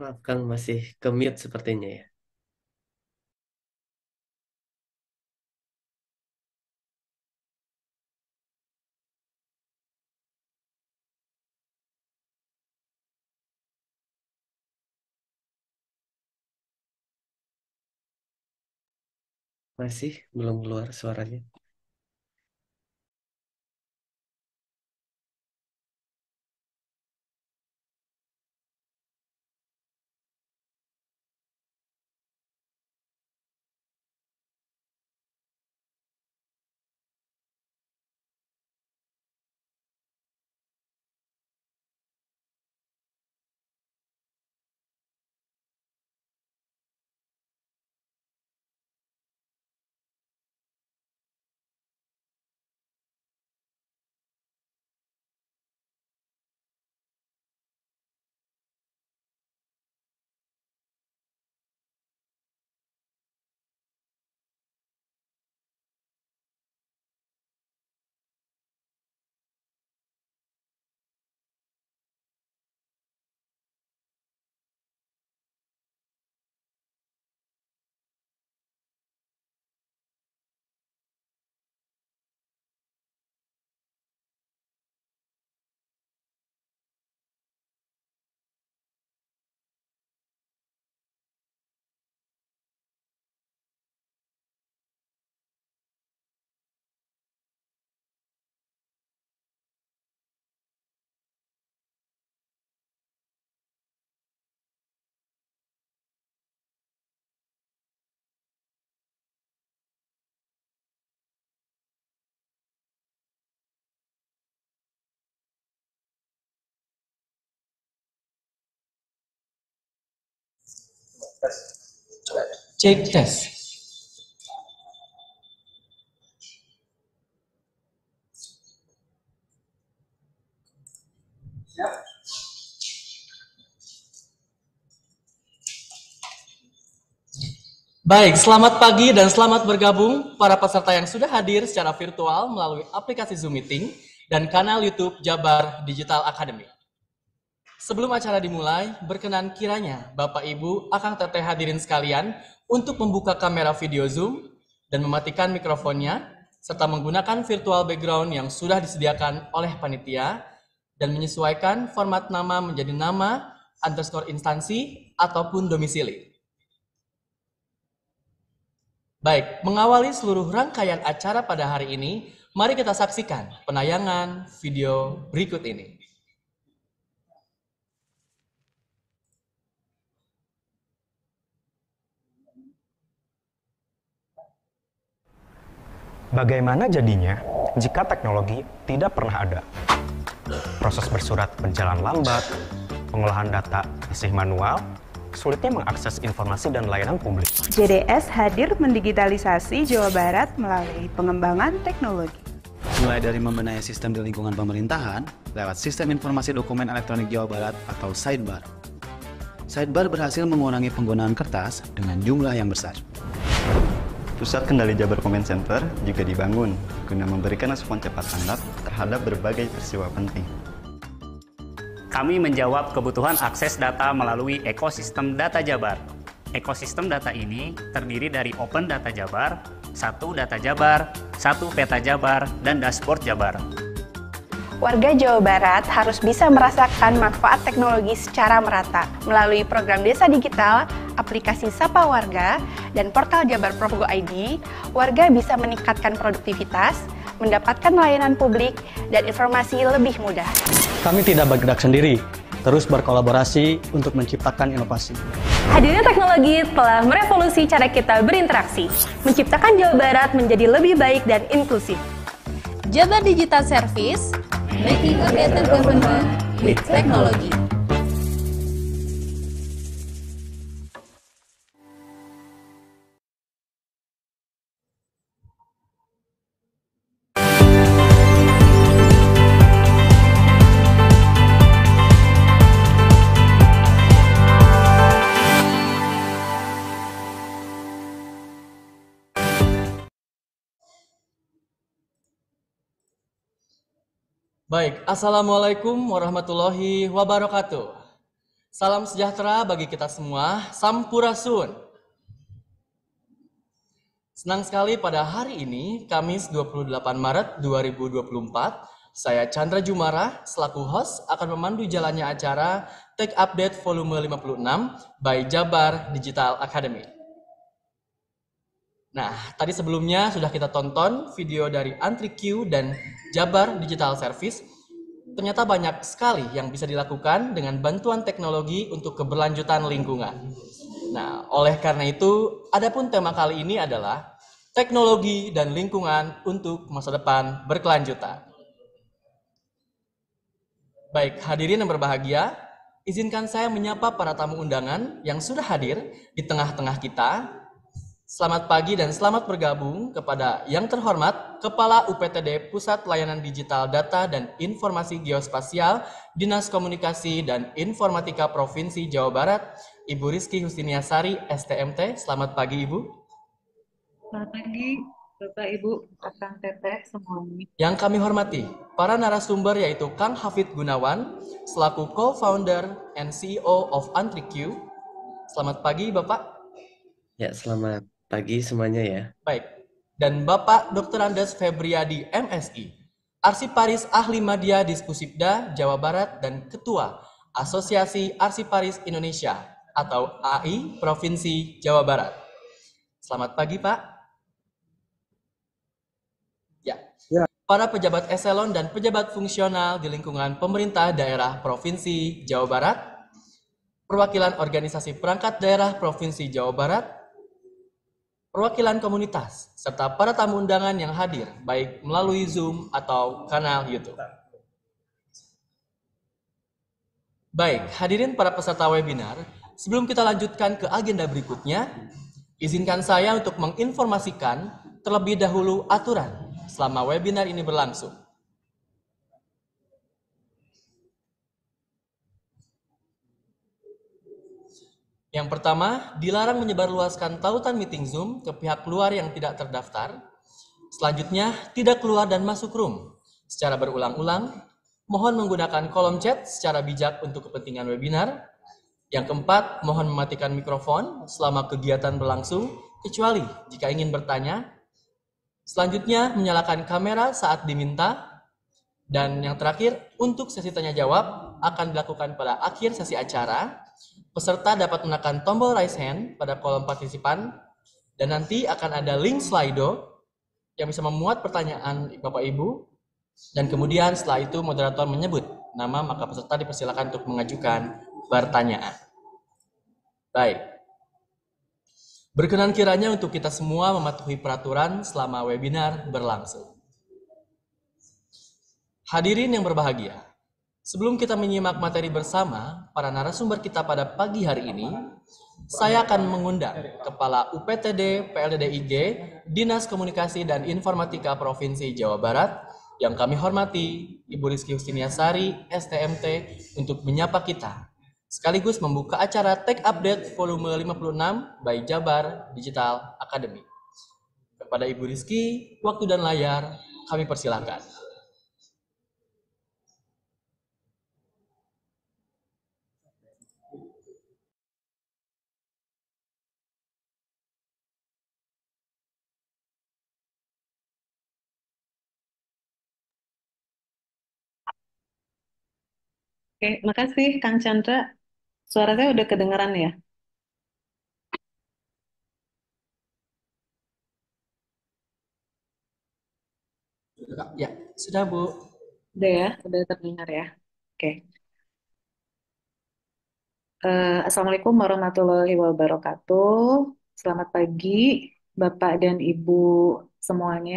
Maaf, Kang masih ke mute sepertinya ya. Masih belum keluar suaranya. Check test. Baik, selamat pagi dan selamat bergabung para peserta yang sudah hadir secara virtual melalui aplikasi Zoom Meeting dan kanal YouTube Jabar Digital Academy. Sebelum acara dimulai, berkenan kiranya Bapak Ibu, akan Teteh hadirin sekalian untuk membuka kamera video Zoom dan mematikan mikrofonnya, serta menggunakan virtual background yang sudah disediakan oleh panitia, dan menyesuaikan format nama menjadi nama, underscore instansi, ataupun domisili. Baik, mengawali seluruh rangkaian acara pada hari ini, mari kita saksikan penayangan video berikut ini. Bagaimana jadinya jika teknologi tidak pernah ada? Proses bersurat berjalan lambat, pengolahan data masih manual, sulitnya mengakses informasi dan layanan publik. JDS hadir mendigitalisasi Jawa Barat melalui pengembangan teknologi. Mulai dari membenahi sistem di lingkungan pemerintahan lewat sistem informasi dokumen elektronik Jawa Barat atau sidebar. Sidebar berhasil mengurangi penggunaan kertas dengan jumlah yang besar. Pusat Kendali Jabar Command Center juga dibangun guna memberikan respon cepat tanggap terhadap berbagai peristiwa penting. Kami menjawab kebutuhan akses data melalui ekosistem data Jabar. Ekosistem data ini terdiri dari Open Data Jabar, satu Data Jabar, satu Peta Jabar, dan Dashboard Jabar. Warga Jawa Barat harus bisa merasakan manfaat teknologi secara merata melalui program Desa Digital aplikasi Sapa Warga dan portal Jabar Prof ID, warga bisa meningkatkan produktivitas, mendapatkan layanan publik dan informasi lebih mudah. Kami tidak bergerak sendiri, terus berkolaborasi untuk menciptakan inovasi. Hadirnya teknologi telah merevolusi cara kita berinteraksi, menciptakan Jawa Barat menjadi lebih baik dan inklusif. Jabar Digital Service, making a better government with technology. Baik, Assalamualaikum warahmatullahi wabarakatuh. Salam sejahtera bagi kita semua, Sampurasun. Senang sekali pada hari ini, Kamis 28 Maret 2024, saya Chandra Jumara, selaku host akan memandu jalannya acara Tech Update Volume 56 by Jabar Digital Academy. Nah, tadi sebelumnya sudah kita tonton video dari Antri Q dan Jabar Digital Service. Ternyata banyak sekali yang bisa dilakukan dengan bantuan teknologi untuk keberlanjutan lingkungan. Nah, oleh karena itu, adapun tema kali ini adalah teknologi dan lingkungan untuk masa depan berkelanjutan. Baik, hadirin yang berbahagia, izinkan saya menyapa para tamu undangan yang sudah hadir di tengah-tengah kita Selamat pagi dan selamat bergabung kepada yang terhormat Kepala UPTD Pusat Layanan Digital Data dan Informasi Geospasial Dinas Komunikasi dan Informatika Provinsi Jawa Barat, Ibu Rizky Hustiniasari, STMT. Selamat pagi, Ibu. Selamat pagi, Bapak, Ibu, Kang Teteh, semuanya. Yang kami hormati, para narasumber yaitu Kang Hafid Gunawan, selaku co-founder and CEO of AntriQ. Selamat pagi, Bapak. Ya, selamat Pagi semuanya ya. Baik. Dan Bapak Dr. Andes Febriadi, MSI, Arsiparis Ahli Media Diskusipda Jawa Barat dan Ketua Asosiasi Arsiparis Indonesia atau AI Provinsi Jawa Barat. Selamat pagi, Pak. Ya. ya. Para pejabat eselon dan pejabat fungsional di lingkungan pemerintah daerah Provinsi Jawa Barat, perwakilan organisasi perangkat daerah Provinsi Jawa Barat, perwakilan komunitas, serta para tamu undangan yang hadir, baik melalui Zoom atau kanal YouTube. Baik, hadirin para peserta webinar, sebelum kita lanjutkan ke agenda berikutnya, izinkan saya untuk menginformasikan terlebih dahulu aturan selama webinar ini berlangsung. Yang pertama, dilarang menyebarluaskan tautan meeting Zoom ke pihak luar yang tidak terdaftar. Selanjutnya, tidak keluar dan masuk room secara berulang-ulang. Mohon menggunakan kolom chat secara bijak untuk kepentingan webinar. Yang keempat, mohon mematikan mikrofon selama kegiatan berlangsung, kecuali jika ingin bertanya. Selanjutnya, menyalakan kamera saat diminta. Dan yang terakhir, untuk sesi tanya jawab akan dilakukan pada akhir sesi acara Peserta dapat menekan tombol raise hand pada kolom partisipan dan nanti akan ada link Slido yang bisa memuat pertanyaan Bapak Ibu dan kemudian setelah itu moderator menyebut nama maka peserta dipersilakan untuk mengajukan pertanyaan. Baik, Berkenan kiranya untuk kita semua mematuhi peraturan selama webinar berlangsung. Hadirin yang berbahagia, Sebelum kita menyimak materi bersama para narasumber kita pada pagi hari ini, saya akan mengundang Kepala UPTD PLDDIG Dinas Komunikasi dan Informatika Provinsi Jawa Barat yang kami hormati Ibu Rizky Hustiniasari STMT untuk menyapa kita sekaligus membuka acara Tech Update volume 56 by Jabar Digital Academy. Kepada Ibu Rizky, waktu dan layar kami persilahkan. Oke, makasih Kang Chandra. Suara saya udah kedengeran ya? Ya, sudah Bu. Udah ya, udah terdengar ya. Oke. Uh, Assalamualaikum warahmatullahi wabarakatuh. Selamat pagi Bapak dan Ibu semuanya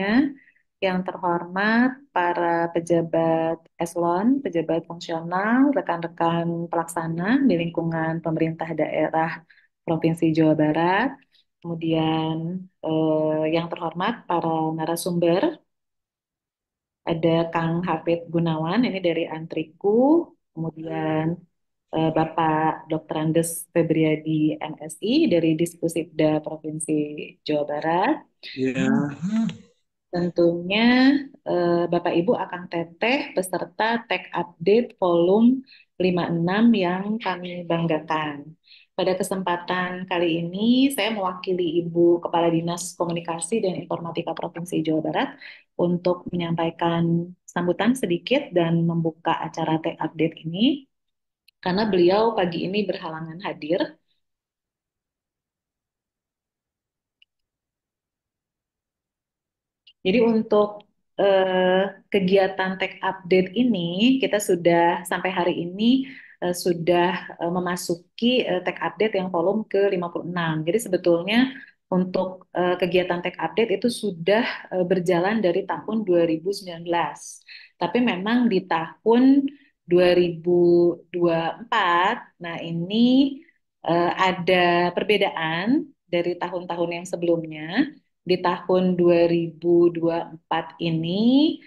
yang terhormat para pejabat eselon, pejabat fungsional, rekan-rekan pelaksana di lingkungan pemerintah daerah Provinsi Jawa Barat, kemudian eh, yang terhormat para narasumber, ada Kang Hafid Gunawan, ini dari Antriku, kemudian eh, Bapak Dr. Andes Febriadi MSI dari Dispusipda Provinsi Jawa Barat. Yeah. Hmm Tentunya eh, Bapak Ibu akan teteh peserta tag update volume 56 yang kami banggakan. Pada kesempatan kali ini, saya mewakili Ibu Kepala Dinas Komunikasi dan Informatika Provinsi Jawa Barat untuk menyampaikan sambutan sedikit dan membuka acara Tech update ini. Karena beliau pagi ini berhalangan hadir, Jadi untuk uh, kegiatan tech update ini kita sudah sampai hari ini uh, sudah uh, memasuki uh, tech update yang volume ke-56. Jadi sebetulnya untuk uh, kegiatan tech update itu sudah uh, berjalan dari tahun 2019. Tapi memang di tahun 2024, nah ini uh, ada perbedaan dari tahun-tahun yang sebelumnya di tahun 2024 ini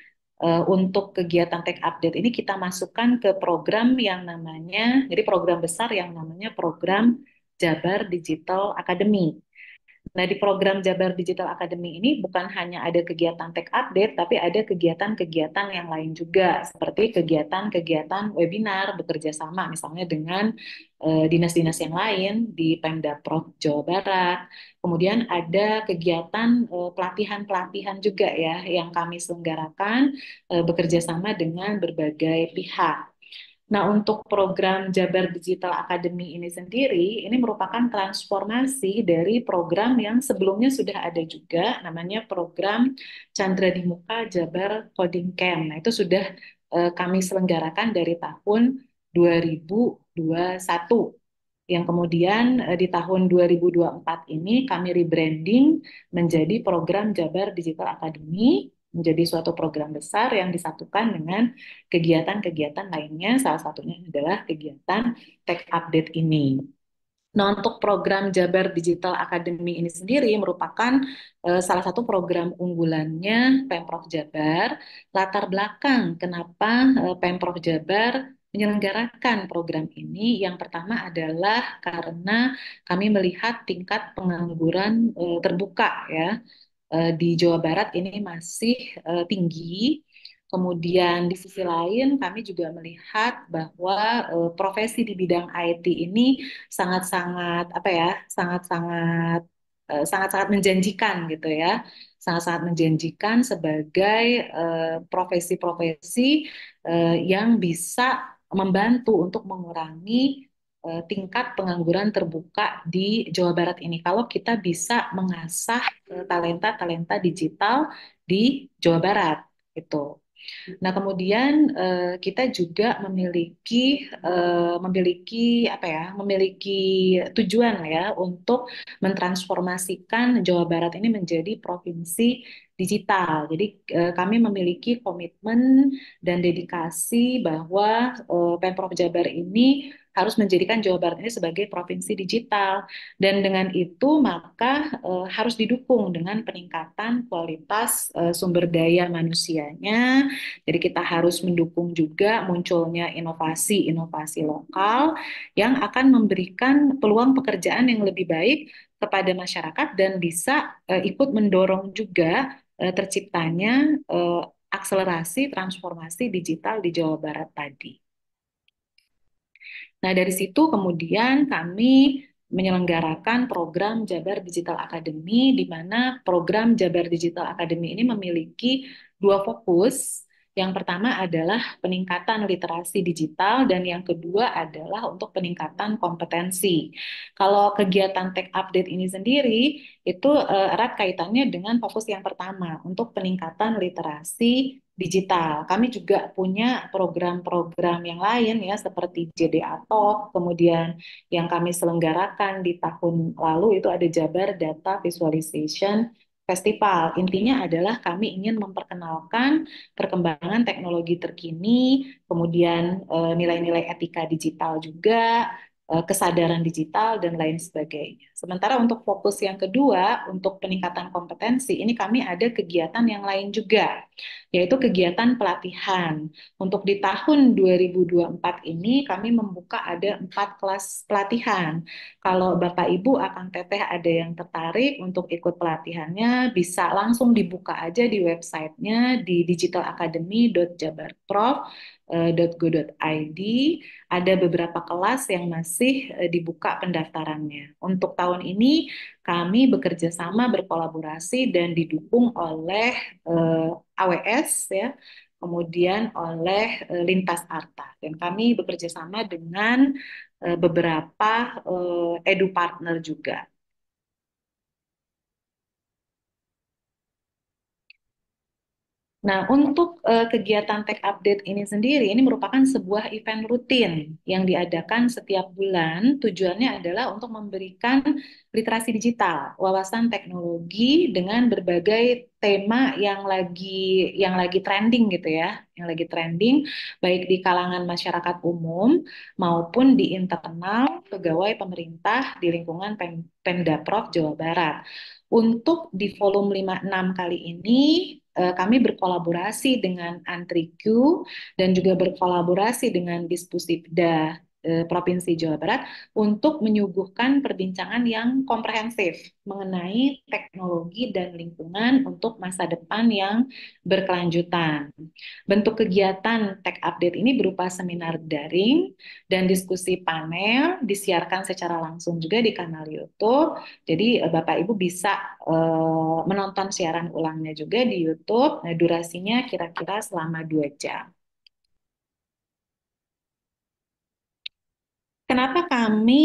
uh, untuk kegiatan tech update ini kita masukkan ke program yang namanya jadi program besar yang namanya program Jabar Digital Academy. Nah, di program Jabar Digital Academy ini bukan hanya ada kegiatan tech update, tapi ada kegiatan-kegiatan yang lain juga, seperti kegiatan-kegiatan webinar bekerja sama, misalnya dengan eh, dinas-dinas uh, yang lain di Pemda Prof Jawa Barat. Kemudian ada kegiatan eh, pelatihan-pelatihan uh, juga ya yang kami selenggarakan uh, bekerja sama dengan berbagai pihak Nah, untuk program Jabar Digital Academy ini sendiri, ini merupakan transformasi dari program yang sebelumnya sudah ada juga, namanya program Chandra di Muka Jabar Coding Camp. Nah, itu sudah uh, kami selenggarakan dari tahun 2021. Yang kemudian uh, di tahun 2024 ini kami rebranding menjadi program Jabar Digital Academy menjadi suatu program besar yang disatukan dengan kegiatan-kegiatan lainnya, salah satunya adalah kegiatan Tech Update ini. Nah, untuk program Jabar Digital Academy ini sendiri merupakan eh, salah satu program unggulannya Pemprov Jabar. Latar belakang kenapa eh, Pemprov Jabar menyelenggarakan program ini yang pertama adalah karena kami melihat tingkat pengangguran eh, terbuka ya Eh, di Jawa Barat ini masih uh, tinggi. Kemudian di sisi lain kami juga melihat bahwa uh, profesi di bidang IT ini sangat-sangat apa ya, sangat-sangat sangat sangat-sangat menjanjikan gitu ya. Sangat-sangat menjanjikan sebagai profesi profesi-profesi uh, yang bisa membantu untuk mengurangi Eh, tingkat pengangguran terbuka di Jawa Barat ini. Kalau kita bisa mengasah eh, talenta-talenta digital di Jawa Barat, gitu. Nah, kemudian eh, kita juga memiliki memiliki apa ya? memiliki tujuan ya untuk mentransformasikan Jawa Barat ini menjadi provinsi digital. Jadi kami memiliki komitmen dan dedikasi bahwa Pemprov Jabar ini harus menjadikan Jawa Barat ini sebagai provinsi digital dan dengan itu maka uh, harus didukung dengan peningkatan kualitas uh, sumber daya manusianya. Jadi kita harus mendukung juga munculnya inovasi-inovasi lokal yang akan memberikan peluang pekerjaan yang lebih baik kepada masyarakat dan bisa uh, ikut mendorong juga terciptanya akselerasi transformasi digital di Jawa Barat tadi. Nah, dari situ kemudian kami menyelenggarakan program Jabar Digital Academy, di mana program Jabar Digital Academy ini memiliki dua fokus. Yang pertama adalah peningkatan literasi digital, dan yang kedua adalah untuk peningkatan kompetensi. Kalau kegiatan tech update ini sendiri, itu eh, erat kaitannya dengan fokus yang pertama, untuk peningkatan literasi digital. Kami juga punya program-program yang lain ya seperti JDA Talk, kemudian yang kami selenggarakan di tahun lalu itu ada Jabar Data Visualization Festival. Intinya adalah kami ingin memperkenalkan perkembangan teknologi terkini, kemudian eh, nilai-nilai e, etika digital juga, Eh, kesadaran digital dan lain sebagainya. Sementara untuk fokus yang kedua, untuk peningkatan kompetensi, ini kami ada kegiatan yang lain juga, yaitu kegiatan pelatihan. Untuk di tahun 2024 ini, kami membuka ada empat kelas pelatihan. Kalau Bapak Ibu, akan Teteh ada yang tertarik untuk ikut pelatihannya, bisa langsung dibuka aja di websitenya di digitalacademy.jabarprof.com Eh, go.id ada beberapa kelas yang masih eh, dibuka pendaftarannya. Untuk tahun ini kami bekerja sama berkolaborasi dan didukung oleh eh, AWS ya, kemudian oleh Lintas Arta dan kami bekerja sama dengan beberapa edu partner juga Nah, untuk uh, kegiatan tech update ini sendiri, ini merupakan sebuah event rutin yang diadakan setiap bulan. Tujuannya adalah untuk memberikan literasi digital, wawasan teknologi dengan berbagai tema yang lagi yang lagi trending gitu ya, yang lagi trending baik di kalangan masyarakat umum maupun di internal pegawai pemerintah di lingkungan Pemda Prof Jawa Barat. Untuk di volume 56 kali ini Eh, kami berkolaborasi dengan AntriQ dan juga berkolaborasi dengan Dispusipda Eh, Provinsi Jawa Barat untuk menyuguhkan perbincangan yang komprehensif mengenai teknologi dan lingkungan untuk masa depan yang berkelanjutan. Bentuk kegiatan Tech Update ini berupa seminar daring dan diskusi panel disiarkan secara langsung juga di kanal YouTube. Jadi eh, Bapak Ibu bisa eh, menonton siaran ulangnya juga di YouTube. Nah, durasinya kira-kira selama dua jam. kenapa kami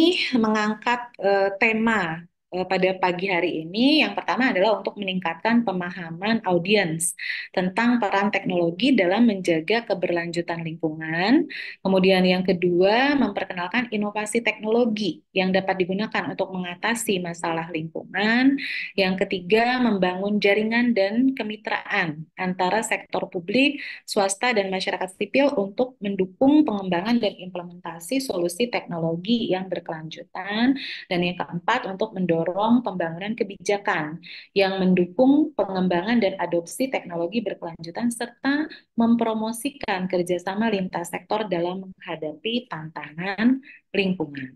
mengangkat eh, tema Eh, pada pagi hari ini yang pertama adalah untuk meningkatkan pemahaman audiens tentang peran teknologi dalam menjaga keberlanjutan lingkungan. Kemudian yang kedua, memperkenalkan inovasi teknologi yang dapat digunakan untuk mengatasi masalah lingkungan. Yang ketiga, membangun jaringan dan kemitraan antara sektor publik, swasta dan masyarakat sipil untuk mendukung pengembangan dan implementasi solusi teknologi yang berkelanjutan. Dan yang keempat, untuk mendorong mendorong pembangunan kebijakan yang mendukung pengembangan dan adopsi teknologi berkelanjutan serta mempromosikan kerjasama lintas sektor dalam menghadapi tantangan lingkungan.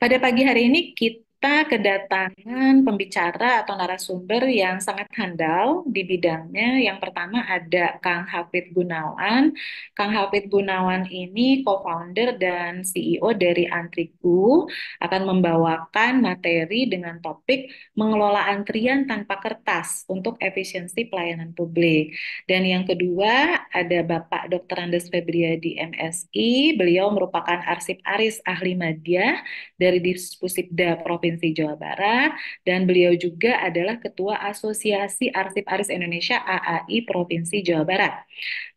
Pada pagi hari ini kita kita kedatangan pembicara atau narasumber yang sangat handal di bidangnya. Yang pertama ada Kang Hafid Gunawan. Kang Hafid Gunawan ini co-founder dan CEO dari Antriku akan membawakan materi dengan topik mengelola antrian tanpa kertas untuk efisiensi pelayanan publik. Dan yang kedua ada Bapak Dr. Andes Febriadi MSI. Beliau merupakan arsip aris ahli media dari Dispusipda Provinsi Provinsi Jawa Barat dan beliau juga adalah Ketua Asosiasi Arsip Aris Indonesia AAI Provinsi Jawa Barat.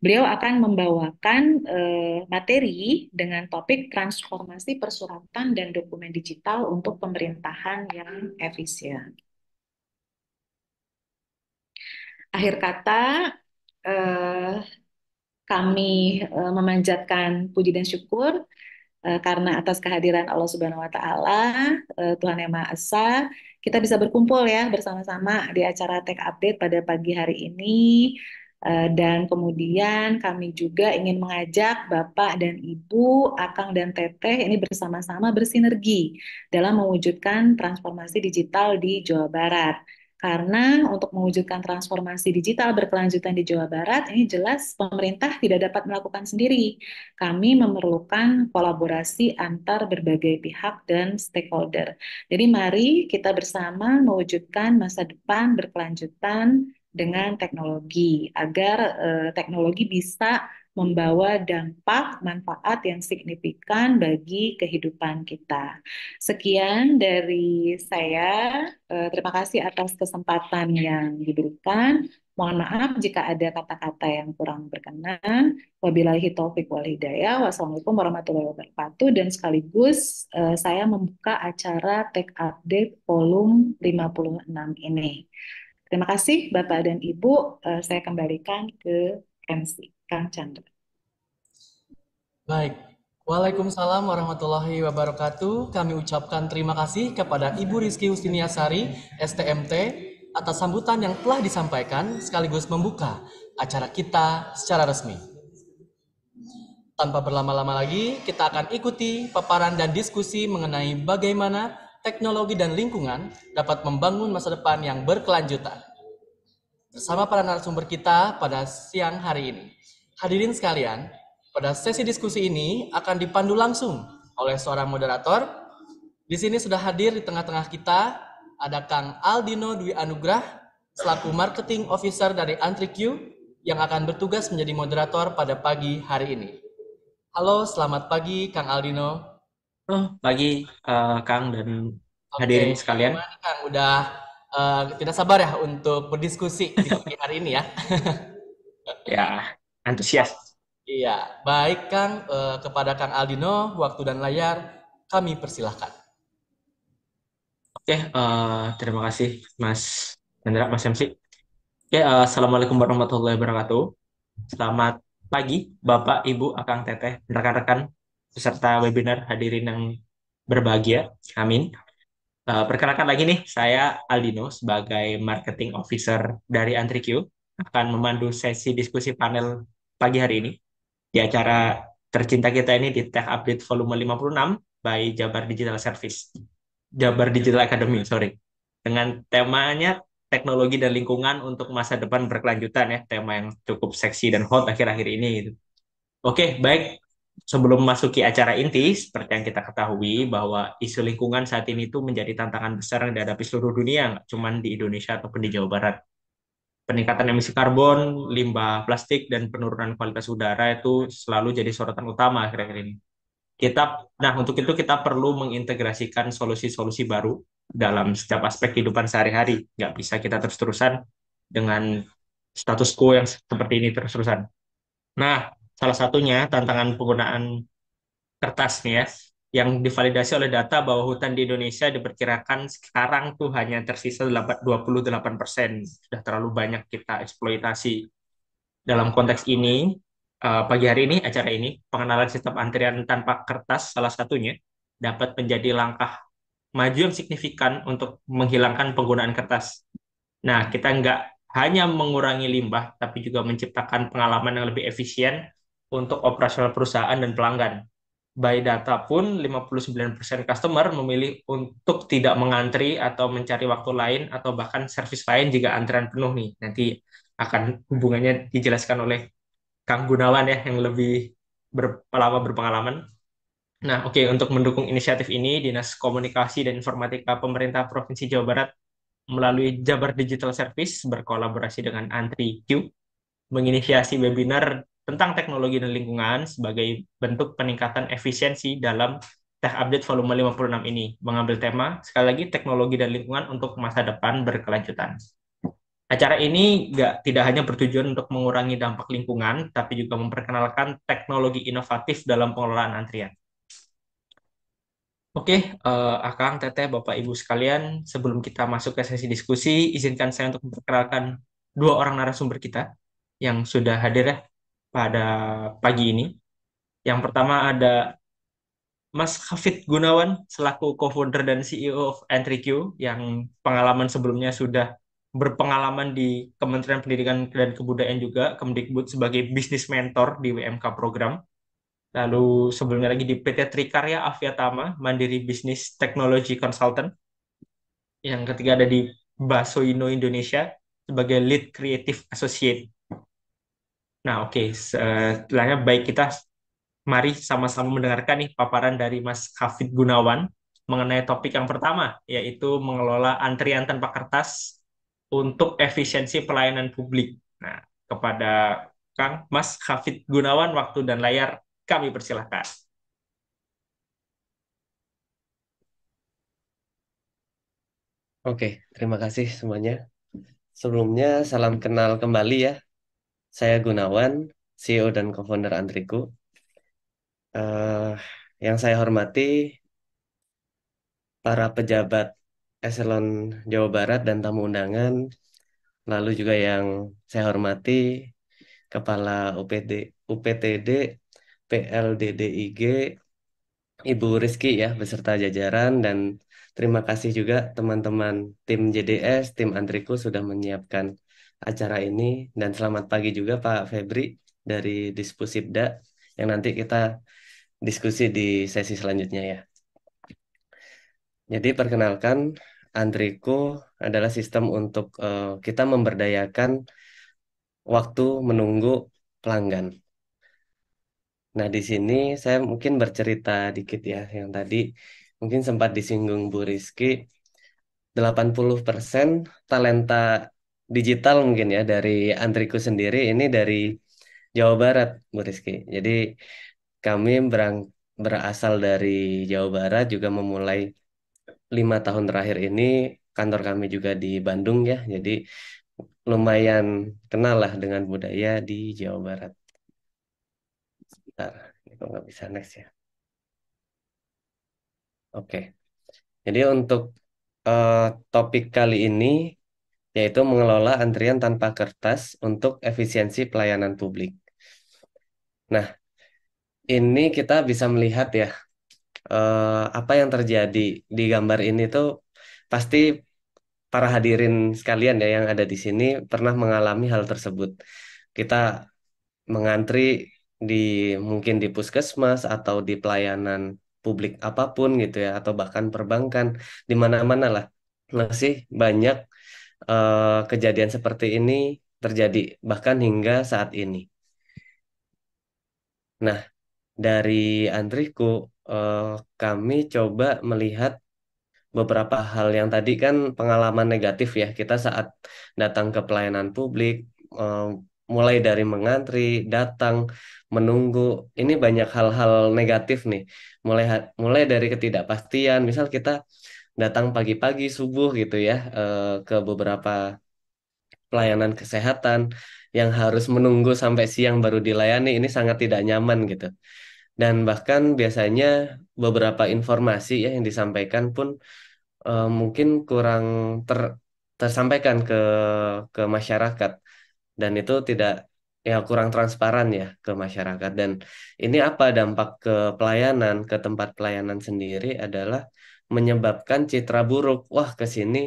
Beliau akan membawakan eh, materi dengan topik transformasi persuratan dan dokumen digital untuk pemerintahan yang efisien. Akhir kata, eh, kami uh, memanjatkan puji dan syukur Eh, karena atas kehadiran Allah Subhanahu wa taala, eh, Tuhan Yang Maha Esa, kita bisa berkumpul ya bersama-sama di acara Tech Update pada pagi hari ini. Eh, dan kemudian kami juga ingin mengajak Bapak dan Ibu, Akang dan Teteh ini bersama-sama bersinergi dalam mewujudkan transformasi digital di Jawa Barat. Karena untuk mewujudkan transformasi digital berkelanjutan di Jawa Barat, ini jelas pemerintah tidak dapat melakukan sendiri. Kami memerlukan kolaborasi antar berbagai pihak dan stakeholder. Jadi mari kita bersama mewujudkan masa depan berkelanjutan dengan teknologi, agar eh, teknologi bisa membawa dampak manfaat yang signifikan bagi kehidupan kita. Sekian dari saya. Eh, terima kasih atas kesempatan yang diberikan. Mohon maaf jika ada kata-kata yang kurang berkenan. Wabillahi taufik wal hidayah. Wassalamualaikum warahmatullahi wabarakatuh. Dan sekaligus eh, saya membuka acara Tech Update volume 56 ini. Terima kasih Bapak dan Ibu. Eh, saya kembalikan ke MC. Kang Chandra. Baik, Waalaikumsalam warahmatullahi wabarakatuh. Kami ucapkan terima kasih kepada Ibu Rizky Hustiniasari, STMT, atas sambutan yang telah disampaikan sekaligus membuka acara kita secara resmi. Tanpa berlama-lama lagi, kita akan ikuti paparan dan diskusi mengenai bagaimana teknologi dan lingkungan dapat membangun masa depan yang berkelanjutan. Bersama para narasumber kita pada siang hari ini. Hadirin sekalian, pada sesi diskusi ini akan dipandu langsung oleh seorang moderator. Di sini sudah hadir di tengah-tengah kita ada Kang Aldino Dwi Anugrah selaku Marketing Officer dari AntriQ yang akan bertugas menjadi moderator pada pagi hari ini. Halo, selamat pagi Kang Aldino. Oh, pagi uh, Kang dan hadirin sekalian. Oke, Kang udah uh, tidak sabar ya untuk berdiskusi di pagi hari ini ya. ya, antusias. Iya, baik Kang eh, kepada Kang Aldino, waktu dan layar kami persilahkan. Oke, uh, terima kasih Mas Hendra, Mas MC. Oke, uh, assalamualaikum warahmatullahi wabarakatuh. Selamat pagi, Bapak, Ibu, Akang Teteh, rekan-rekan peserta webinar hadirin yang berbahagia. Amin. Uh, perkenalkan lagi nih, saya Aldino sebagai Marketing Officer dari AntriQ akan memandu sesi diskusi panel pagi hari ini di acara tercinta kita ini di Tech Update volume 56 by Jabar Digital Service. Jabar Digital Academy, sorry. Dengan temanya teknologi dan lingkungan untuk masa depan berkelanjutan ya, tema yang cukup seksi dan hot akhir-akhir ini gitu. Oke, baik. Sebelum masuki acara inti, seperti yang kita ketahui bahwa isu lingkungan saat ini itu menjadi tantangan besar yang dihadapi seluruh dunia, nggak cuma di Indonesia ataupun di Jawa Barat peningkatan emisi karbon, limbah plastik, dan penurunan kualitas udara itu selalu jadi sorotan utama akhir-akhir ini. Kita, nah untuk itu kita perlu mengintegrasikan solusi-solusi baru dalam setiap aspek kehidupan sehari-hari. Nggak bisa kita terus-terusan dengan status quo yang seperti ini terus-terusan. Nah, salah satunya tantangan penggunaan kertas nih ya, yang divalidasi oleh data bahwa hutan di Indonesia diperkirakan sekarang tuh hanya tersisa 28 persen. Sudah terlalu banyak kita eksploitasi. Dalam konteks ini, eh, pagi hari ini, acara ini, pengenalan sistem antrian tanpa kertas salah satunya dapat menjadi langkah maju yang signifikan untuk menghilangkan penggunaan kertas. Nah, kita nggak hanya mengurangi limbah, tapi juga menciptakan pengalaman yang lebih efisien untuk operasional perusahaan dan pelanggan by data pun 59% customer memilih untuk tidak mengantri atau mencari waktu lain atau bahkan servis lain jika antrian penuh nih. Nanti akan hubungannya dijelaskan oleh Kang Gunawan ya yang lebih berpengalaman. Nah, oke okay, untuk mendukung inisiatif ini Dinas Komunikasi dan Informatika Pemerintah Provinsi Jawa Barat melalui Jabar Digital Service berkolaborasi dengan AntriQ menginisiasi webinar tentang teknologi dan lingkungan sebagai bentuk peningkatan efisiensi dalam Tech Update volume 56 ini mengambil tema sekali lagi teknologi dan lingkungan untuk masa depan berkelanjutan. Acara ini gak, tidak hanya bertujuan untuk mengurangi dampak lingkungan, tapi juga memperkenalkan teknologi inovatif dalam pengelolaan antrian. Oke, okay, uh, eh, Akang, Teteh, Bapak, Ibu sekalian, sebelum kita masuk ke sesi diskusi, izinkan saya untuk memperkenalkan dua orang narasumber kita yang sudah hadir ya pada pagi ini. Yang pertama ada Mas Hafid Gunawan selaku co-founder dan CEO of EntryQ yang pengalaman sebelumnya sudah berpengalaman di Kementerian Pendidikan dan Kebudayaan juga Kemdikbud sebagai bisnis mentor di WMK program. Lalu sebelumnya lagi di PT Trikarya Aviatama Mandiri Business Technology Consultant. Yang ketiga ada di Basoino Indonesia sebagai Lead Creative Associate Nah, oke, okay. Eh, baik kita mari sama-sama mendengarkan nih paparan dari Mas Hafid Gunawan mengenai topik yang pertama, yaitu mengelola antrian tanpa kertas untuk efisiensi pelayanan publik. Nah, kepada Kang Mas Hafid Gunawan, waktu dan layar kami persilahkan. Oke, terima kasih semuanya. Sebelumnya, salam kenal kembali ya saya Gunawan, CEO dan co-founder Antriku. Uh, yang saya hormati para pejabat eselon Jawa Barat dan tamu undangan, lalu juga yang saya hormati Kepala UPD, UPTD, PLDDIG, Ibu Rizky ya beserta jajaran dan terima kasih juga teman-teman tim JDS, tim Antriku sudah menyiapkan acara ini dan selamat pagi juga Pak Febri dari Dispusibda yang nanti kita diskusi di sesi selanjutnya ya. Jadi perkenalkan Andriko adalah sistem untuk uh, kita memberdayakan waktu menunggu pelanggan. Nah, di sini saya mungkin bercerita dikit ya yang tadi mungkin sempat disinggung Bu Rizky 80% talenta digital mungkin ya dari antriku sendiri ini dari Jawa Barat Bu Rizky jadi kami berang berasal dari Jawa Barat juga memulai lima tahun terakhir ini kantor kami juga di Bandung ya jadi lumayan kenal lah dengan budaya di Jawa Barat. Bentar, ini kok nggak bisa next ya. Oke, jadi untuk uh, topik kali ini yaitu mengelola antrian tanpa kertas untuk efisiensi pelayanan publik. Nah, ini kita bisa melihat ya eh, apa yang terjadi di gambar ini tuh pasti para hadirin sekalian ya yang ada di sini pernah mengalami hal tersebut. Kita mengantri di mungkin di puskesmas atau di pelayanan publik apapun gitu ya atau bahkan perbankan di mana-mana lah masih banyak uh, kejadian seperti ini terjadi bahkan hingga saat ini. Nah, dari antriku uh, eh, kami coba melihat beberapa hal yang tadi kan pengalaman negatif ya kita saat datang ke pelayanan publik uh, mulai dari mengantri, datang, menunggu. Ini banyak hal-hal negatif nih. Mulai mulai dari ketidakpastian. Misal kita datang pagi-pagi subuh gitu ya eh, ke beberapa pelayanan kesehatan yang harus menunggu sampai siang baru dilayani ini sangat tidak nyaman gitu. Dan bahkan biasanya beberapa informasi ya yang disampaikan pun eh, mungkin kurang ter tersampaikan ke ke masyarakat dan itu tidak ya kurang transparan ya ke masyarakat dan ini apa dampak ke pelayanan ke tempat pelayanan sendiri adalah menyebabkan citra buruk. Wah, ke sini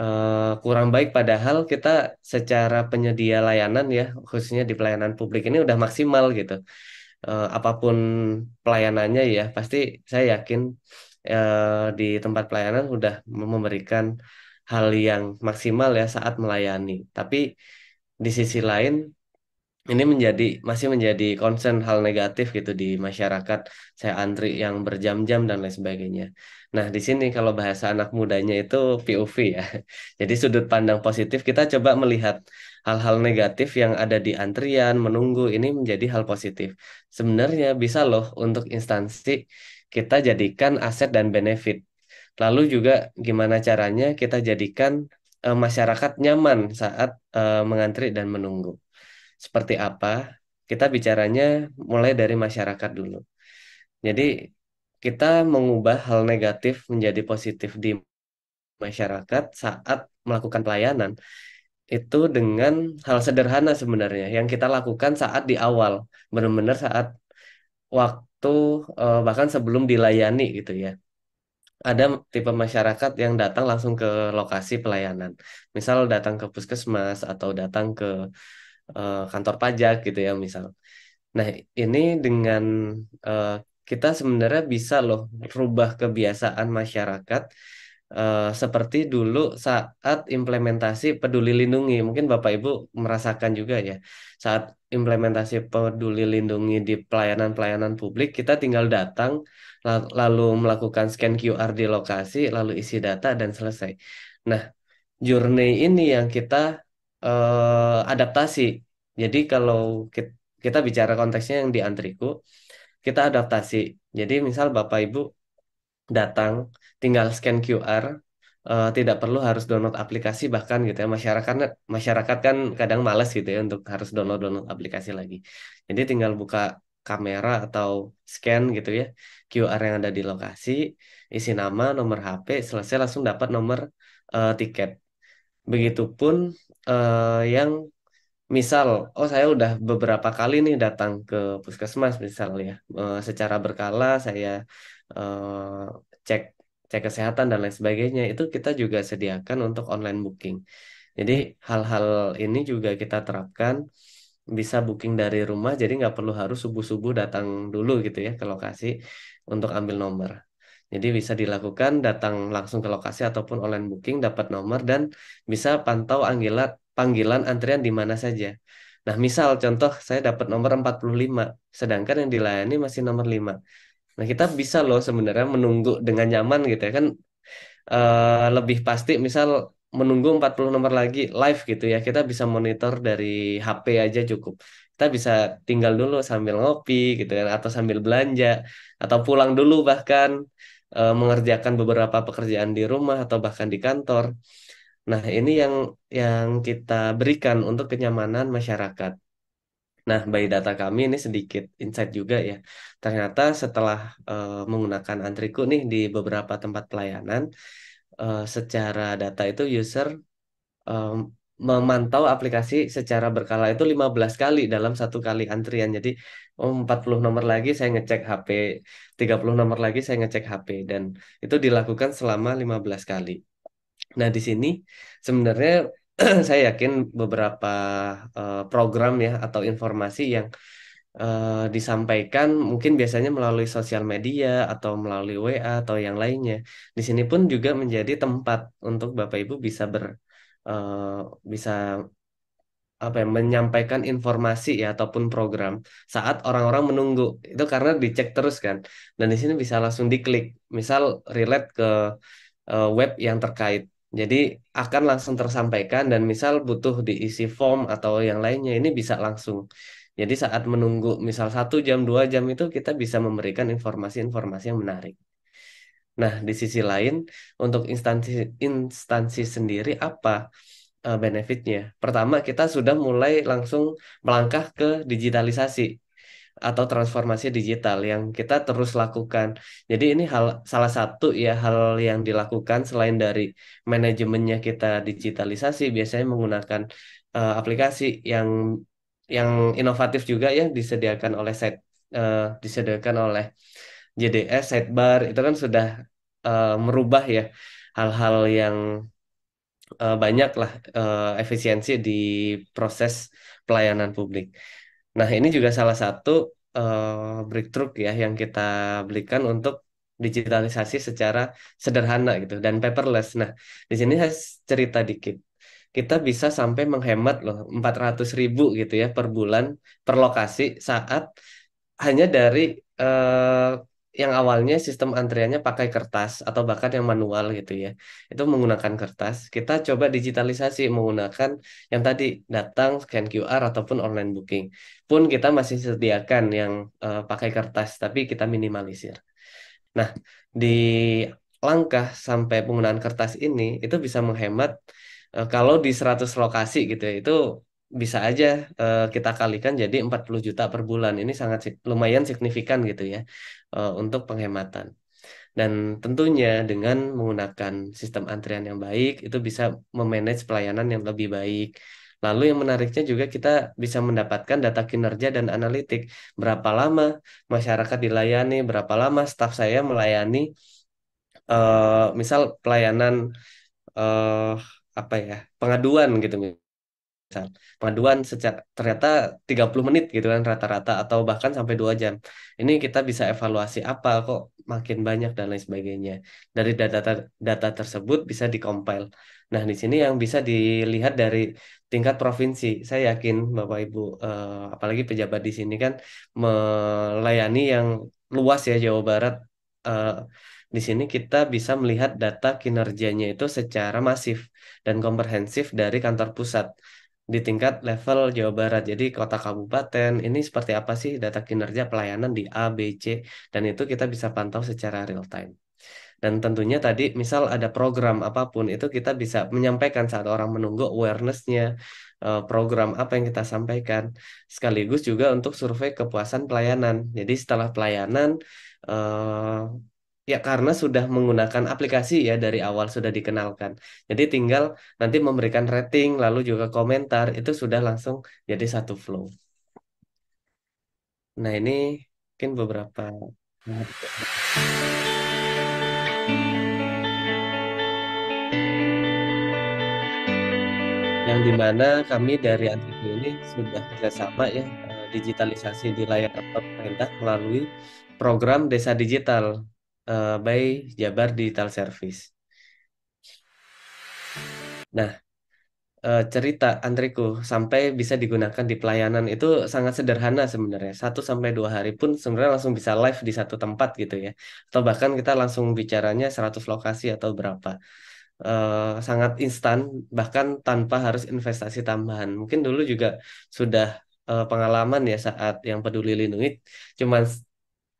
uh, kurang baik padahal kita secara penyedia layanan ya, khususnya di pelayanan publik ini udah maksimal gitu. Uh, apapun pelayanannya ya, pasti saya yakin uh, di tempat pelayanan udah memberikan hal yang maksimal ya saat melayani. Tapi di sisi lain ini menjadi masih menjadi concern hal negatif gitu di masyarakat. Saya antri yang berjam-jam dan lain sebagainya. Nah, di sini kalau bahasa anak mudanya itu POV ya. Jadi sudut pandang positif kita coba melihat hal-hal negatif yang ada di antrian, menunggu ini menjadi hal positif. Sebenarnya bisa loh untuk instansi kita jadikan aset dan benefit. Lalu juga gimana caranya kita jadikan e, masyarakat nyaman saat e, mengantri dan menunggu seperti apa, kita bicaranya mulai dari masyarakat dulu. Jadi kita mengubah hal negatif menjadi positif di masyarakat saat melakukan pelayanan itu dengan hal sederhana sebenarnya yang kita lakukan saat di awal, benar-benar saat waktu eh, bahkan sebelum dilayani gitu ya ada tipe masyarakat yang datang langsung ke lokasi pelayanan. Misal datang ke puskesmas atau datang ke uh, kantor pajak gitu ya misal. Nah ini dengan uh, kita sebenarnya bisa loh rubah kebiasaan masyarakat uh, seperti dulu saat implementasi Peduli Lindungi. Mungkin Bapak Ibu merasakan juga ya saat implementasi Peduli Lindungi di pelayanan-pelayanan publik kita tinggal datang lalu melakukan scan QR di lokasi lalu isi data dan selesai. Nah, journey ini yang kita uh, adaptasi. Jadi kalau kita, kita bicara konteksnya yang di antriku, kita adaptasi. Jadi misal Bapak Ibu datang, tinggal scan QR, uh, eh, tidak perlu harus download aplikasi bahkan gitu ya masyarakat masyarakat kan kadang males gitu ya untuk harus download download aplikasi lagi jadi tinggal buka kamera atau scan gitu ya QR yang ada di lokasi isi nama nomor HP selesai langsung dapat nomor uh, tiket begitupun uh, yang misal oh saya udah beberapa kali nih datang ke puskesmas misal ya uh, secara berkala saya uh, cek cek kesehatan dan lain sebagainya itu kita juga sediakan untuk online booking. Jadi hal-hal ini juga kita terapkan bisa booking dari rumah jadi nggak perlu harus subuh-subuh datang dulu gitu ya ke lokasi untuk ambil nomor. Jadi bisa dilakukan datang langsung ke lokasi ataupun online booking dapat nomor dan bisa pantau panggilan antrian di mana saja. Nah, misal contoh saya dapat nomor 45, sedangkan yang dilayani masih nomor 5. Nah, kita bisa loh sebenarnya menunggu dengan nyaman gitu ya kan e, lebih pasti misal menunggu 40 nomor lagi live gitu ya. Kita bisa monitor dari HP aja cukup kita bisa tinggal dulu sambil ngopi gitu kan atau sambil belanja atau pulang dulu bahkan uh, mengerjakan beberapa pekerjaan di rumah atau bahkan di kantor. Nah, ini yang yang kita berikan untuk kenyamanan masyarakat. Nah, by data kami ini sedikit insight juga ya. Ternyata setelah uh, menggunakan antriku nih di beberapa tempat pelayanan, uh, secara data itu user um, memantau aplikasi secara berkala itu 15 kali dalam satu kali antrian. Jadi oh 40 nomor lagi saya ngecek HP, 30 nomor lagi saya ngecek HP dan itu dilakukan selama 15 kali. Nah, di sini sebenarnya saya yakin beberapa uh, program ya atau informasi yang uh, disampaikan mungkin biasanya melalui sosial media atau melalui WA atau yang lainnya. Di sini pun juga menjadi tempat untuk Bapak Ibu bisa ber Eh, bisa apa ya menyampaikan informasi ya ataupun program saat orang-orang menunggu itu karena dicek terus kan dan di sini bisa langsung diklik misal relate ke uh, web yang terkait jadi akan langsung tersampaikan dan misal butuh diisi form atau yang lainnya ini bisa langsung jadi saat menunggu misal satu jam dua jam itu kita bisa memberikan informasi-informasi yang menarik Nah, di sisi lain, untuk instansi instansi sendiri apa eh, benefitnya? Pertama, kita sudah mulai langsung melangkah ke digitalisasi atau transformasi digital yang kita terus lakukan. Jadi ini hal salah satu ya hal yang dilakukan selain dari manajemennya kita digitalisasi biasanya menggunakan uh, aplikasi yang yang inovatif juga ya disediakan oleh set uh, disediakan oleh JDS sidebar itu kan sudah uh, merubah ya hal-hal yang uh, banyak lah uh, efisiensi di proses pelayanan publik. Nah ini juga salah satu uh, breakthrough ya yang kita belikan untuk digitalisasi secara sederhana gitu dan paperless. Nah di sini saya cerita dikit kita bisa sampai menghemat loh 400 ribu gitu ya per bulan per lokasi saat hanya dari uh, yang awalnya sistem antriannya pakai kertas atau bahkan yang manual gitu ya. Itu menggunakan kertas. Kita coba digitalisasi menggunakan yang tadi datang scan QR ataupun online booking. Pun kita masih sediakan yang uh, pakai kertas tapi kita minimalisir. Nah, di langkah sampai penggunaan kertas ini itu bisa menghemat uh, kalau di 100 lokasi gitu ya. Itu bisa aja uh, kita kalikan jadi 40 juta per bulan. Ini sangat lumayan signifikan gitu ya uh, untuk penghematan. Dan tentunya dengan menggunakan sistem antrian yang baik itu bisa memanage pelayanan yang lebih baik. Lalu yang menariknya juga kita bisa mendapatkan data kinerja dan analitik. Berapa lama masyarakat dilayani, berapa lama staf saya melayani uh, misal pelayanan uh, apa ya, pengaduan gitu misal panduan sejak ternyata 30 menit gitu kan rata-rata atau bahkan sampai dua jam ini kita bisa evaluasi apa kok makin banyak dan lain sebagainya dari data data tersebut bisa dikompil nah di sini yang bisa dilihat dari tingkat provinsi saya yakin bapak ibu eh, apalagi pejabat di sini kan melayani yang luas ya Jawa Barat eh, di sini kita bisa melihat data kinerjanya itu secara masif dan komprehensif dari kantor pusat di tingkat level Jawa Barat. Jadi kota kabupaten ini seperti apa sih data kinerja pelayanan di A, B, C dan itu kita bisa pantau secara real time. Dan tentunya tadi misal ada program apapun itu kita bisa menyampaikan saat orang menunggu awarenessnya eh, program apa yang kita sampaikan sekaligus juga untuk survei kepuasan pelayanan. Jadi setelah pelayanan eh, Ya, karena sudah menggunakan aplikasi ya dari awal sudah dikenalkan. Jadi tinggal nanti memberikan rating lalu juga komentar itu sudah langsung jadi satu flow. Nah, ini mungkin beberapa yang dimana kami dari Antigo ini sudah kerjasama ya eh, digitalisasi di layanan pemerintah melalui program Desa Digital uh, by Jabar Digital Service. Nah, uh, cerita antriku sampai bisa digunakan di pelayanan itu sangat sederhana sebenarnya. Satu sampai dua hari pun sebenarnya langsung bisa live di satu tempat gitu ya. Atau bahkan kita langsung bicaranya 100 lokasi atau berapa. Uh, sangat instan bahkan tanpa harus investasi tambahan mungkin dulu juga sudah uh, pengalaman ya saat yang peduli lindungi cuman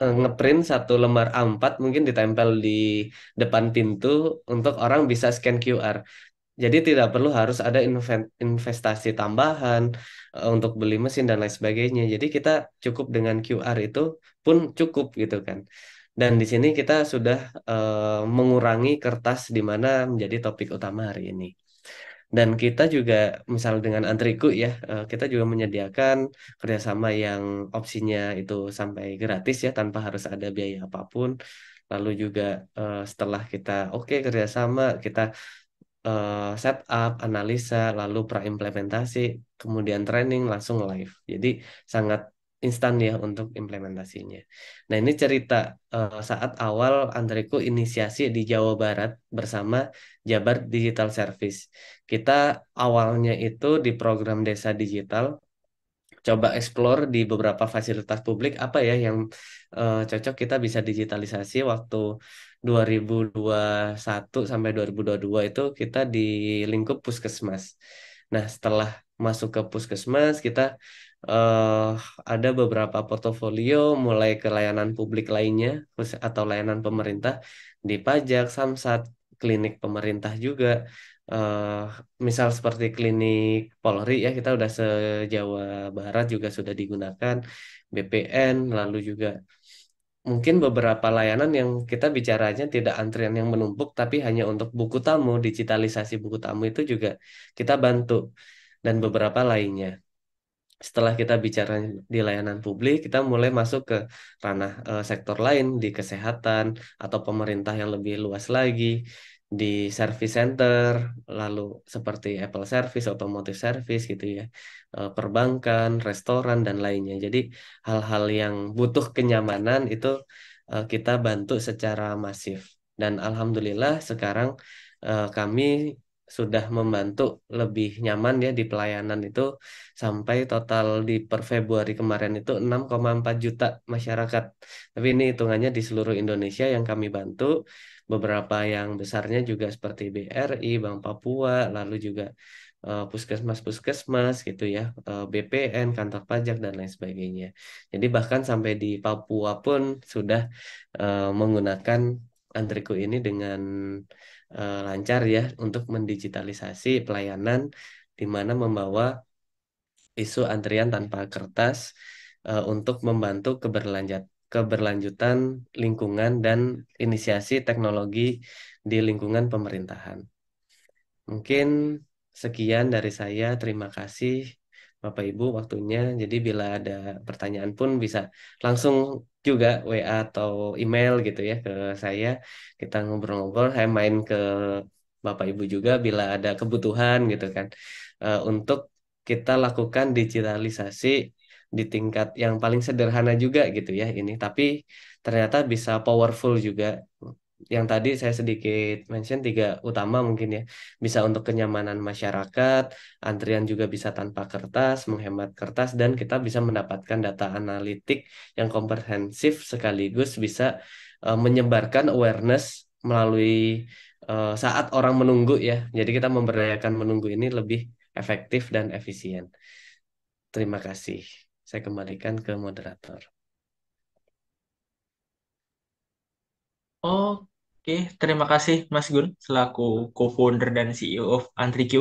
Eh, ngeprint satu lembar A4 mungkin ditempel di depan pintu untuk orang bisa scan QR. Jadi tidak perlu harus ada investasi tambahan eh, untuk beli mesin dan lain sebagainya. Jadi kita cukup dengan QR itu pun cukup gitu kan. Dan di sini kita sudah eh, mengurangi kertas di mana menjadi topik utama hari ini. Dan kita juga misalnya dengan antriku ya, eh, kita juga menyediakan kerjasama yang opsinya itu sampai gratis ya tanpa harus ada biaya apapun. Lalu juga eh, setelah kita oke okay, kerjasama kita eh, set up analisa, lalu praimplementasi, kemudian training langsung live. Jadi sangat instan ya untuk implementasinya. Nah ini cerita uh, saat awal Andreku inisiasi di Jawa Barat bersama Jabar Digital Service kita awalnya itu di program desa digital coba explore di beberapa fasilitas publik apa ya yang uh, cocok kita bisa digitalisasi waktu 2021 sampai 2022 itu kita di lingkup puskesmas. Nah, setelah masuk ke puskesmas kita uh, ada beberapa portofolio mulai ke layanan publik lainnya atau layanan pemerintah di pajak, samsat, klinik pemerintah juga Uh, misal seperti klinik Polri ya kita udah se Jawa Barat juga sudah digunakan BPN lalu juga mungkin beberapa layanan yang kita bicaranya tidak antrian yang menumpuk tapi hanya untuk buku tamu digitalisasi buku tamu itu juga kita bantu dan beberapa lainnya setelah kita bicara di layanan publik, kita mulai masuk ke ranah e, sektor lain di kesehatan atau pemerintah yang lebih luas lagi di service center, lalu seperti Apple Service, Automotive Service gitu ya, eh, perbankan, restoran dan lainnya. Jadi hal-hal yang butuh kenyamanan itu eh, kita bantu secara masif. Dan alhamdulillah sekarang eh, kami sudah membantu lebih nyaman ya di pelayanan itu sampai total di per Februari kemarin itu 6,4 juta masyarakat. Tapi ini hitungannya di seluruh Indonesia yang kami bantu beberapa yang besarnya juga seperti BRI, Bank Papua, lalu juga puskesmas-puskesmas eh, gitu ya, eh, BPN, kantor pajak dan lain sebagainya. Jadi bahkan sampai di Papua pun sudah eh, menggunakan antreku ini dengan lancar ya untuk mendigitalisasi pelayanan di mana membawa isu antrian tanpa kertas untuk membantu keberlanjutan keberlanjutan lingkungan dan inisiasi teknologi di lingkungan pemerintahan. Mungkin sekian dari saya. Terima kasih Bapak Ibu waktunya. Jadi bila ada pertanyaan pun bisa langsung juga WA atau email gitu ya ke saya. Kita ngobrol-ngobrol, saya main ke Bapak Ibu juga bila ada kebutuhan gitu kan. Eh, untuk kita lakukan digitalisasi di tingkat yang paling sederhana juga gitu ya ini tapi ternyata bisa powerful juga yang tadi saya sedikit mention tiga utama mungkin ya bisa untuk kenyamanan masyarakat antrian juga bisa tanpa kertas menghemat kertas dan kita bisa mendapatkan data analitik yang komprehensif sekaligus bisa uh, menyebarkan awareness melalui uh, saat orang menunggu ya jadi kita memberdayakan menunggu ini lebih efektif dan efisien terima kasih saya kembalikan ke moderator. Oke, terima kasih Mas Gun selaku co-founder dan CEO of AntriQ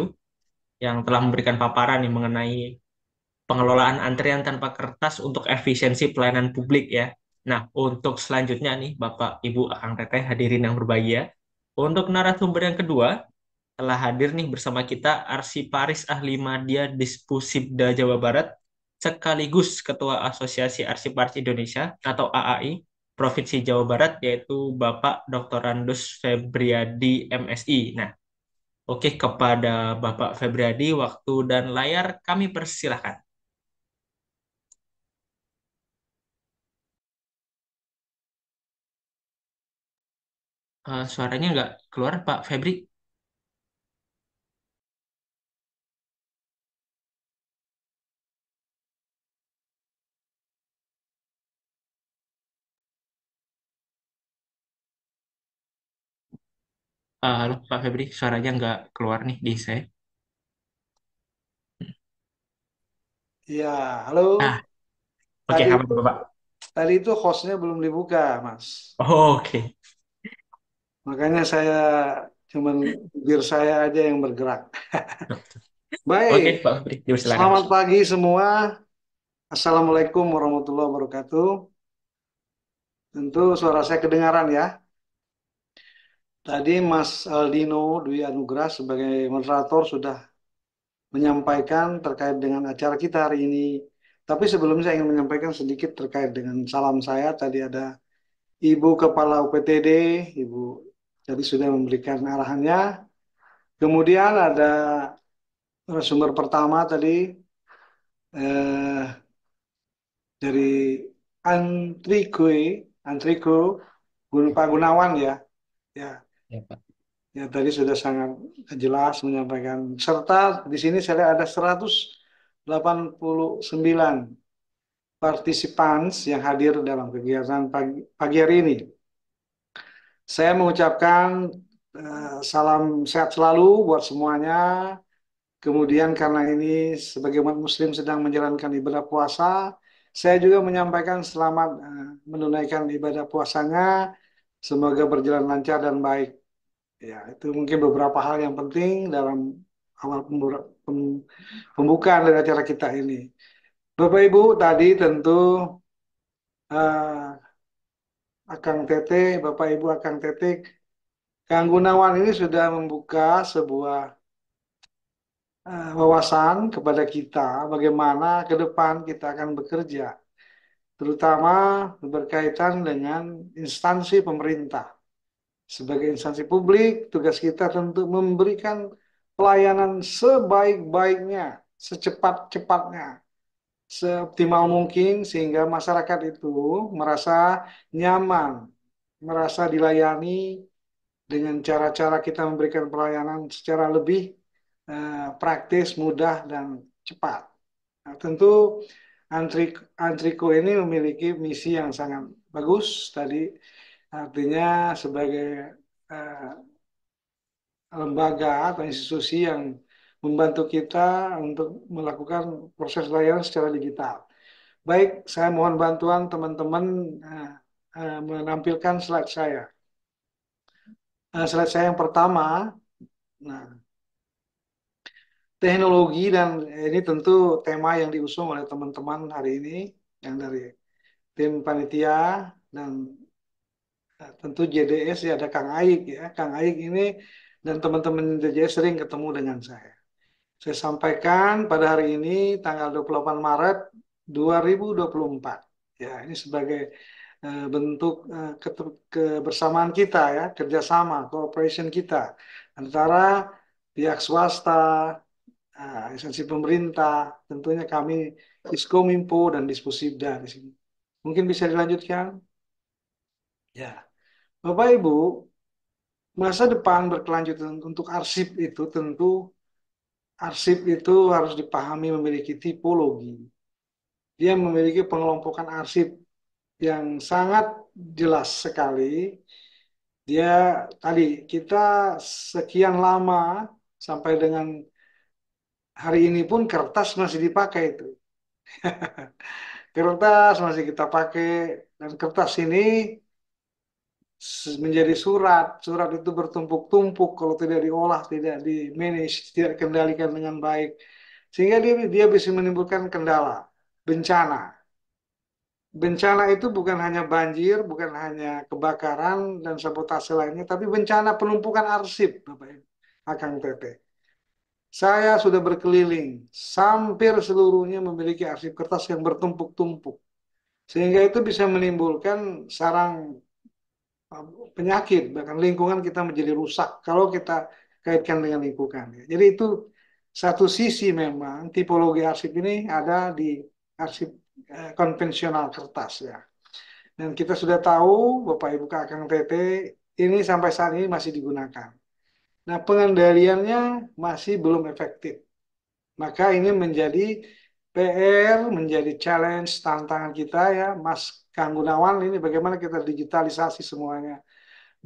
yang telah memberikan paparan nih mengenai pengelolaan antrian tanpa kertas untuk efisiensi pelayanan publik ya. Nah, untuk selanjutnya nih Bapak Ibu Akang Teteh hadirin yang berbahagia, untuk narasumber yang kedua telah hadir nih bersama kita Arsi Paris ahli Madya Dispusibda Jawa Barat sekaligus Ketua Asosiasi Arsip-Arsip Indonesia atau AAI Provinsi Jawa Barat yaitu Bapak Dr. Randus Febriadi MSI. Nah, oke kepada Bapak Febriadi waktu dan layar kami persilahkan. Uh, suaranya nggak keluar Pak Febri. Uh, halo Pak Febri, suaranya nggak keluar nih di saya. Iya, halo. Nah, oke, Tadi itu Bapak? tadi itu hostnya belum dibuka, Mas. Oh, oke. Makanya saya cuman bibir saya aja yang bergerak. Oke, Baik, Pak Febri, silakan. selamat pagi semua. Assalamualaikum warahmatullahi wabarakatuh. Tentu suara saya kedengaran ya. Tadi Mas Aldino Dwi Anugrah sebagai moderator sudah menyampaikan terkait dengan acara kita hari ini. Tapi sebelumnya saya ingin menyampaikan sedikit terkait dengan salam saya. Tadi ada Ibu Kepala UPTD, Ibu tadi sudah memberikan arahannya. Kemudian ada sumber pertama tadi eh, dari Antriku Antriku Gun Pak Gunawan ya. Ya. Ya, Pak. Ya, tadi sudah sangat jelas menyampaikan. Serta di sini saya lihat ada 189 partisipan yang hadir dalam kegiatan pagi, pagi hari ini. Saya mengucapkan eh, salam sehat selalu buat semuanya. Kemudian karena ini sebagai umat muslim sedang menjalankan ibadah puasa, saya juga menyampaikan selamat eh, menunaikan ibadah puasanya Semoga berjalan lancar dan baik. Ya, itu mungkin beberapa hal yang penting dalam awal pembukaan dari acara kita ini. Bapak Ibu tadi tentu uh, Akang Tete, Bapak Ibu Akang Tete, Kang Gunawan ini sudah membuka sebuah uh, wawasan kepada kita bagaimana ke depan kita akan bekerja terutama berkaitan dengan instansi pemerintah. Sebagai instansi publik, tugas kita tentu memberikan pelayanan sebaik-baiknya, secepat-cepatnya, seoptimal mungkin sehingga masyarakat itu merasa nyaman, merasa dilayani dengan cara-cara kita memberikan pelayanan secara lebih eh, praktis, mudah, dan cepat. Nah, tentu Antriko ini memiliki misi yang sangat bagus tadi artinya sebagai uh, lembaga atau institusi yang membantu kita untuk melakukan proses layanan secara digital. Baik, saya mohon bantuan teman-teman uh, uh, menampilkan slide saya. Uh, slide saya yang pertama, nah teknologi dan ini tentu tema yang diusung oleh teman-teman hari ini yang dari tim panitia dan eh, tentu JDS ya ada Kang Aik ya. Kang Aik ini dan teman-teman JDS sering ketemu dengan saya. Saya sampaikan pada hari ini tanggal 28 Maret 2024. Ya, ini sebagai eh, bentuk eh, kebersamaan kita ya, kerjasama, cooperation kita antara pihak swasta, uh, instansi pemerintah, tentunya kami Diskominfo dan Disposibda di sini. Mungkin bisa dilanjutkan? Ya. Bapak Ibu, masa depan berkelanjutan untuk arsip itu tentu arsip itu harus dipahami memiliki tipologi. Dia memiliki pengelompokan arsip yang sangat jelas sekali. Dia tadi kita sekian lama sampai dengan hari ini pun kertas masih dipakai itu. kertas masih kita pakai dan kertas ini menjadi surat. Surat itu bertumpuk-tumpuk kalau tidak diolah, tidak di manage, tidak kendalikan dengan baik. Sehingga dia dia bisa menimbulkan kendala, bencana. Bencana itu bukan hanya banjir, bukan hanya kebakaran dan sabotase lainnya, tapi bencana penumpukan arsip, Bapak Ibu, Akang saya sudah berkeliling, hampir seluruhnya memiliki arsip kertas yang bertumpuk-tumpuk. Sehingga itu bisa menimbulkan sarang eh, penyakit, bahkan lingkungan kita menjadi rusak kalau kita kaitkan dengan lingkungan. Jadi itu satu sisi memang tipologi arsip ini ada di arsip eh, konvensional kertas ya. Dan kita sudah tahu Bapak Ibu Kakang Tete ini sampai saat ini masih digunakan. Nah, pengendaliannya masih belum efektif. Maka ini menjadi PR, menjadi challenge, tantangan kita ya, Mas Kang Gunawan ini bagaimana kita digitalisasi semuanya.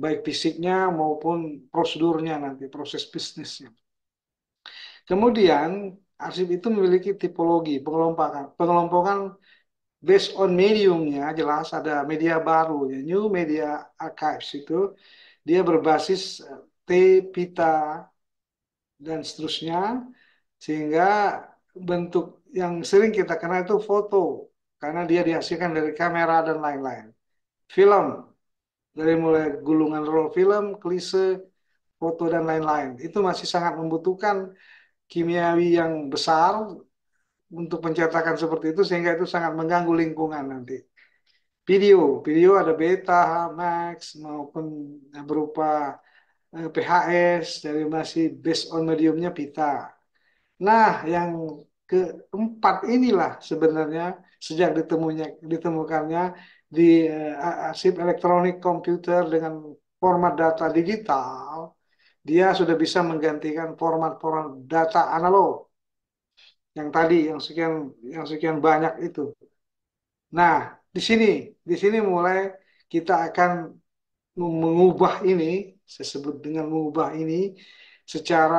Baik fisiknya maupun prosedurnya nanti, proses bisnisnya. Kemudian, arsip itu memiliki tipologi, pengelompokan. Pengelompokan based on mediumnya jelas ada media baru ya new media archives itu dia berbasis T, pita, dan seterusnya. Sehingga bentuk yang sering kita kenal itu foto, karena dia dihasilkan dari kamera dan lain-lain. Film, dari mulai gulungan roll film, klise, foto, dan lain-lain. Itu masih sangat membutuhkan kimiawi yang besar untuk pencetakan seperti itu, sehingga itu sangat mengganggu lingkungan nanti. Video, video ada beta, max, maupun berupa Eh, PHS dari masih based on mediumnya pita. Nah, yang keempat inilah sebenarnya sejak ditemunya ditemukannya di uh, arsip elektronik komputer dengan format data digital, dia sudah bisa menggantikan format-format data analog yang tadi yang sekian yang sekian banyak itu. Nah, di sini di sini mulai kita akan mengubah ini, saya sebut dengan mengubah ini secara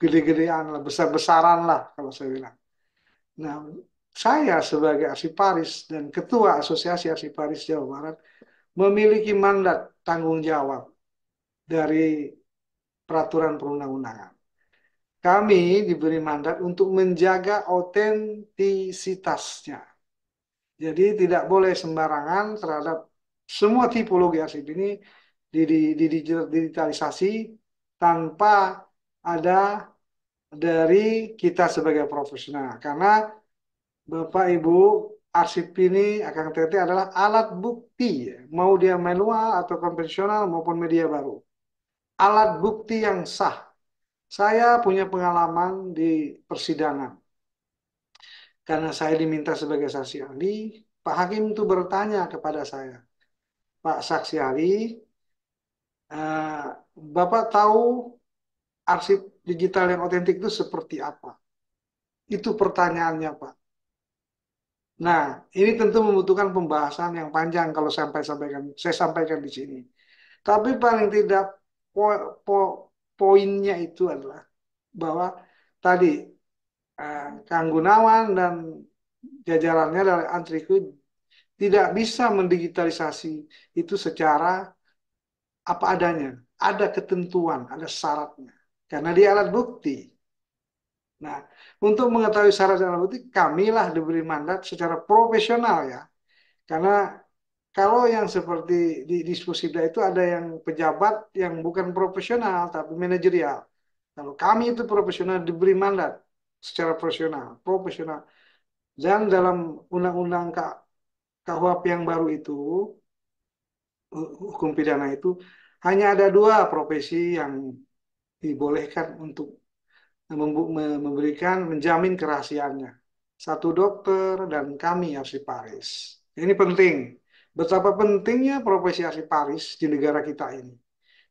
gede-gedean lah, besar-besaran lah kalau saya bilang. Nah, saya sebagai arsiparis dan ketua Asosiasi Arsiparis Jawa Barat memiliki mandat tanggung jawab dari peraturan perundang-undangan. Kami diberi mandat untuk menjaga otentisitasnya. Jadi tidak boleh sembarangan terhadap semua tipologi arsip ini didigitalisasi tanpa ada dari kita sebagai profesional karena Bapak Ibu arsip ini akan TT adalah alat bukti ya. mau dia manual atau konvensional maupun media baru alat bukti yang sah saya punya pengalaman di persidangan karena saya diminta sebagai saksi ahli Pak Hakim itu bertanya kepada saya Pak Saksi Ali, eh, Bapak tahu arsip digital yang otentik itu seperti apa? Itu pertanyaannya, Pak. Nah, ini tentu membutuhkan pembahasan yang panjang kalau sampai sampaikan saya sampaikan di sini. Tapi paling tidak po, po, poinnya itu adalah bahwa tadi eh, Kang Gunawan dan jajarannya dari antriku tidak bisa mendigitalisasi itu secara apa adanya. Ada ketentuan, ada syaratnya. Karena dia alat bukti. Nah, untuk mengetahui syarat alat bukti, kamilah diberi mandat secara profesional ya. Karena kalau yang seperti di diskusi itu ada yang pejabat yang bukan profesional tapi manajerial. Kalau kami itu profesional diberi mandat secara profesional, profesional. Dan dalam undang-undang KUHP yang baru itu hukum pidana itu hanya ada dua profesi yang dibolehkan untuk memberikan menjamin kerahasiaannya satu dokter dan kami arsiparis ini penting betapa pentingnya profesi arsiparis di negara kita ini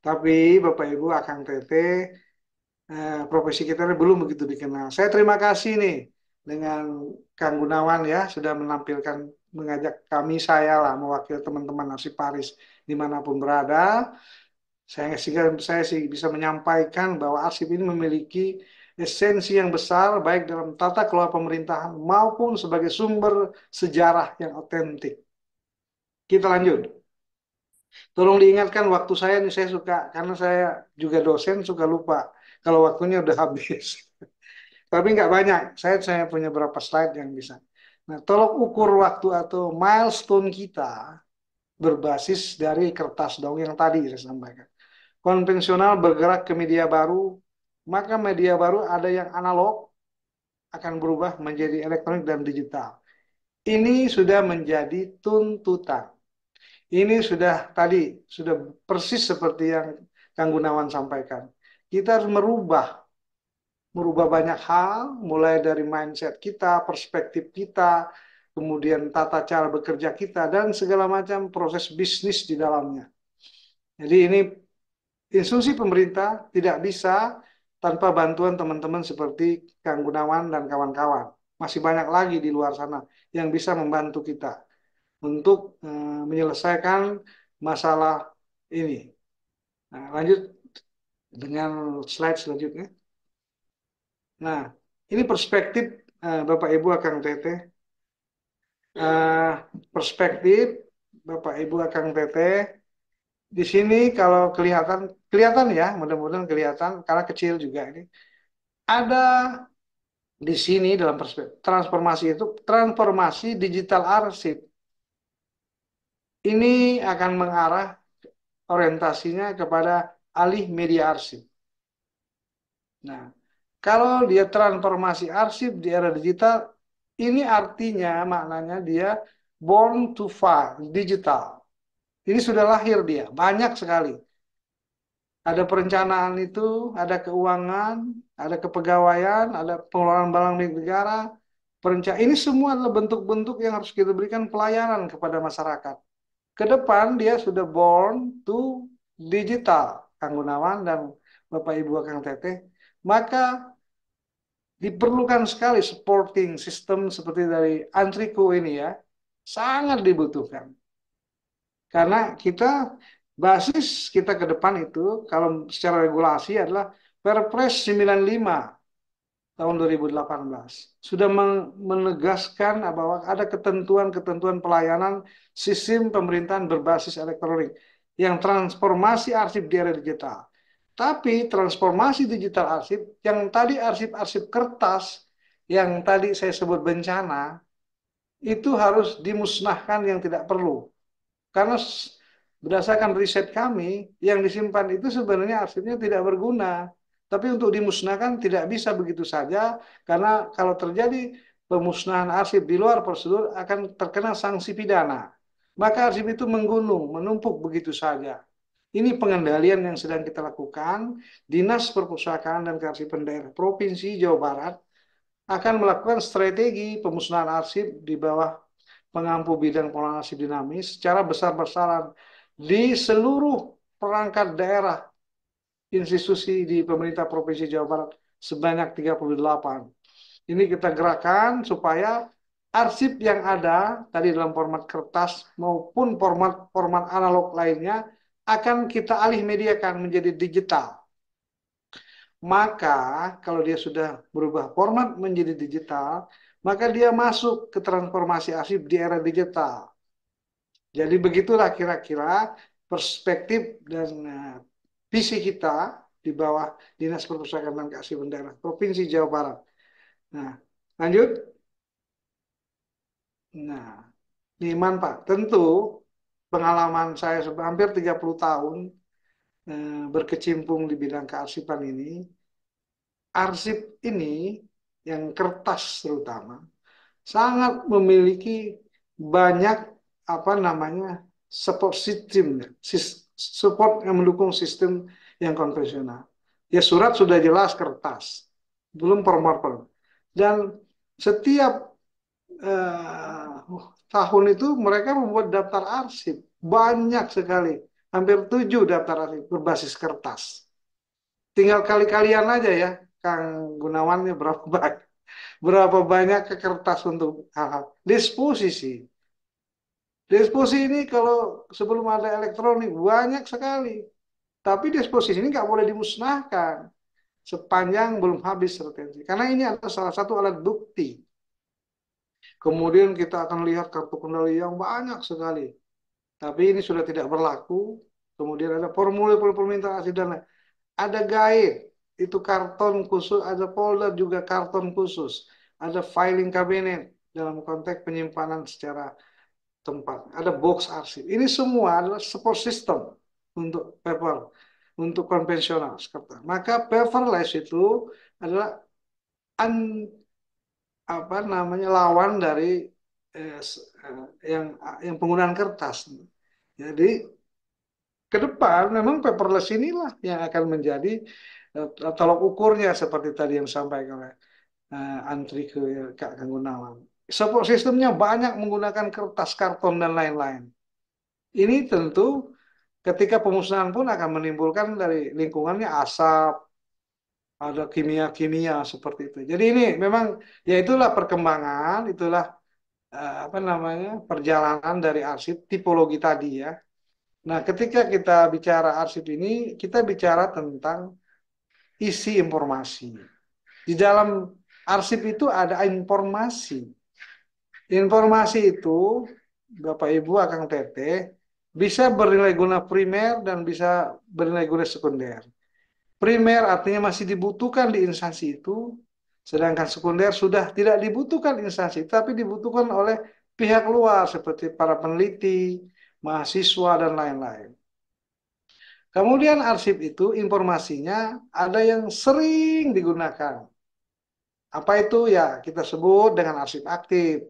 tapi bapak ibu akang tete eh, profesi kita ini belum begitu dikenal saya terima kasih nih dengan kang gunawan ya sudah menampilkan mengajak kami saya lah mewakili teman-teman Nasib Paris dimanapun berada saya sehingga saya sih bisa menyampaikan bahwa arsip ini memiliki esensi yang besar baik dalam tata kelola pemerintahan maupun sebagai sumber sejarah yang otentik kita lanjut tolong diingatkan waktu saya ini saya suka karena saya juga dosen suka lupa kalau waktunya udah habis tapi nggak banyak saya saya punya beberapa slide yang bisa Nah, tolong ukur waktu atau milestone kita berbasis dari kertas dong yang tadi saya sampaikan. Konvensional bergerak ke media baru, maka media baru ada yang analog akan berubah menjadi elektronik dan digital. Ini sudah menjadi tuntutan. Ini sudah tadi, sudah persis seperti yang Kang Gunawan sampaikan. Kita harus merubah merubah banyak hal, mulai dari mindset kita, perspektif kita, kemudian tata cara bekerja kita, dan segala macam proses bisnis di dalamnya. Jadi ini instruksi pemerintah tidak bisa tanpa bantuan teman-teman seperti Kang Gunawan dan kawan-kawan. Masih banyak lagi di luar sana yang bisa membantu kita untuk eh, menyelesaikan masalah ini. Nah, lanjut dengan slide selanjutnya. Nah, ini perspektif uh, Bapak Ibu Akang Tete. Uh, perspektif Bapak Ibu Akang Tete. Di sini kalau kelihatan kelihatan ya, mudah-mudahan kelihatan karena kecil juga ini. Ada di sini dalam perspektif transformasi itu transformasi digital arsip. Ini akan mengarah orientasinya kepada alih media arsip. Nah, kalau dia transformasi arsip di era digital, ini artinya maknanya dia born to file digital. Ini sudah lahir dia, banyak sekali. Ada perencanaan itu, ada keuangan, ada kepegawaian, ada pengelolaan barang milik negara, perencanaan. Ini semua adalah bentuk-bentuk yang harus kita berikan pelayanan kepada masyarakat. Ke depan dia sudah born to digital, Kang Gunawan dan Bapak Ibu Kang Teteh maka diperlukan sekali supporting system seperti dari Antriku ini ya, sangat dibutuhkan. Karena kita basis kita ke depan itu kalau secara regulasi adalah Perpres 95 tahun 2018 sudah menegaskan bahwa ada ketentuan-ketentuan pelayanan sistem pemerintahan berbasis elektronik yang transformasi arsip di era digital tapi transformasi digital arsip, yang tadi arsip-arsip kertas, yang tadi saya sebut bencana, itu harus dimusnahkan yang tidak perlu. Karena berdasarkan riset kami, yang disimpan itu sebenarnya arsipnya tidak berguna. Tapi untuk dimusnahkan tidak bisa begitu saja, karena kalau terjadi pemusnahan arsip di luar prosedur akan terkena sanksi pidana. Maka arsip itu menggunung, menumpuk begitu saja ini pengendalian yang sedang kita lakukan. Dinas Perpustakaan dan Kearsipan Daerah Provinsi Jawa Barat akan melakukan strategi pemusnahan arsip di bawah pengampu bidang pengelolaan arsip dinamis secara besar-besaran di seluruh perangkat daerah institusi di pemerintah Provinsi Jawa Barat sebanyak 38. Ini kita gerakan supaya arsip yang ada tadi dalam format kertas maupun format format analog lainnya akan kita alih mediakan menjadi digital. Maka kalau dia sudah berubah format menjadi digital, maka dia masuk ke transformasi arsip di era digital. Jadi begitulah kira-kira perspektif dan eh, visi kita di bawah Dinas Perpustakaan dan Kearsipan Daerah Provinsi Jawa Barat. Nah, lanjut. Nah, ini manfaat. tentu pengalaman saya hampir 30 tahun eh, berkecimpung di bidang kearsipan ini, arsip ini yang kertas terutama sangat memiliki banyak apa namanya support system, ya, support yang mendukung sistem yang konvensional. Ya surat sudah jelas kertas, belum formal Dan setiap uh, tahun itu mereka membuat daftar arsip banyak sekali, hampir tujuh daftar arsip berbasis kertas. Tinggal kali-kalian aja ya, Kang Gunawannya berapa banyak, berapa banyak ke kertas untuk hal-hal disposisi. Disposisi ini kalau sebelum ada elektronik banyak sekali, tapi disposisi ini nggak boleh dimusnahkan sepanjang belum habis retensi. Karena ini adalah salah satu alat bukti Kemudian kita akan lihat kartu kendali yang banyak sekali. Tapi ini sudah tidak berlaku. Kemudian ada formulir permintaan aksi dan Ada guide, itu karton khusus, ada folder juga karton khusus. Ada filing kabinet dalam konteks penyimpanan secara tempat. Ada box arsip. Ini semua adalah support system untuk paper, untuk konvensional. Maka paperless itu adalah apa namanya lawan dari eh, eh, yang yang penggunaan kertas. Jadi ke depan memang paperless inilah yang akan menjadi eh, tolok ukurnya seperti tadi yang sampai oleh eh, Antri ke Kak Gunawan. Support sistemnya banyak menggunakan kertas, karton dan lain-lain. Ini tentu ketika pemusnahan pun akan menimbulkan dari lingkungannya asap, ada kimia-kimia seperti itu. Jadi ini memang ya itulah perkembangan, itulah uh, apa namanya perjalanan dari arsip tipologi tadi ya. Nah, ketika kita bicara arsip ini, kita bicara tentang isi informasi. Di dalam arsip itu ada informasi. Informasi itu Bapak Ibu Akang Teteh bisa bernilai guna primer dan bisa bernilai guna sekunder primer artinya masih dibutuhkan di instansi itu, sedangkan sekunder sudah tidak dibutuhkan instansi, tapi dibutuhkan oleh pihak luar seperti para peneliti, mahasiswa, dan lain-lain. Kemudian arsip itu informasinya ada yang sering digunakan. Apa itu ya kita sebut dengan arsip aktif.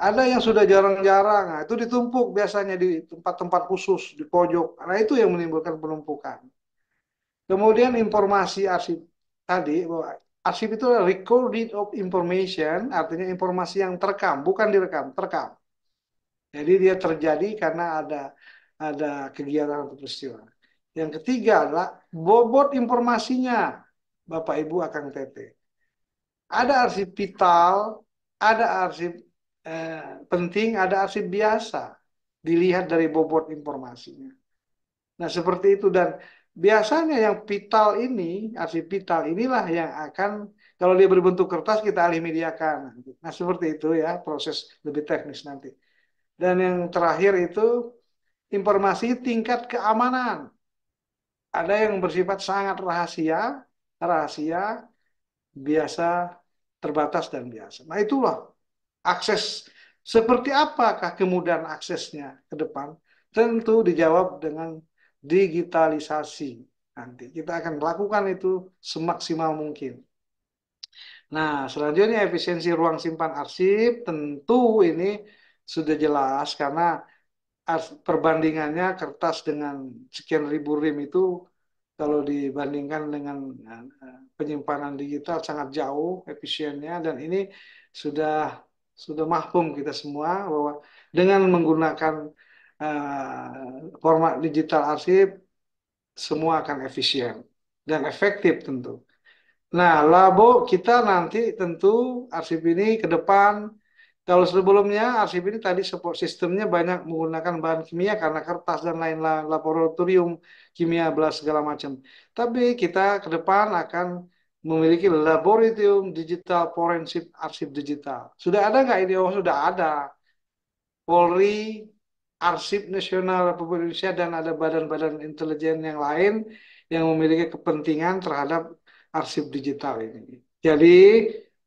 Ada yang sudah jarang-jarang, nah, itu ditumpuk biasanya di tempat-tempat khusus, di pojok. Nah itu yang menimbulkan penumpukan. Kemudian informasi arsip tadi arsip itu recorded of information, artinya informasi yang terekam, bukan direkam, terekam. Jadi dia terjadi karena ada ada kegiatan atau peristiwa. Yang ketiga adalah bobot informasinya Bapak Ibu akan TT. Ada arsip vital, ada arsip eh, penting, ada arsip biasa. Dilihat dari bobot informasinya. Nah seperti itu dan biasanya yang vital ini, arsip vital inilah yang akan kalau dia berbentuk kertas kita alih mediakan. Nah, seperti itu ya proses lebih teknis nanti. Dan yang terakhir itu informasi tingkat keamanan. Ada yang bersifat sangat rahasia, rahasia, biasa, terbatas dan biasa. Nah, itulah akses seperti apakah kemudahan aksesnya ke depan? Tentu dijawab dengan digitalisasi nanti. Kita akan lakukan itu semaksimal mungkin. Nah, selanjutnya efisiensi ruang simpan arsip tentu ini sudah jelas karena perbandingannya kertas dengan sekian ribu rim itu kalau dibandingkan dengan eh, penyimpanan digital sangat jauh efisiennya dan ini sudah sudah mahfum kita semua bahwa dengan menggunakan Eh, format digital arsip semua akan efisien dan efektif tentu. Nah, labo kita nanti tentu arsip ini ke depan kalau sebelumnya arsip ini tadi support sistemnya banyak menggunakan bahan kimia karena kertas dan lain-lain laboratorium kimia belas segala macam. Tapi kita ke depan akan memiliki laboratorium digital forensik arsip digital. Sudah ada nggak ini? Oh sudah ada. Polri Arsip Nasional Republik Indonesia dan ada badan-badan intelijen yang lain yang memiliki kepentingan terhadap arsip digital ini. Jadi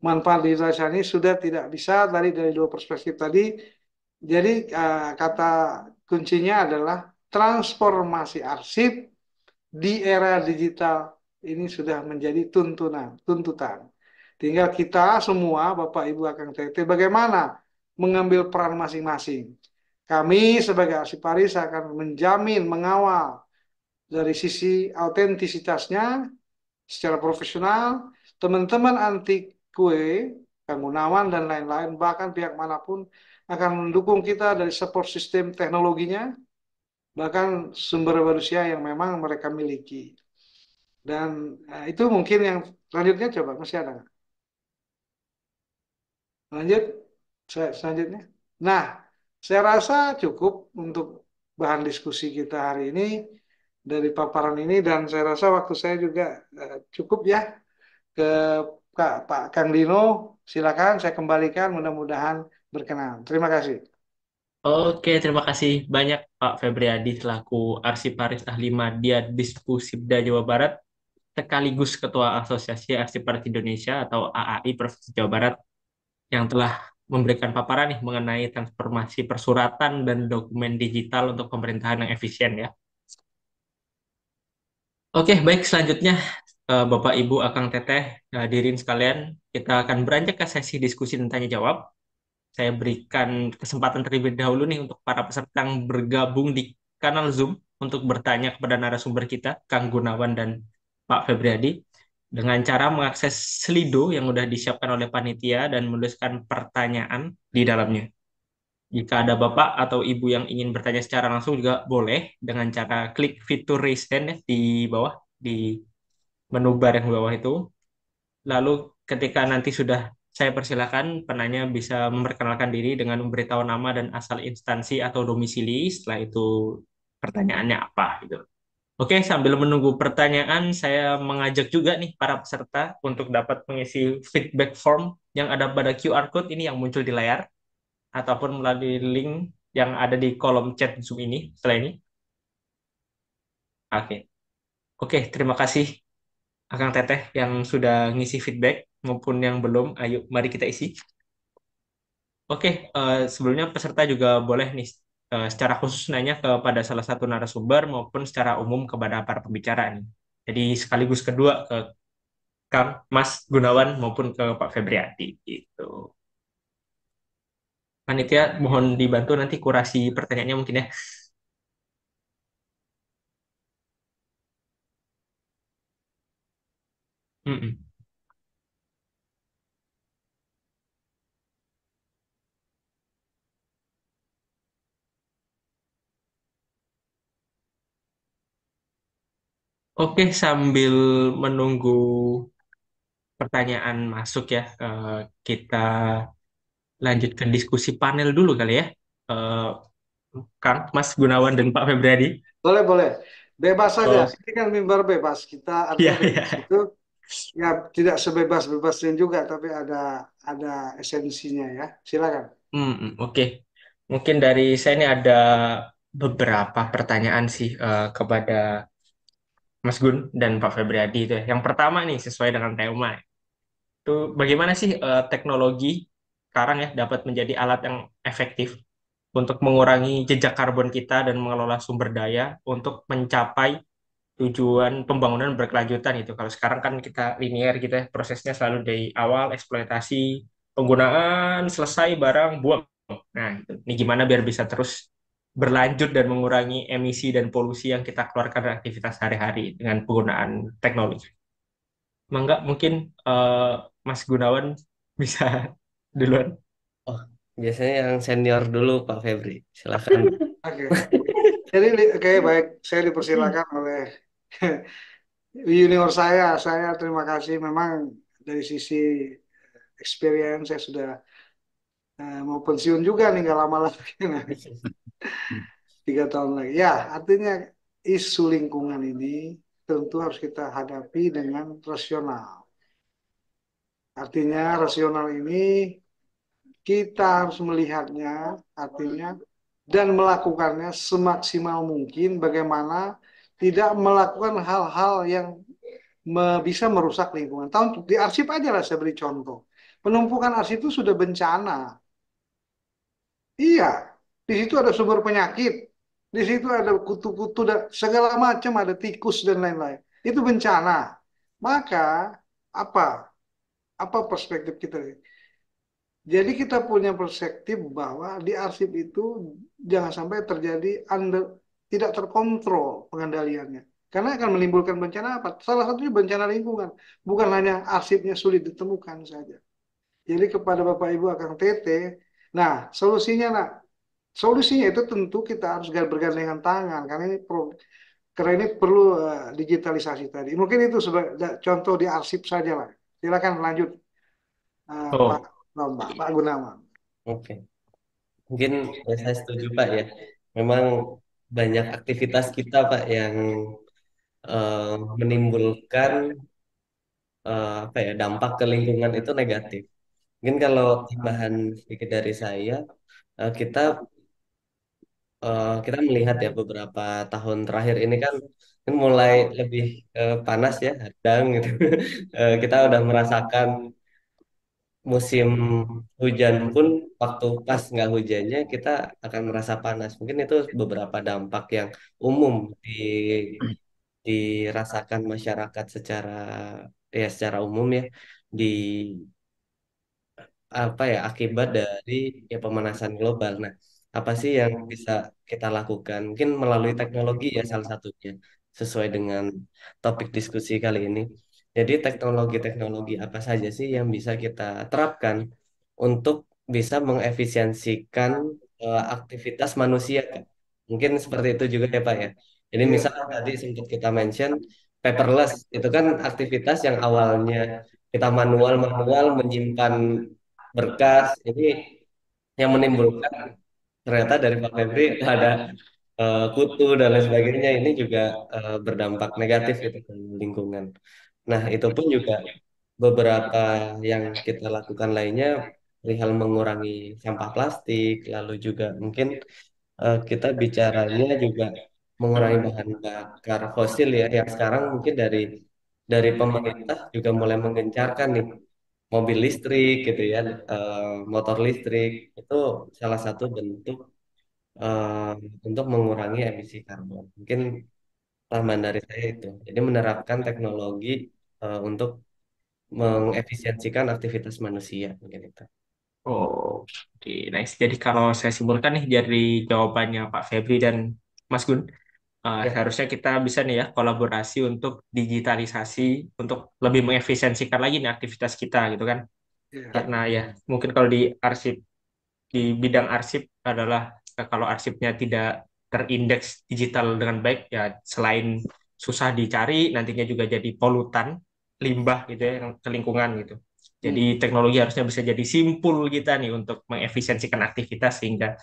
manfaat digitalisasi ini sudah tidak bisa dari dari dua perspektif tadi. Jadi eh, kata kuncinya adalah transformasi arsip di era digital ini sudah menjadi tuntunan, tuntutan. Tinggal kita semua, Bapak Ibu akan Tete bagaimana mengambil peran masing-masing kami sebagai Asiparis Paris akan menjamin, mengawal dari sisi autentisitasnya secara profesional, teman-teman anti kue, Kang dan lain-lain, bahkan pihak manapun akan mendukung kita dari support sistem teknologinya, bahkan sumber manusia yang memang mereka miliki. Dan nah, itu mungkin yang selanjutnya coba masih ada nggak? Lanjut, selanjutnya. Nah, saya rasa cukup untuk bahan diskusi kita hari ini dari paparan ini dan saya rasa waktu saya juga eh, cukup ya ke Kak, Pak Kang Dino, silakan saya kembalikan mudah-mudahan berkenan. Terima kasih. Oke, terima kasih banyak Pak Febriadi selaku Arsiparis Ahli Diskusi Bda Jawa Barat sekaligus Ketua Asosiasi Arsiparis Indonesia atau AAI Provinsi Jawa Barat yang telah memberikan paparan nih mengenai transformasi persuratan dan dokumen digital untuk pemerintahan yang efisien ya. Oke, baik selanjutnya eh, Bapak Ibu Akang Teteh, eh, hadirin sekalian, kita akan beranjak ke sesi diskusi dan tanya jawab. Saya berikan kesempatan terlebih dahulu nih untuk para peserta yang bergabung di kanal Zoom untuk bertanya kepada narasumber kita, Kang Gunawan dan Pak Febriadi dengan cara mengakses Slido yang sudah disiapkan oleh panitia dan menuliskan pertanyaan di dalamnya. Jika ada bapak atau ibu yang ingin bertanya secara langsung juga boleh dengan cara klik fitur raise hand ya, di bawah di menu bar yang bawah itu. Lalu ketika nanti sudah saya persilakan penanya bisa memperkenalkan diri dengan memberitahu nama dan asal instansi atau domisili. Setelah itu pertanyaannya apa gitu. Oke, sambil menunggu pertanyaan, saya mengajak juga nih para peserta untuk dapat mengisi feedback form yang ada pada QR code ini yang muncul di layar ataupun melalui link yang ada di kolom chat Zoom ini setelah ini. Oke. Oke, terima kasih Akang Teteh yang sudah ngisi feedback maupun yang belum. Ayo mari kita isi. Oke, eh, sebelumnya peserta juga boleh nih Eh, secara khusus nanya kepada salah satu narasumber maupun secara umum kepada para pembicara nih. Jadi sekaligus kedua ke Kang Mas Gunawan maupun ke Pak Febriati gitu. Panitia mohon dibantu nanti kurasi pertanyaannya mungkin ya. Mm -mm. Oke, sambil menunggu pertanyaan masuk ya, eh, kita lanjutkan diskusi panel dulu kali ya. Eh, Kang, Mas Gunawan dan Pak Febradi. Boleh, boleh. Bebas saja. Oh. Ini kan mimbar bebas. Kita ada iya, yeah, yeah. itu ya tidak sebebas-bebasnya juga, tapi ada ada esensinya ya. Silakan. Hmm, hmm Oke. Okay. Mungkin dari saya ini ada beberapa pertanyaan sih uh, kepada Mas Gun dan Pak Febriadi itu. Ya. Yang pertama nih sesuai dengan tema ya. itu bagaimana sih uh, teknologi sekarang ya dapat menjadi alat yang efektif untuk mengurangi jejak karbon kita dan mengelola sumber daya untuk mencapai tujuan pembangunan berkelanjutan itu. Kalau sekarang kan kita linear kita gitu, ya, prosesnya selalu dari awal eksploitasi penggunaan selesai barang buang. Nah, gitu. ini gimana biar bisa terus berlanjut dan mengurangi emisi dan polusi yang kita keluarkan dari aktivitas sehari-hari dengan penggunaan teknologi. Mangga mungkin uh, Mas Gunawan bisa duluan. Oh, biasanya yang senior dulu Pak Febri. Silakan. Oke. Okay. Jadi oke okay, baik, saya dipersilakan hmm. oleh junior saya. Saya terima kasih memang dari sisi experience saya sudah uh, mau pensiun juga nih nggak lama lagi. Tiga tahun lagi. Ya, artinya isu lingkungan ini tentu harus kita hadapi dengan rasional. Artinya rasional ini kita harus melihatnya, artinya dan melakukannya semaksimal mungkin bagaimana tidak melakukan hal-hal yang me bisa merusak lingkungan. Tahun di arsip aja lah saya beri contoh. Penumpukan arsip itu sudah bencana. Iya, di situ ada sumber penyakit, di situ ada kutu-kutu segala macam, ada tikus dan lain-lain. Itu bencana. Maka apa? Apa perspektif kita? Jadi kita punya perspektif bahwa di arsip itu jangan sampai terjadi under tidak terkontrol pengendaliannya. Karena akan menimbulkan bencana apa? Salah satunya bencana lingkungan. Bukan hanya arsipnya sulit ditemukan saja. Jadi kepada Bapak Ibu akan TT. Nah, solusinya nak, Solusinya itu tentu kita harus bergandengan tangan karena ini pro, karena ini perlu uh, digitalisasi tadi. Mungkin itu sebagai contoh di arsip saja lah. Silakan lanjut uh, oh. Pak Nomba, Pak Gunawan. Oke. Okay. Mungkin ya saya setuju Pak ya. Memang banyak aktivitas kita Pak yang uh, menimbulkan uh, apa ya dampak ke lingkungan itu negatif. Mungkin kalau tambahan sedikit dari saya, kita uh, kita melihat ya beberapa tahun terakhir ini kan kan mulai lebih uh, panas ya, hadang gitu. uh, kita udah merasakan musim hujan pun waktu pas nggak hujannya kita akan merasa panas. Mungkin itu beberapa dampak yang umum di dirasakan masyarakat secara ya secara umum ya di apa ya akibat dari ya pemanasan global. Nah, apa sih yang bisa kita lakukan mungkin melalui teknologi ya salah satunya sesuai dengan topik diskusi kali ini jadi teknologi-teknologi apa saja sih yang bisa kita terapkan untuk bisa mengefisiensikan uh, aktivitas manusia mungkin seperti itu juga ya Pak ya jadi iya. misal tadi sempat kita mention paperless itu kan aktivitas yang awalnya kita manual-manual menyimpan berkas ini yang menimbulkan ternyata dari Pak Febri ada uh, kutu dan lain sebagainya ini juga uh, berdampak negatif gitu ke lingkungan. Nah itu pun juga beberapa yang kita lakukan lainnya perihal mengurangi sampah plastik, lalu juga mungkin uh, kita bicaranya juga mengurangi bahan bakar fosil ya yang sekarang mungkin dari dari pemerintah juga mulai menggencarkan nih mobil listrik gitu ya, eh, motor listrik itu salah satu bentuk eh, untuk mengurangi emisi karbon. Mungkin tambahan dari saya itu. Jadi menerapkan teknologi eh, untuk mengefisiensikan aktivitas manusia mungkin itu. Oh, oke. Nice. Jadi kalau saya simpulkan nih dari jawabannya Pak Febri dan Mas Gun, uh, ah, yeah. Ya. harusnya kita bisa nih ya kolaborasi untuk digitalisasi untuk lebih mengefisiensikan lagi nih aktivitas kita gitu kan yeah. karena ya mungkin kalau di arsip di bidang arsip adalah eh, kalau arsipnya tidak terindeks digital dengan baik ya selain susah dicari nantinya juga jadi polutan limbah gitu ya ke lingkungan gitu jadi hmm. teknologi harusnya bisa jadi simpul kita nih untuk mengefisiensikan aktivitas sehingga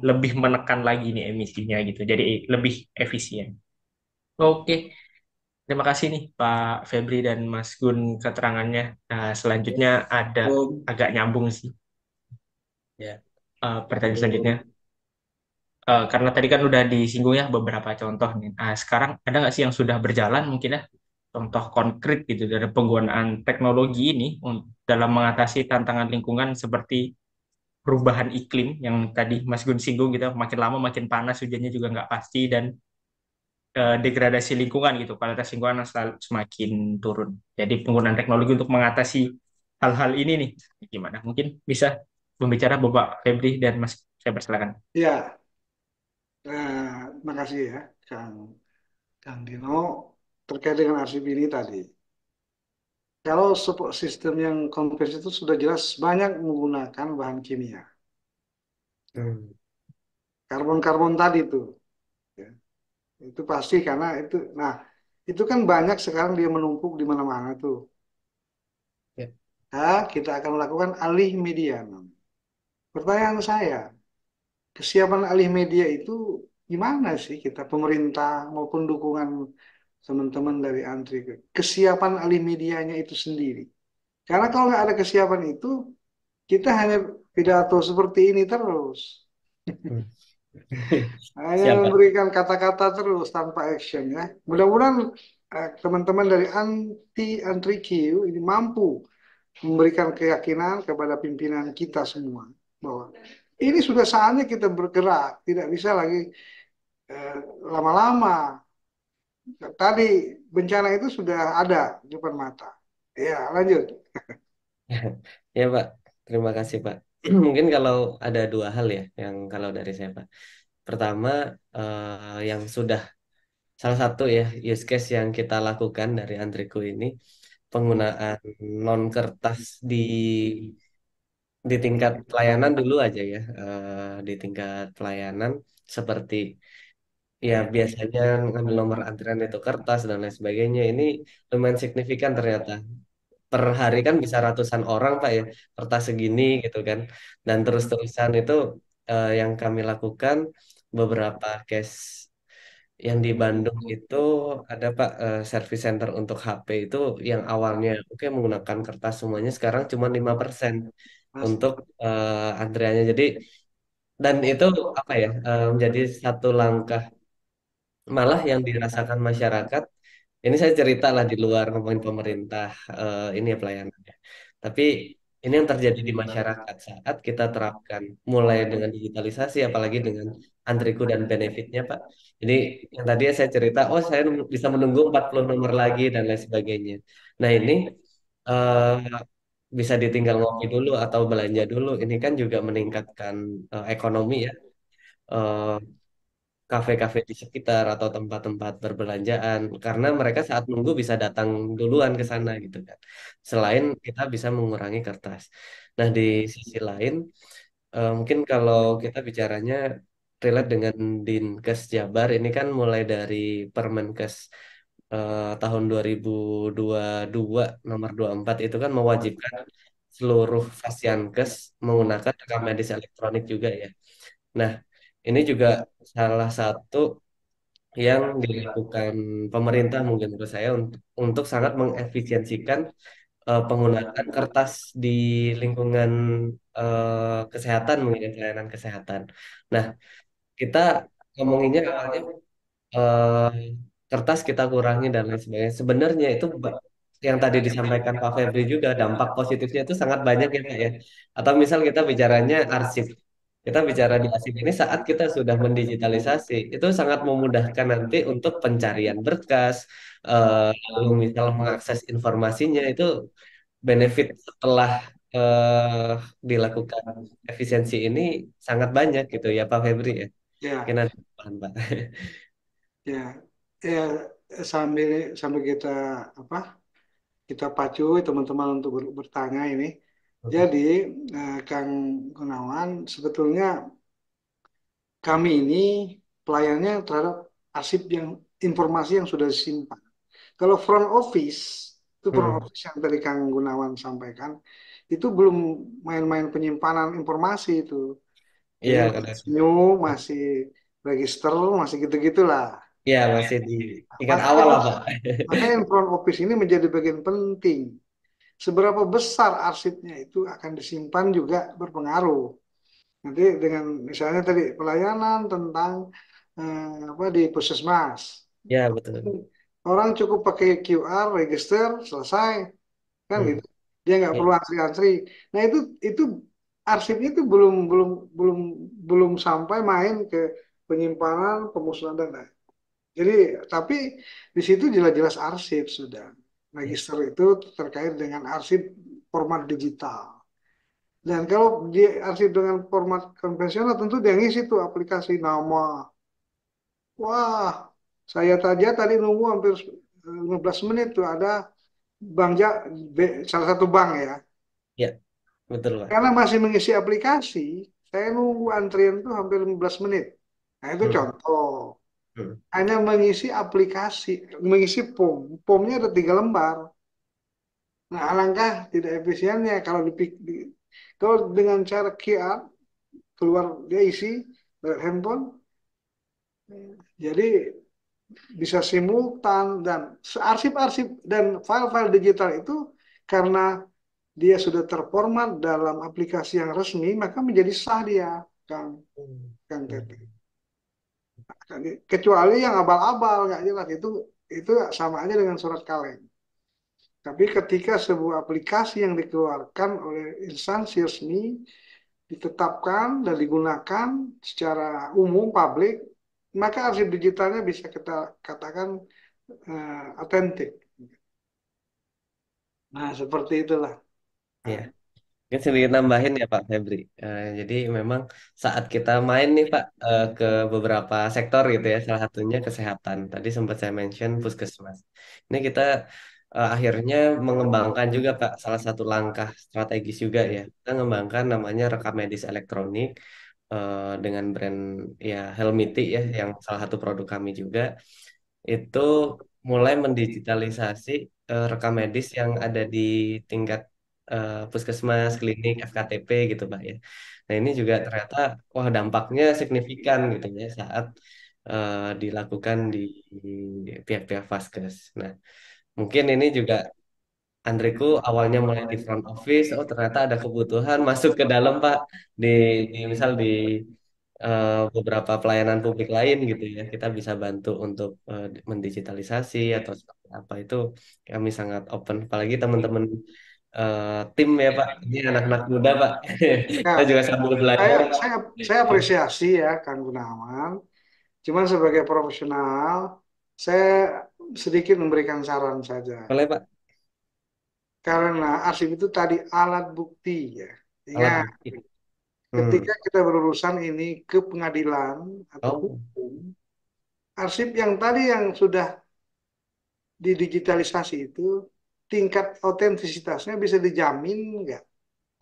lebih menekan lagi nih emisinya gitu. Jadi lebih efisien. Oke. Terima kasih nih Pak Febri dan Mas Gun keterangannya. Nah, selanjutnya ada agak nyambung sih. Ya. Uh, pertanyaan selanjutnya. Uh, karena tadi kan udah disinggung ya beberapa contoh nih. Nah, sekarang ada nggak sih yang sudah berjalan mungkin ya contoh konkret gitu dari penggunaan teknologi ini dalam mengatasi tantangan lingkungan seperti perubahan iklim yang tadi Mas Gun singgung gitu makin lama makin panas hujannya juga nggak pasti dan eh, degradasi lingkungan gitu kualitas lingkungan selalu semakin turun jadi penggunaan teknologi untuk mengatasi hal-hal ini nih gimana mungkin bisa membicara Bapak Febri dan Mas saya persilakan ya nah, kasih ya Kang Dino terkait dengan RCB ini tadi kalau support system yang kompleks itu sudah jelas banyak menggunakan bahan kimia. Hmm. Karbon-karbon tadi itu. Ya. Itu pasti karena itu. Nah, itu kan banyak sekarang dia menumpuk di mana-mana tuh. Ya. Nah, kita akan melakukan alih media. Pertanyaan saya, kesiapan alih media itu gimana sih kita pemerintah maupun dukungan teman-teman dari antri kesiapan ahli medianya itu sendiri. Karena kalau nggak ada kesiapan itu, kita hanya pidato seperti ini terus. hanya Siapa? memberikan kata-kata terus tanpa action ya. Mudah-mudahan eh, teman-teman dari anti antri Q ini mampu memberikan keyakinan kepada pimpinan kita semua bahwa ini sudah saatnya kita bergerak, tidak bisa lagi Eh, lama -lama tadi bencana itu sudah ada di depan mata. Ya, lanjut. ya, Pak. Terima kasih, Pak. Mungkin kalau ada dua hal ya yang kalau dari saya, Pak. Pertama, eh, yang sudah salah satu ya use case yang kita lakukan dari Andriku ini penggunaan non kertas di di tingkat pelayanan dulu aja ya eh, di tingkat pelayanan seperti Ya, biasanya ngambil nomor antrian itu kertas dan lain sebagainya. Ini lumayan signifikan ternyata. Per hari kan bisa ratusan orang, Pak ya, kertas segini gitu kan. Dan terus-terusan itu eh, yang kami lakukan beberapa case yang di Bandung itu ada Pak eh, service center untuk HP itu yang awalnya oke menggunakan kertas semuanya sekarang cuma lima persen untuk eh, antriannya. Jadi dan itu apa ya eh, menjadi satu langkah malah yang dirasakan masyarakat ini saya ceritalah di luar ngomongin pemerintah uh, ini ya pelayanannya tapi ini yang terjadi di masyarakat saat kita terapkan mulai dengan digitalisasi apalagi dengan antriku dan benefitnya Pak jadi yang tadi saya cerita oh saya bisa menunggu 40 nomor lagi dan lain sebagainya nah ini uh, bisa ditinggal ngopi dulu atau belanja dulu ini kan juga meningkatkan uh, ekonomi ya uh, kafe-kafe di sekitar atau tempat-tempat perbelanjaan karena mereka saat nunggu bisa datang duluan ke sana gitu kan. Selain kita bisa mengurangi kertas. Nah, di sisi lain eh, mungkin kalau kita bicaranya relate dengan Dinkes Jabar ini kan mulai dari Permenkes eh, tahun 2022 nomor 24 itu kan mewajibkan seluruh Fasiankes menggunakan rekam medis elektronik juga ya. Nah, ini juga salah satu yang dilakukan pemerintah mungkin menurut saya untuk, untuk sangat mengefisiensikan uh, penggunaan kertas di lingkungan uh, kesehatan mungkin layanan kesehatan. Nah, kita ngomonginnya awalnya uh, kertas kita kurangi dan lain sebagainya. Sebenarnya itu yang tadi disampaikan Pak Febri juga dampak positifnya itu sangat banyak ya Pak ya. Atau misal kita bicaranya arsip kita bicara di asing ini saat kita sudah mendigitalisasi, itu sangat memudahkan nanti untuk pencarian berkas, eh, lalu misal mengakses informasinya itu benefit setelah eh, dilakukan efisiensi ini sangat banyak gitu ya Pak Febri ya. Ya. Mungkin bahan Pak. ya, ya sambil sambil kita apa kita pacu teman-teman untuk bertanya ini jadi eh, Kang Gunawan sebetulnya kami ini pelayannya terhadap arsip yang informasi yang sudah disimpan. Kalau front office itu front hmm. office yang tadi Kang Gunawan sampaikan itu belum main-main penyimpanan informasi itu. Iya, new masih register masih gitu-gitulah. Iya, masih di tingkat awal lah, Pak. Makanya front office ini menjadi bagian penting seberapa besar arsipnya itu akan disimpan juga berpengaruh. Nanti dengan misalnya tadi pelayanan tentang eh, apa di puskesmas. Ya betul. Orang cukup pakai QR register selesai kan hmm. gitu. Dia nggak ya. perlu antri-antri. Nah itu itu arsipnya itu belum belum belum belum sampai main ke penyimpanan, pemusnahan dan Jadi tapi di situ jelas-jelas arsip sudah magister itu terkait dengan arsip format digital. Dan kalau di arsip dengan format konvensional tentu dia ngisi tuh aplikasi nama. Wah, saya tadi tadi nunggu hampir 15 menit tuh ada bank ja, salah satu bank ya. Ya, betul. Lah. Karena masih mengisi aplikasi, saya nunggu antrian tuh hampir 15 menit. Nah itu hmm. contoh. Hmm. hanya mengisi aplikasi, mengisi POM. pom ada tiga lembar. Nah, alangkah tidak efisiennya kalau di, di, kalau dengan cara QR keluar dia isi dari handphone. Jadi bisa simultan dan arsip-arsip dan file-file digital itu karena dia sudah terformat dalam aplikasi yang resmi maka menjadi sah dia Kang hmm. Kang hmm kecuali yang abal-abal nggak jelas itu itu sama aja dengan surat kaleng. Tapi ketika sebuah aplikasi yang dikeluarkan oleh instansi resmi ditetapkan dan digunakan secara umum publik, maka arsip digitalnya bisa kita katakan uh, eh, otentik. Nah, seperti itulah. Yeah ini sedikit nambahin ya Pak Febri. Uh, jadi memang saat kita main nih Pak uh, ke beberapa sektor gitu ya, salah satunya kesehatan. Tadi sempat saya mention puskesmas. Ini kita uh, akhirnya mengembangkan juga Pak salah satu langkah strategis juga ya. Kita mengembangkan namanya rekam medis elektronik dengan brand ya Helmiti ya, yang salah satu produk kami juga itu mulai mendigitalisasi rekam medis yang ada di tingkat uh, puskesmas, klinik, FKTP gitu Pak ya. Nah ini juga iya. ternyata wah dampaknya signifikan gitu ya saat uh, dilakukan di pihak-pihak vaskes. Nah mungkin ini juga Andreku awalnya mulai di front office, oh ternyata ada kebutuhan masuk ke dalam Pak di, di misal di eh, beberapa pelayanan publik lain gitu ya kita bisa bantu untuk uh, mendigitalisasi atau apa itu kami sangat open apalagi teman-teman uh, tim ya Pak, ini anak-anak muda Pak. Nah, saya juga sambil belajar. Saya, saya, saya apresiasi ya Kang Gunawan. Cuman sebagai profesional, saya sedikit memberikan saran saja. Boleh Pak. Karena arsip itu tadi alat bukti ya. Ya. Hmm. ketika kita berurusan ini ke pengadilan atau oh. hukum, arsip yang tadi yang sudah didigitalisasi itu tingkat otentisitasnya bisa dijamin nggak?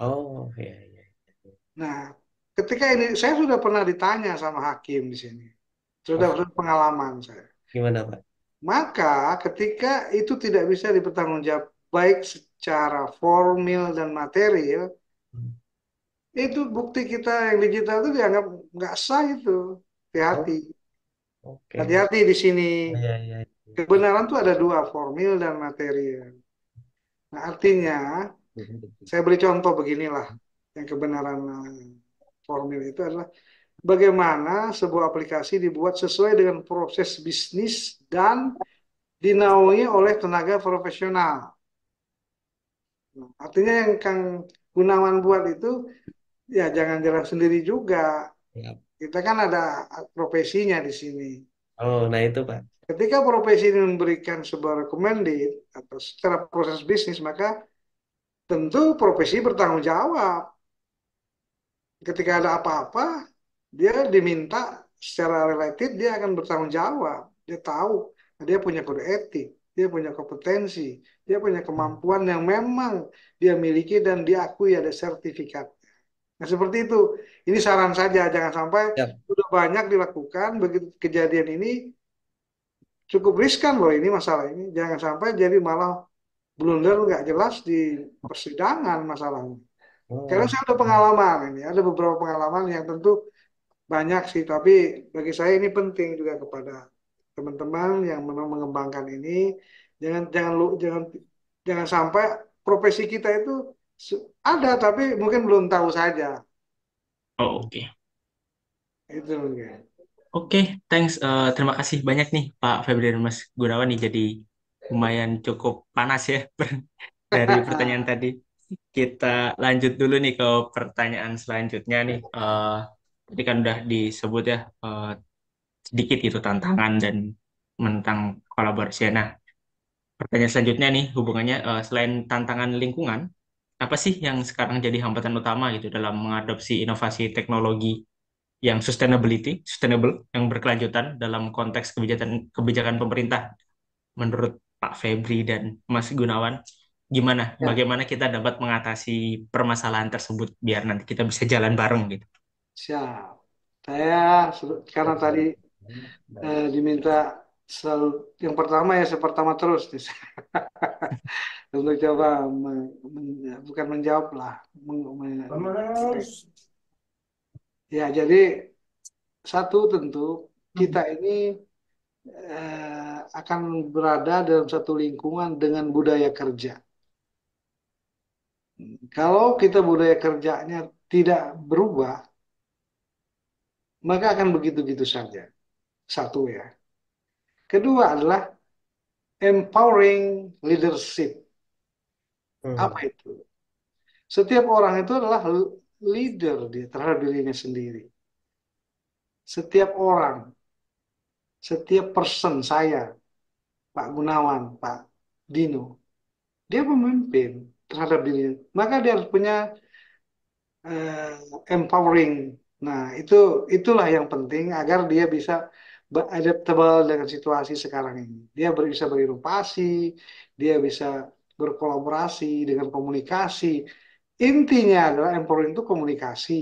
Oh iya, iya iya. Nah ketika ini saya sudah pernah ditanya sama hakim di sini sudah oh. pengalaman saya. Gimana pak? Maka ketika itu tidak bisa dipertanggungjawab baik secara formal dan material, hmm. itu bukti kita yang digital itu dianggap nggak sah itu. Hati-hati. Oh. Okay. di sini. Ya, ya, Kebenaran itu ada dua, formil dan material. Nah, artinya mm-hmm. saya beri contoh beginilah yang kebenaran eh, formil itu adalah bagaimana sebuah aplikasi dibuat sesuai dengan proses bisnis dan dinaungi oleh tenaga profesional. Nah, artinya yang Kang Gunawan buat itu ya jangan jalan sendiri juga. Ya. Kita kan ada profesinya di sini. Oh, nah itu Pak. Ketika profesi ini memberikan sebuah recommended atau secara proses bisnis, maka tentu profesi bertanggung jawab. Ketika ada apa-apa, dia diminta secara relatif dia akan bertanggung jawab. Dia tahu, nah, dia punya kode etik, dia punya kompetensi, dia punya kemampuan yang memang dia miliki dan diakui ada sertifikat. Nah seperti itu. Ini saran saja, jangan sampai ya. sudah banyak dilakukan begitu kejadian ini cukup riskan loh ini masalah ini. Jangan sampai jadi malah blunder nggak jelas di persidangan masalahnya. hmm. Karena saya ada pengalaman ini, ada beberapa pengalaman yang tentu banyak sih, tapi bagi saya ini penting juga kepada teman-teman yang memang mengembangkan ini, jangan jangan jangan jangan sampai profesi kita itu ada tapi mungkin belum tahu saja. Oh, oke. Okay. Itu mungkin. Oke, thanks. Eh, terima kasih banyak nih Pak Febri dan Mas Gunawan nih. Jadi lumayan cukup panas ya dari pertanyaan tadi. Kita lanjut dulu nih ke pertanyaan selanjutnya nih. Eh, tadi kan udah disebut ya eh, sedikit itu tantangan dan tentang kolaborasi. Nah, pertanyaan selanjutnya nih hubungannya eh, selain tantangan lingkungan, apa sih yang sekarang jadi hambatan utama gitu dalam mengadopsi inovasi teknologi yang sustainability, sustainable, yang berkelanjutan dalam konteks kebijakan kebijakan pemerintah menurut Pak Febri dan Mas Gunawan. Gimana, ya. bagaimana kita dapat mengatasi permasalahan tersebut biar nanti kita bisa jalan bareng gitu. Siap. Saya karena tadi eh, diminta selalu yang pertama ya saya pertama terus untuk coba men, men, ya, bukan menjawab lah men, men, Ya, jadi satu tentu hmm. kita ini eh, akan berada dalam satu lingkungan dengan budaya kerja. Kalau kita budaya kerjanya tidak berubah, maka akan begitu begitu saja. Satu ya. Kedua adalah empowering leadership. Hmm. Apa itu? Setiap orang itu adalah leader dia terhadap dirinya sendiri. Setiap orang, setiap person saya, Pak Gunawan, Pak Dino, dia pemimpin terhadap dirinya. Maka dia harus punya uh, empowering. Nah, itu itulah yang penting agar dia bisa adaptable dengan situasi sekarang ini. Dia bisa berinovasi, dia bisa berkolaborasi dengan komunikasi Intinya adalah empowering itu komunikasi.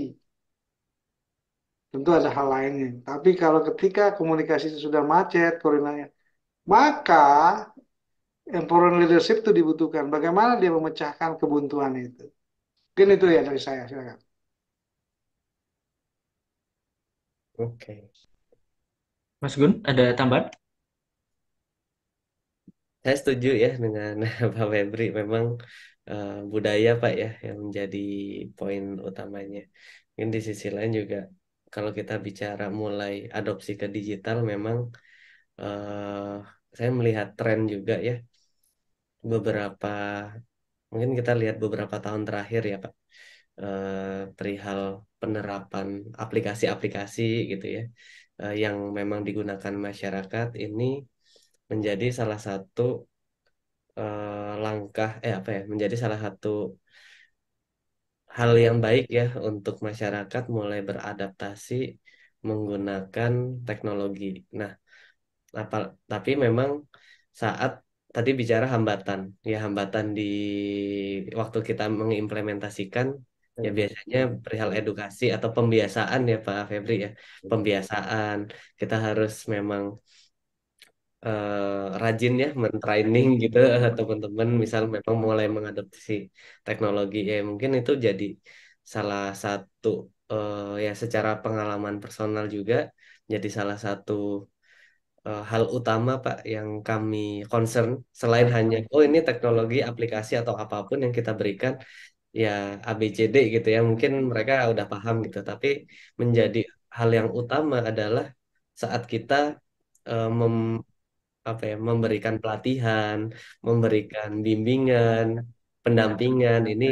Tentu ada hal lainnya. Tapi kalau ketika komunikasi itu sudah macet, koordinatnya, maka empowering leadership itu dibutuhkan. Bagaimana dia memecahkan kebuntuan itu? Mungkin itu ya dari saya. Silakan. Oke. Mas Gun, ada tambahan? Saya setuju ya dengan Pak Febri. Memang Eh, budaya Pak ya yang menjadi poin utamanya. Mungkin di sisi lain juga kalau kita bicara mulai adopsi ke digital memang uh, saya melihat tren juga ya beberapa mungkin kita lihat beberapa tahun terakhir ya Pak uh, perihal penerapan aplikasi-aplikasi gitu ya uh, yang memang digunakan masyarakat ini menjadi salah satu Eh, langkah eh apa ya menjadi salah satu hal yang baik ya untuk masyarakat mulai beradaptasi menggunakan teknologi. Nah, apa, tapi memang saat tadi bicara hambatan, ya hambatan di waktu kita mengimplementasikan ya iya. biasanya perihal edukasi atau pembiasaan ya Pak Febri ya. Iya. Pembiasaan kita harus memang uh, rajin ya mentraining gitu eh, teman-teman misal memang mulai mengadopsi teknologi ya mungkin itu jadi salah satu uh, ya secara pengalaman personal juga jadi salah satu hal utama Pak yang kami concern selain hanya oh ini teknologi aplikasi atau apapun yang kita berikan ya ABCD gitu ya mungkin mereka udah paham gitu tapi menjadi hal yang utama adalah saat kita uh, mem apa ya memberikan pelatihan, memberikan iya. bimbingan, pendampingan ini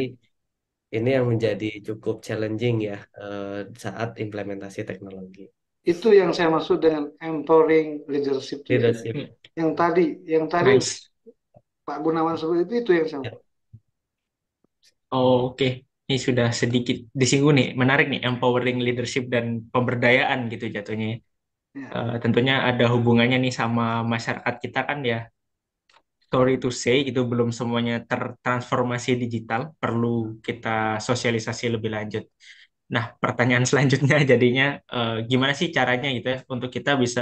iya. ini yang menjadi cukup challenging ya eh, saat implementasi teknologi. Itu yang saya maksud dengan empowering leadership. Ya. Leadership. Yang tadi, yang tadi nice. Pak Gunawan sebut itu itu yang saya. Maksud. Oh, Oke, okay. ini sudah sedikit disinggung nih, menarik nih empowering leadership dan pemberdayaan gitu jatuhnya. Ya. Uh, tentunya ada hubungannya nih sama masyarakat kita kan ya. story to say gitu belum semuanya tertransformasi digital, perlu kita sosialisasi lebih lanjut. Nah, pertanyaan selanjutnya jadinya uh, gimana sih caranya gitu ya untuk kita bisa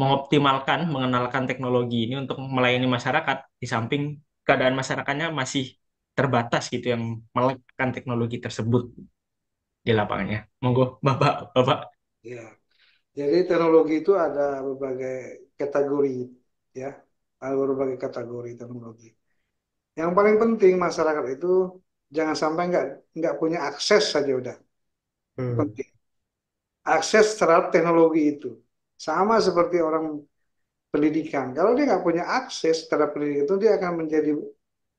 mengoptimalkan mengenalkan teknologi ini untuk melayani masyarakat di samping keadaan masyarakatnya masih terbatas gitu yang melakukan teknologi tersebut di lapangannya. Monggo Bapak, Bapak. Yeah. Jadi teknologi itu ada berbagai kategori ya, ada berbagai kategori teknologi. Yang paling penting masyarakat itu jangan sampai nggak nggak punya akses saja udah hmm. penting. Akses terhadap teknologi itu sama seperti orang pendidikan. Kalau dia nggak punya akses terhadap pendidikan itu dia akan menjadi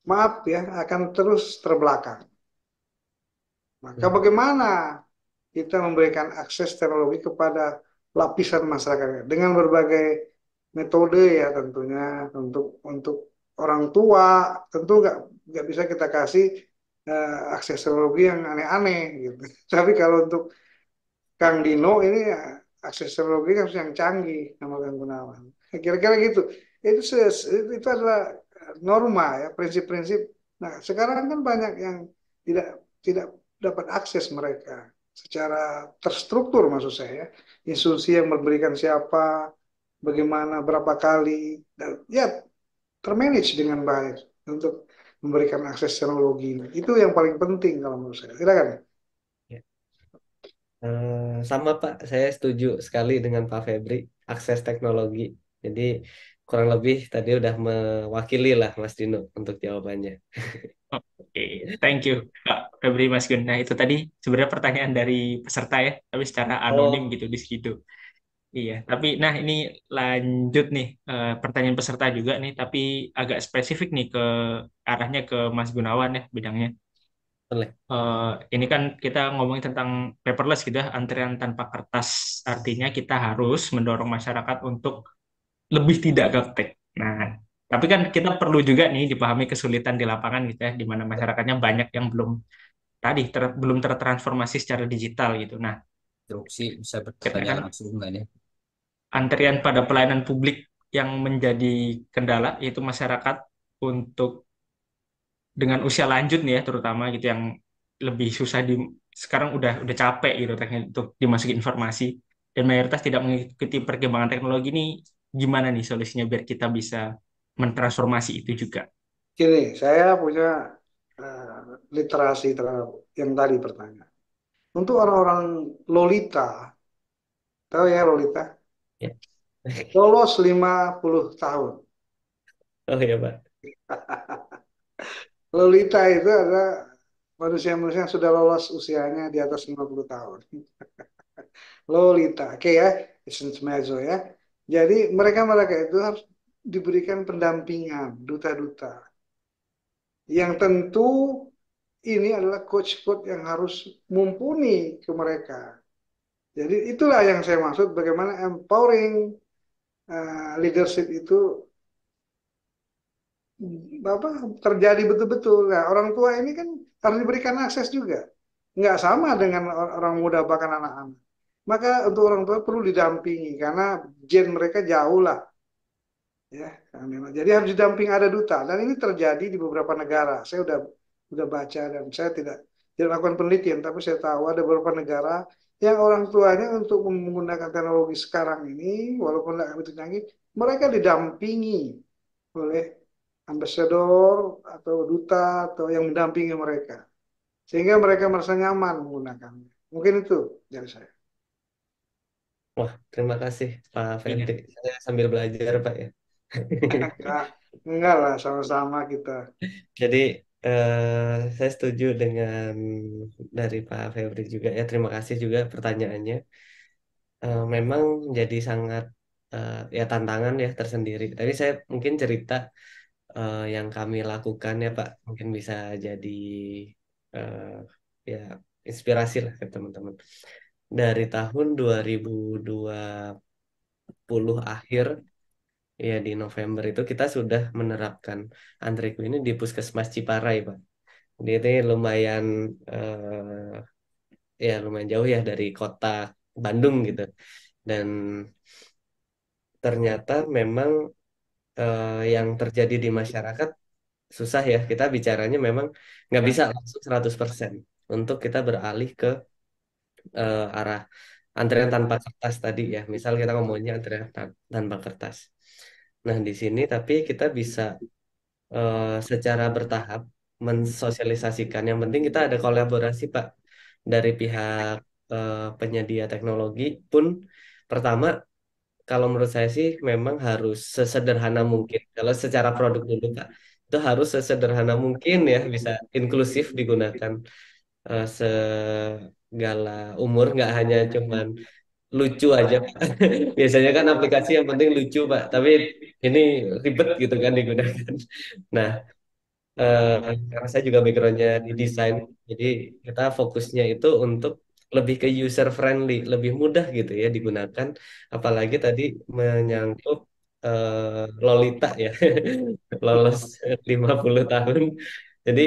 maaf ya akan terus terbelakang. Maka hmm. bagaimana kita memberikan akses teknologi kepada lapisan masyarakat dengan berbagai metode ya tentunya untuk untuk orang tua tentu nggak nggak bisa kita kasih uh, eh, aksesologi yang aneh-aneh gitu tapi kalau untuk Kang Dino ini ya, aksesologi harus kan yang canggih sama Kang Gunawan kira-kira gitu itu itu adalah norma ya prinsip-prinsip nah sekarang kan banyak yang tidak tidak dapat akses mereka secara terstruktur maksud saya ya. instruksi yang memberikan siapa bagaimana berapa kali dan ya termanage dengan baik untuk memberikan akses teknologi ini itu yang paling penting kalau menurut saya silakan ya. Eh, sama Pak saya setuju sekali dengan Pak Febri akses teknologi jadi kurang lebih tadi udah mewakili lah Mas Dino untuk jawabannya Oke, thank you Kak Febri Mas Gun. Nah itu tadi sebenarnya pertanyaan dari peserta ya, tapi secara oh. anonim gitu di situ. Iya, tapi nah ini lanjut nih uh, pertanyaan peserta juga nih, tapi agak spesifik nih ke arahnya ke Mas Gunawan ya bidangnya. Uh, ini kan kita ngomongin tentang paperless gitu, ya, antrian tanpa kertas. Artinya kita harus mendorong masyarakat untuk lebih tidak gaptek. Nah, tapi kan kita perlu juga nih dipahami kesulitan di lapangan gitu ya, di mana masyarakatnya banyak yang belum tadi ter, belum tertransformasi secara digital gitu. Nah, instruksi bisa bertanya langsung nggak Antrian pada pelayanan publik yang menjadi kendala yaitu masyarakat untuk dengan usia lanjut nih ya terutama gitu yang lebih susah di sekarang udah udah capek gitu teknik untuk dimasuki informasi dan mayoritas tidak mengikuti perkembangan teknologi ini gimana nih solusinya biar kita bisa mentransformasi itu juga? Gini, saya punya uh, literasi terhadap yang tadi bertanya. Untuk orang-orang Lolita, tahu ya Lolita? Ya. Lolos 50 tahun. Oh iya Pak. Lolita itu ada manusia-manusia yang sudah lolos usianya di atas 50 tahun. Lolita, oke okay, ya, mezzo ya. Jadi mereka-mereka itu harus diberikan pendampingan duta-duta. Yang tentu ini adalah coach-coach yang harus mumpuni ke mereka. Jadi itulah yang saya maksud bagaimana empowering uh, leadership itu mm, apa terjadi betul-betul. Nah, orang tua ini kan harus diberikan akses juga. Nggak sama dengan orang muda bahkan anak-anak. Maka untuk orang tua perlu didampingi karena gen mereka jauh lah ya memang jadi harus didamping ada duta dan ini terjadi di beberapa negara saya sudah udah baca dan saya tidak tidak melakukan penelitian tapi saya tahu ada beberapa negara yang orang tuanya untuk menggunakan teknologi sekarang ini walaupun tidak begitu canggih, mereka didampingi oleh ambasador atau duta atau yang mendampingi mereka sehingga mereka merasa nyaman menggunakannya mungkin itu dari saya Wah, terima kasih Pak Fendi. Iya. Saya sambil belajar, Pak ya. Enggak lah, sama-sama kita. Jadi eh, saya setuju dengan dari Pak Febri juga ya. Terima kasih juga pertanyaannya. Eh, memang jadi sangat eh, ya tantangan ya tersendiri. Tapi saya mungkin cerita eh, yang kami lakukan ya Pak, mungkin bisa jadi eh, ya inspirasi lah ke teman-teman. Dari tahun 2020 akhir Iya di November itu kita sudah menerapkan antriku ini di Puskesmas Ciparai, Pak. Dia ini lumayan eh, ya lumayan jauh ya dari kota Bandung gitu. Dan ternyata memang eh, yang terjadi di masyarakat susah ya. Kita bicaranya memang nggak bisa langsung 100% untuk kita beralih ke eh, arah antrian tanpa kertas tadi ya. Misal kita ngomongnya antrian tan tanpa kertas. Nah, di sini tapi kita bisa uh, secara bertahap mensosialisasikan. Yang penting kita ada kolaborasi, Pak, dari pihak uh, penyedia teknologi pun pertama kalau menurut saya sih memang harus sesederhana mungkin. Kalau secara produk dulu, Pak, itu harus sesederhana mungkin ya, bisa inklusif digunakan uh, segala umur, nggak hanya cuman lucu aja Pak. biasanya kan aplikasi yang penting lucu Pak tapi ini ribet gitu kan digunakan nah eh, karena saya juga backgroundnya di desain jadi kita fokusnya itu untuk lebih ke user friendly lebih mudah gitu ya digunakan apalagi tadi menyangkut eh, Lolita ya lolos 50 tahun jadi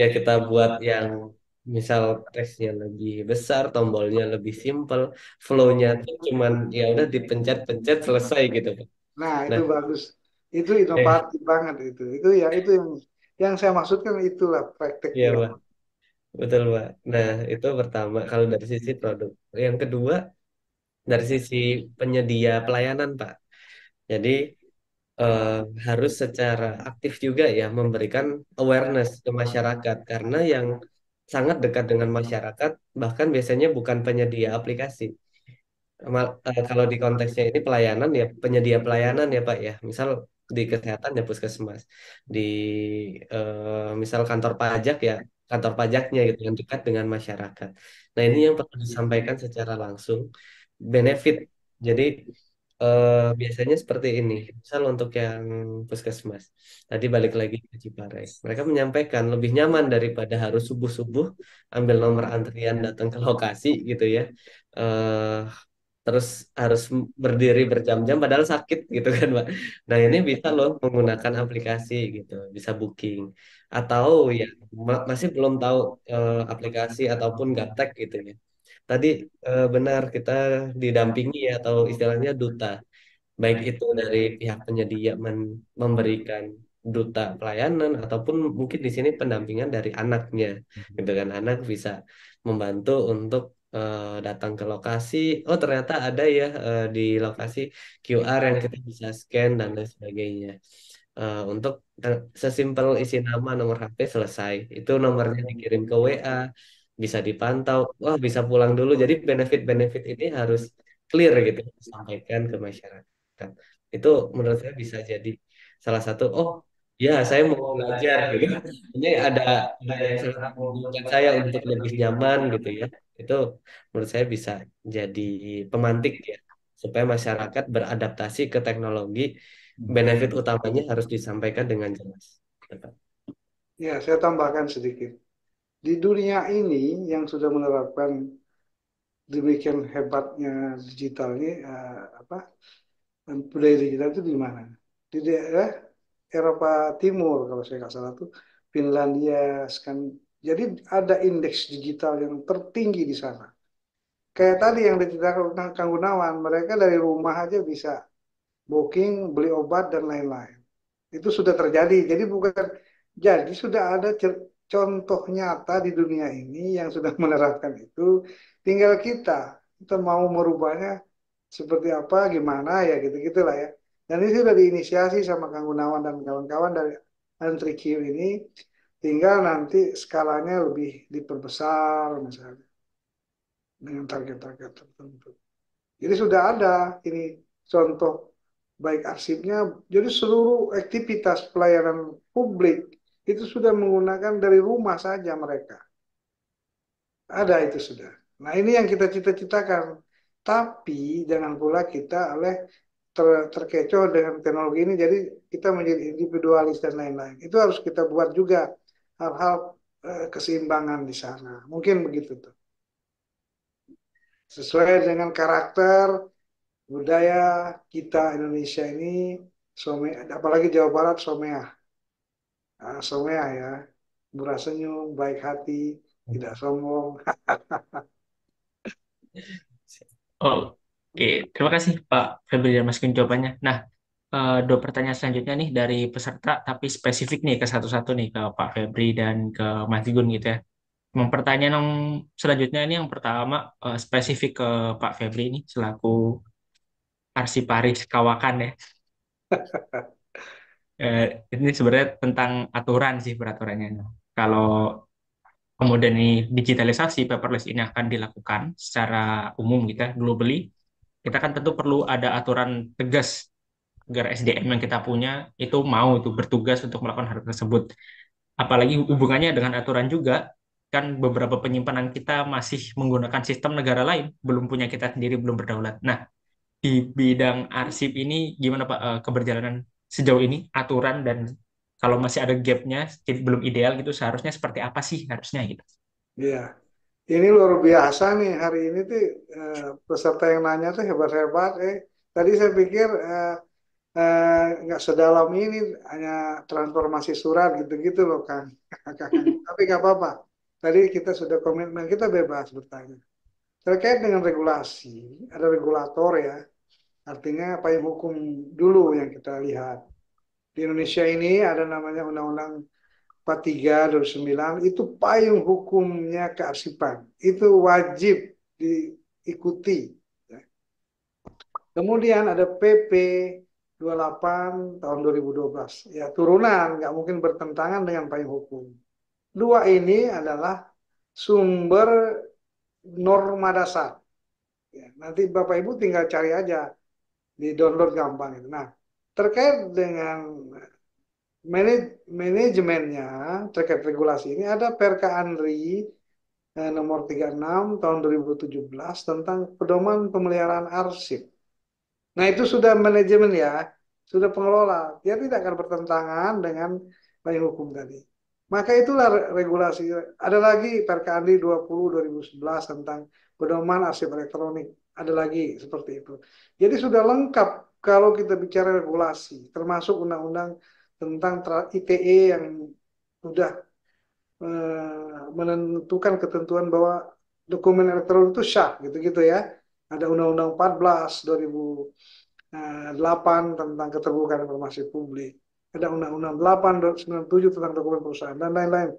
ya kita buat yang misal presnya lebih besar, tombolnya lebih simple, flow-nya tuh cuman ya udah dipencet-pencet selesai gitu, Pak. Nah, itu nah. bagus. Itu eh. inovatif eh. banget itu. Itu ya itu yang yang saya maksudkan itulah praktek. Iya, Pak. Betul, Pak. Nah, itu pertama kalau dari sisi produk. Yang kedua dari sisi penyedia pelayanan, Pak. Jadi eh, harus secara aktif juga ya memberikan awareness ke masyarakat karena yang sangat dekat dengan masyarakat, bahkan biasanya bukan penyedia aplikasi. Mal, eh, kalau di konteksnya ini pelayanan ya penyedia pelayanan ya Pak ya, misal di kesehatan ya puskesmas, di eh, misal kantor pajak ya kantor pajaknya gitu yang dekat dengan masyarakat. Nah ini yang perlu disampaikan secara langsung benefit. Jadi eh, biasanya seperti ini. Misal untuk yang puskesmas, tadi balik iya. lagi ke Cipare. Mereka menyampaikan lebih nyaman daripada harus subuh-subuh ambil nomor antrian iya. datang ke lokasi gitu ya. Eh, terus harus berdiri berjam-jam padahal sakit gitu kan, Pak. Nah, ini iya. bisa loh menggunakan aplikasi gitu, bisa booking atau ya masih belum tahu eh, aplikasi ataupun gaptek gitu ya tadi eh, benar kita didampingi ya, atau istilahnya duta baik itu dari pihak penyedia memberikan duta pelayanan ataupun mungkin di sini pendampingan dari anaknya hmm. gitu kan anak bisa membantu untuk eh, datang ke lokasi oh ternyata ada ya eh, di lokasi QR yang kita bisa scan dan lain sebagainya eh, untuk sesimpel isi nama nomor HP selesai itu nomornya dikirim ke WA bisa dipantau wah bisa pulang dulu jadi benefit-benefit ini harus clear gitu sampaikan ke masyarakat itu menurut saya bisa jadi salah satu oh ya saya mau belajar gitu ini ada ada yang membuat saya untuk lebih nyaman gitu ya itu menurut saya bisa jadi pemantik ya supaya masyarakat beradaptasi ke teknologi hmm. benefit utamanya harus disampaikan dengan jelas ya saya tambahkan sedikit di dunia ini yang sudah menerapkan demikian hebatnya digital ini uh, apa budaya digital itu di mana di daerah Eropa Timur kalau saya nggak salah tuh Finlandia kan jadi ada indeks digital yang tertinggi di sana kayak tadi yang diceritakan Kang Gunawan mereka dari rumah aja bisa booking beli obat dan lain-lain itu sudah terjadi jadi bukan jadi sudah ada contoh nyata di dunia ini yang sudah menerapkan itu tinggal kita kita mau merubahnya seperti apa gimana ya gitu gitulah ya dan ini sudah diinisiasi sama Kang Gunawan dan kawan-kawan dari Entry Q ini tinggal nanti skalanya lebih diperbesar misalnya dengan target-target tertentu jadi sudah ada ini contoh baik arsipnya jadi seluruh aktivitas pelayanan publik itu sudah menggunakan dari rumah saja mereka. Ada itu sudah. Nah ini yang kita cita-citakan. Tapi jangan pula kita oleh ter terkecoh dengan teknologi ini jadi kita menjadi individualis dan lain-lain. Itu harus kita buat juga hal-hal eh, keseimbangan di sana. Mungkin begitu tuh. Sesuai dengan karakter budaya kita Indonesia ini, apalagi Jawa Barat, Someah Ah, somea ya, murah senyum, baik hati, hmm. tidak sombong. oh, Oke, okay. terima kasih Pak Febri dan Mas Gun jawabannya. Nah, uh, dua pertanyaan selanjutnya nih dari peserta, tapi spesifik nih ke satu-satu nih ke Pak Febri dan ke Mas Gun gitu ya. Mempertanyaan yang selanjutnya ini yang pertama uh, spesifik ke Pak Febri ini selaku arsiparis Kawakan ya. eh, ini sebenarnya tentang aturan sih peraturannya. Kalau kemudian ini digitalisasi paperless ini akan dilakukan secara umum kita gitu ya, globally, kita kan tentu perlu ada aturan tegas agar SDM yang kita punya itu mau itu bertugas untuk melakukan hal tersebut. Apalagi hubungannya dengan aturan juga, kan beberapa penyimpanan kita masih menggunakan sistem negara lain, belum punya kita sendiri, belum berdaulat. Nah, di bidang arsip ini gimana Pak eh, keberjalanan sejauh ini aturan dan kalau masih ada gapnya jadi belum ideal gitu seharusnya seperti apa sih harusnya gitu iya ini luar biasa nih hari ini tuh eh, peserta yang nanya tuh hebat-hebat eh tadi saya pikir eh, eh nggak eh, sedalam ini hanya transformasi surat gitu-gitu loh kang tapi nggak apa-apa tadi kita sudah komitmen kita bebas bertanya terkait dengan regulasi ada regulator ya Artinya payung hukum dulu yang kita lihat. Di Indonesia ini ada namanya Undang-Undang 43 sembilan itu payung hukumnya kearsipan. Itu wajib diikuti. Kemudian ada PP 28 tahun 2012. Ya, turunan nggak mungkin bertentangan dengan payung hukum. Dua ini adalah sumber norma dasar. Ya, nanti Bapak Ibu tinggal cari aja di download gampang itu. Nah terkait dengan manajemennya terkait regulasi ini ada Perka Andri eh, nomor 36 tahun 2017 tentang pedoman pemeliharaan arsip. Nah itu sudah manajemen ya, sudah pengelola. Dia tidak akan bertentangan dengan payung hukum tadi. Maka itulah regulasi. Ada lagi Perka Andri 20 2011 tentang pedoman arsip elektronik ada lagi seperti itu. Jadi sudah lengkap kalau kita bicara regulasi, termasuk undang-undang tentang ITE yang sudah eh, menentukan ketentuan bahwa dokumen elektronik itu syah gitu-gitu ya. Ada undang-undang 14 2008 eh, tentang keterbukaan informasi publik. Ada undang-undang 8 97 tentang dokumen perusahaan dan lain-lain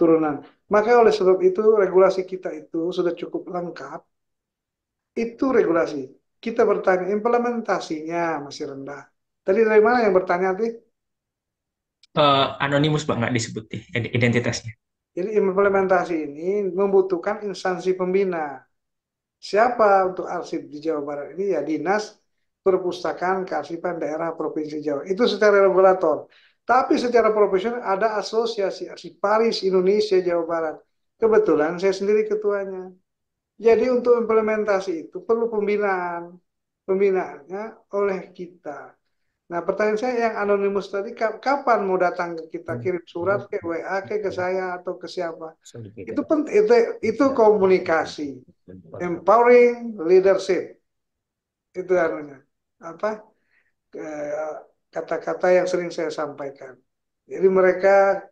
turunan. Maka oleh sebab itu regulasi kita itu sudah cukup lengkap itu regulasi. Kita bertanya implementasinya masih rendah. Tadi dari mana yang bertanya tadi? Uh, eh, anonimus bang nggak disebut nih identitasnya. Jadi implementasi ini membutuhkan instansi pembina. Siapa untuk arsip di Jawa Barat ini ya dinas perpustakaan kearsipan daerah provinsi Jawa. Itu secara regulator. Tapi secara profesional ada asosiasi arsip Paris Indonesia Jawa Barat. Kebetulan saya sendiri ketuanya. Jadi untuk implementasi itu perlu pembinaan, pembinaannya oleh kita. Nah pertanyaan saya yang anonimus tadi kapan mau datang ke kita hmm. kirim surat ke WA ke ke saya atau ke siapa? Ya. Itu penting itu, itu komunikasi, empowering leadership itu anunya apa kata-kata yang sering saya sampaikan. Jadi mereka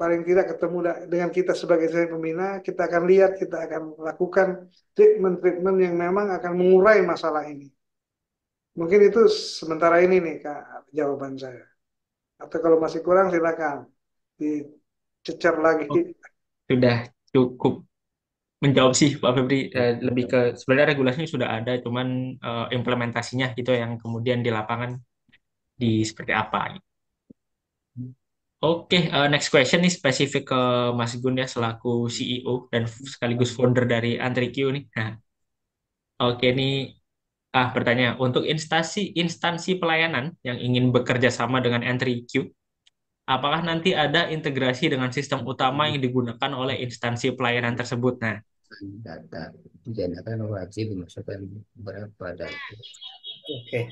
paling tidak ketemu dengan kita sebagai saya pembina, kita akan lihat, kita akan lakukan treatment-treatment yang memang akan mengurai masalah ini. Mungkin itu sementara ini nih Kak, jawaban saya. Atau kalau masih kurang silakan dicecer lagi. Oh, sudah cukup menjawab sih Pak Febri eh, iya. lebih ke sebenarnya regulasinya sudah ada cuman eh, implementasinya gitu yang kemudian di lapangan di seperti apa gitu. Oke, okay, uh, eh, next question nih spesifik ke Mas Gun ya selaku CEO dan sekaligus founder dari AntriQ nih. Nah, oke okay, nih ah bertanya untuk instansi instansi pelayanan yang ingin bekerja sama dengan AntriQ, apakah nanti ada integrasi dengan sistem utama yang digunakan oleh instansi pelayanan tersebut? Nah, data wajib dimasukkan berapa data. Oke, okay.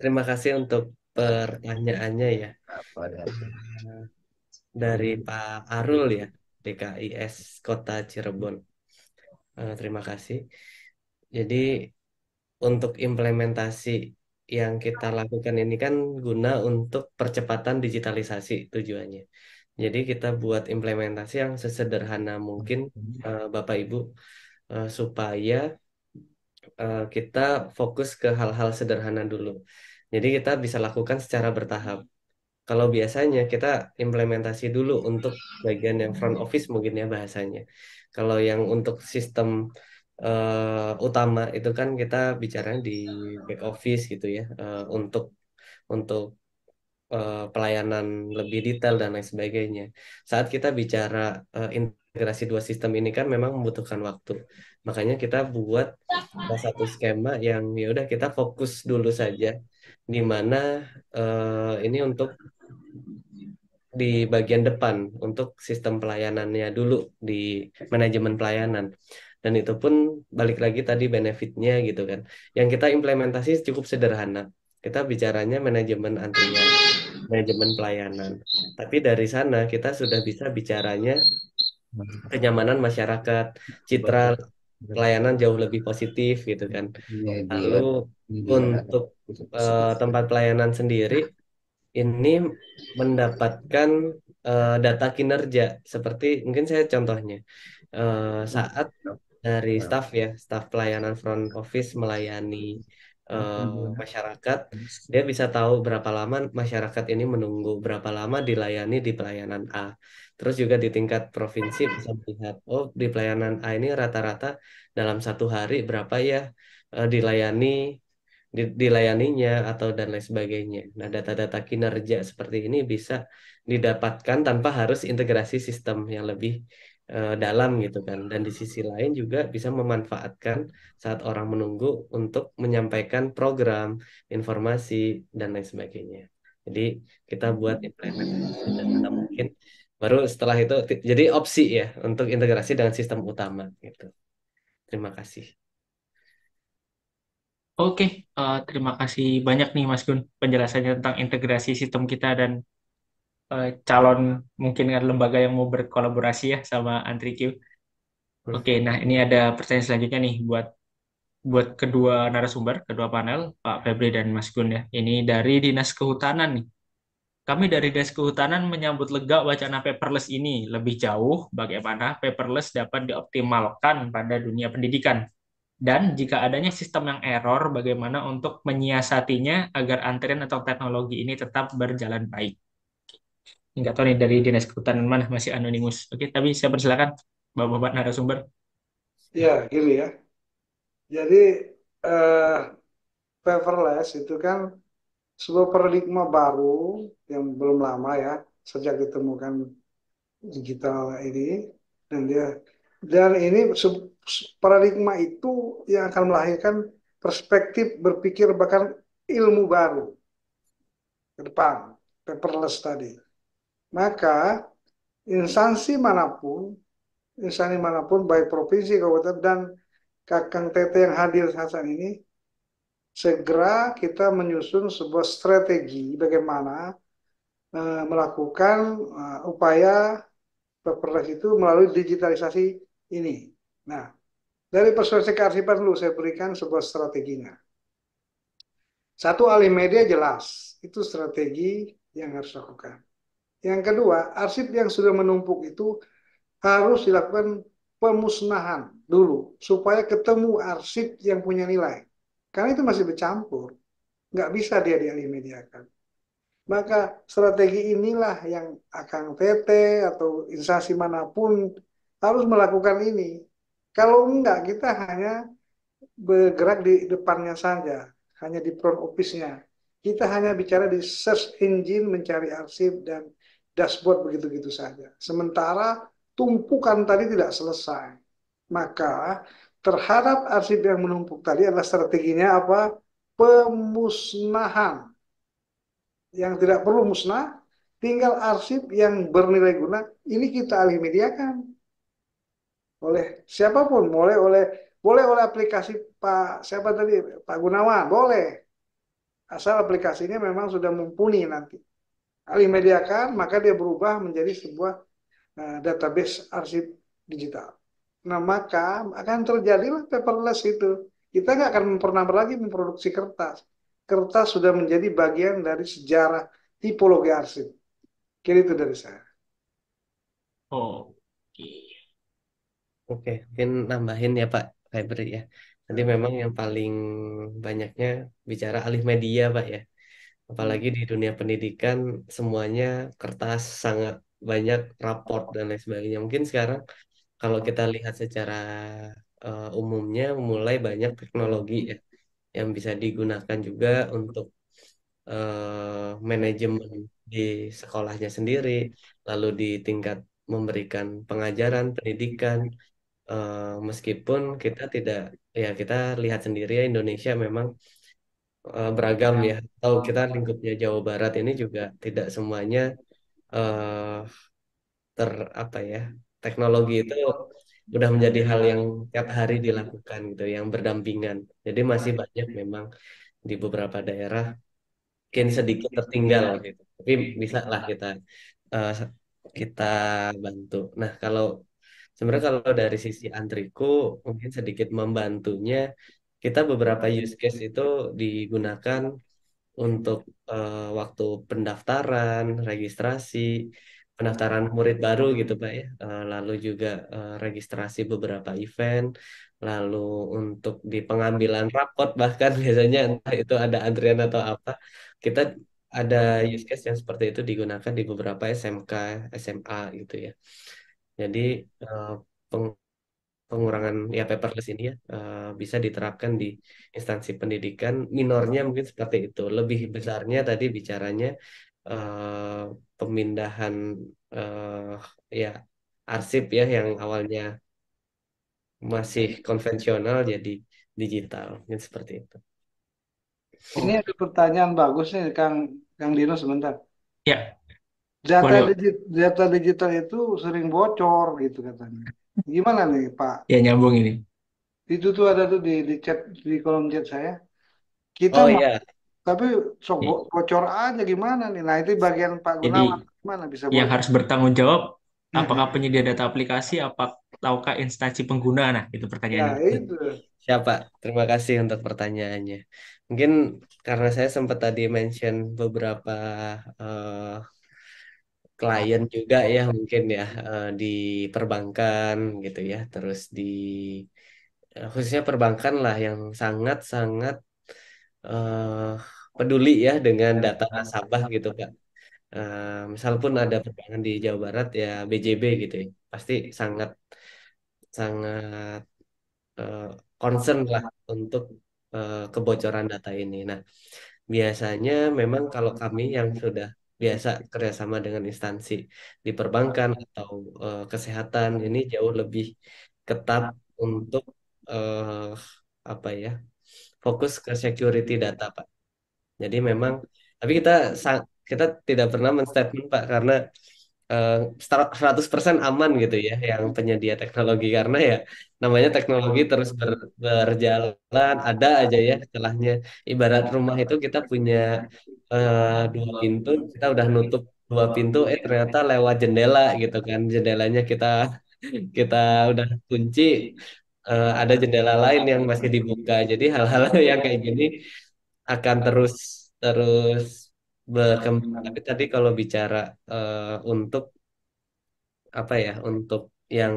terima kasih untuk pertanyaannya ya. Apa eh, dari hmm. Pak Arul ya DKIS Kota Cirebon. Eh, terima kasih. Jadi untuk implementasi yang kita lakukan ini kan guna untuk percepatan digitalisasi tujuannya. Jadi kita buat implementasi yang sesederhana mungkin hmm. eh, Bapak Ibu eh, supaya kita fokus ke hal-hal sederhana dulu. Jadi kita bisa lakukan secara bertahap. Kalau biasanya kita implementasi dulu untuk bagian yang front office mungkin ya bahasanya. Kalau yang untuk sistem uh, utama itu kan kita bicara di back office gitu ya uh, untuk untuk uh, pelayanan lebih detail dan lain sebagainya. Saat kita bicara uh, integrasi dua sistem ini kan memang membutuhkan waktu. Makanya kita buat satu skema yang ya udah kita fokus dulu saja di mana uh, ini untuk di bagian depan untuk sistem pelayanannya dulu di manajemen pelayanan dan itu pun balik lagi tadi benefitnya gitu kan yang kita implementasi cukup sederhana kita bicaranya manajemen antrian manajemen pelayanan tapi dari sana kita sudah bisa bicaranya kenyamanan masyarakat citra pelayanan jauh lebih positif gitu kan iya, iya. lalu iya. untuk uh, tempat pelayanan sendiri ini mendapatkan uh, data kinerja seperti mungkin saya contohnya uh, saat dari staff ya staff pelayanan front office melayani uh, masyarakat dia bisa tahu berapa lama masyarakat ini menunggu berapa lama dilayani di pelayanan A terus juga di tingkat provinsi bisa melihat oh di pelayanan A ini rata-rata dalam satu hari berapa ya uh, dilayani dilayaninya atau dan lain sebagainya. Nah, data-data kinerja seperti ini bisa didapatkan tanpa harus integrasi sistem yang lebih uh, dalam gitu kan. Dan di sisi lain juga bisa memanfaatkan saat orang menunggu untuk menyampaikan program, informasi dan lain sebagainya. Jadi kita buat implementasi dan kita mungkin baru setelah itu jadi opsi ya untuk integrasi dengan sistem utama gitu. Terima kasih. Oke, uh, terima kasih banyak nih Mas Gun penjelasannya tentang integrasi sistem kita dan uh, calon mungkin lembaga yang mau berkolaborasi ya sama AntriQ. Oke, nah ini ada pertanyaan selanjutnya nih buat buat kedua narasumber, kedua panel, Pak Febri dan Mas Gun ya. Ini dari Dinas Kehutanan nih. Kami dari Dinas Kehutanan menyambut lega wacana paperless ini. Lebih jauh, bagaimana paperless dapat dioptimalkan pada dunia pendidikan dan jika adanya sistem yang error, bagaimana untuk menyiasatinya agar antrian atau teknologi ini tetap berjalan baik. Enggak tahu nih dari Dinas Kehutanan mana masih anonimus. Oke, tapi saya persilakan Bapak-bapak narasumber. Ya, gini ya. Jadi eh, paperless itu kan sebuah paradigma baru yang belum lama ya sejak ditemukan digital ini dan dia dan ini paradigma itu yang akan melahirkan perspektif berpikir bahkan ilmu baru ke depan, paperless tadi. Maka instansi manapun, instansi manapun baik provinsi, kabupaten dan Kakang Tete yang hadir saat ini, segera kita menyusun sebuah strategi bagaimana uh, melakukan uh, upaya paperless itu melalui digitalisasi ini. Nah, dari perspektif kearsipan dulu saya berikan sebuah strateginya. Satu alih media jelas, itu strategi yang harus dilakukan. Yang kedua, arsip yang sudah menumpuk itu harus dilakukan pemusnahan dulu supaya ketemu arsip yang punya nilai. Karena itu masih bercampur, nggak bisa dia dialih mediakan. Maka strategi inilah yang akan TT atau instansi manapun harus melakukan ini kalau enggak, kita hanya bergerak di depannya saja, hanya di front office-nya. Kita hanya bicara di search engine, mencari arsip, dan dashboard begitu begitu saja. Sementara tumpukan tadi tidak selesai. Maka terhadap arsip yang menumpuk tadi adalah strateginya apa? Pemusnahan. Yang tidak perlu musnah, tinggal arsip yang bernilai guna, ini kita alih mediakan oleh siapapun, boleh oleh boleh oleh aplikasi Pak siapa tadi Pak Gunawan, boleh asal aplikasinya memang sudah mumpuni nanti. Alih mediakan maka dia berubah menjadi sebuah uh, database arsip digital. Nah maka akan terjadilah paperless itu. Kita nggak akan pernah lagi memproduksi kertas. Kertas sudah menjadi bagian dari sejarah tipologi arsip. Kira itu dari saya. Oh, oke. Okay. Oke, mungkin nambahin ya Pak Library ya. Nanti iya. memang yang paling banyaknya bicara alih media Pak ya. Apalagi di dunia pendidikan semuanya kertas sangat banyak raport dan lain sebagainya. Mungkin sekarang kalau kita lihat secara uh, umumnya mulai banyak teknologi ya yang bisa digunakan juga untuk uh, manajemen di sekolahnya sendiri, lalu di tingkat memberikan pengajaran, pendidikan, uh, meskipun kita tidak ya kita lihat sendiri ya Indonesia memang uh, beragam iya. ya atau kita lingkupnya Jawa Barat ini juga tidak semuanya uh, ter apa ya teknologi itu udah menjadi hal yang tiap hari dilakukan gitu yang berdampingan jadi masih iya. banyak memang di beberapa daerah mungkin sedikit tertinggal gitu tapi bisa lah kita uh, kita bantu nah kalau Sebenarnya kalau dari sisi antriku mungkin sedikit membantunya kita beberapa use case itu digunakan untuk uh, waktu pendaftaran, registrasi, pendaftaran murid baru gitu Pak ya. Uh, lalu juga uh, registrasi beberapa event, lalu untuk di pengambilan rapot bahkan biasanya entah itu ada antrian atau apa. Kita ada use case yang seperti itu digunakan di beberapa SMK, SMA gitu ya. Jadi eh, pengurangan ya paperless ini ya eh, bisa diterapkan di instansi pendidikan minornya mungkin seperti itu. Lebih besarnya tadi bicaranya eh, pemindahan ya arsip ya yang awalnya masih konvensional jadi digital mungkin seperti itu. Ini ada pertanyaan bagus nih Kang Kang Dino sebentar. Ya. Data, digit, data digital itu sering bocor gitu katanya. Gimana nih Pak? Ya nyambung ini. Itu tuh ada tuh di, di chat di kolom chat saya. Kita oh, iya. tapi sok iya. bocor aja gimana nih? Nah itu bagian Pak Gunawan Jadi, gimana bisa Yang harus bertanggung jawab apakah penyedia data aplikasi, apa tahukah instansi pengguna? Nah itu pertanyaannya. Nah, itu. Siapa? Ya, Terima kasih untuk pertanyaannya. Mungkin karena saya sempat tadi mention beberapa uh, klien juga ya mungkin ya eh, di perbankan gitu ya terus di eh, khususnya perbankan lah yang sangat-sangat uh, eh, peduli ya dengan data nasabah gitu kan uh, misal pun ada perbankan di Jawa Barat ya BJB gitu ya pasti sangat sangat uh, concern lah untuk uh, kebocoran data ini. Nah biasanya memang kalau kami yang sudah biasa kerjasama dengan instansi di perbankan atau uh, kesehatan ini jauh lebih ketat untuk uh, apa ya fokus ke security data pak jadi memang tapi kita kita tidak pernah menstatement pak karena 100% eh, aman gitu ya yang penyedia teknologi karena ya namanya teknologi terus ber, berjalan ada aja ya celahnya ibarat rumah itu kita punya uh, dua pintu kita udah nutup dua pintu eh ternyata lewat jendela gitu kan jendelanya kita kita udah kunci uh, ada jendela lain yang masih dibuka jadi hal-hal yang kayak gini akan terus terus berkembang. Hmm. Tapi tadi kalau bicara uh, untuk apa ya, untuk yang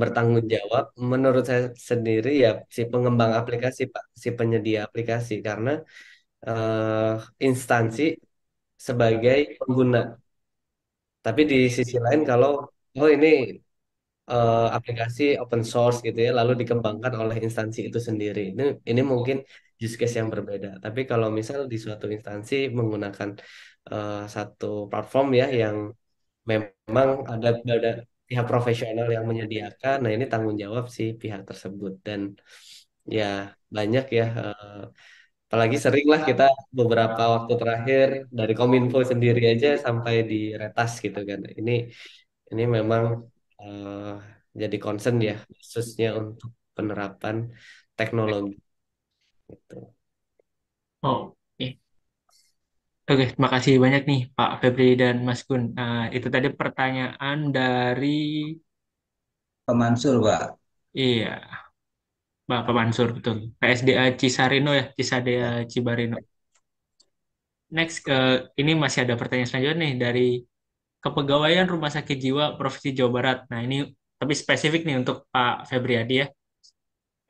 bertanggung jawab, menurut saya sendiri ya si pengembang aplikasi Pak, si penyedia aplikasi karena uh, instansi sebagai pengguna. Tapi di sisi lain kalau oh ini uh, aplikasi open source gitu ya, lalu dikembangkan oleh instansi itu sendiri. Ini ini mungkin use case yang berbeda. Tapi kalau misal di suatu instansi menggunakan uh, satu platform ya yang memang ada ada pihak profesional yang menyediakan, nah ini tanggung jawab si pihak tersebut dan ya banyak ya uh, apalagi seringlah kita beberapa waktu terakhir dari kominfo sendiri aja sampai di retas gitu kan ini ini memang uh, jadi concern ya khususnya untuk penerapan teknologi Gitu. Oh, iya. oke. Oke, kasih banyak nih Pak Febri dan Mas Gun. Nah, eh, itu tadi pertanyaan dari Pak Mansur, Pak. iya, Bapak Mansur betul. PSDA Cisarino ya, Cisadea Cibarino. Next ke ini masih ada pertanyaan selanjutnya nih dari Kepegawaian Rumah Sakit Jiwa Provinsi Jawa Barat. Nah, ini tapi spesifik nih untuk Pak Febriadi ya.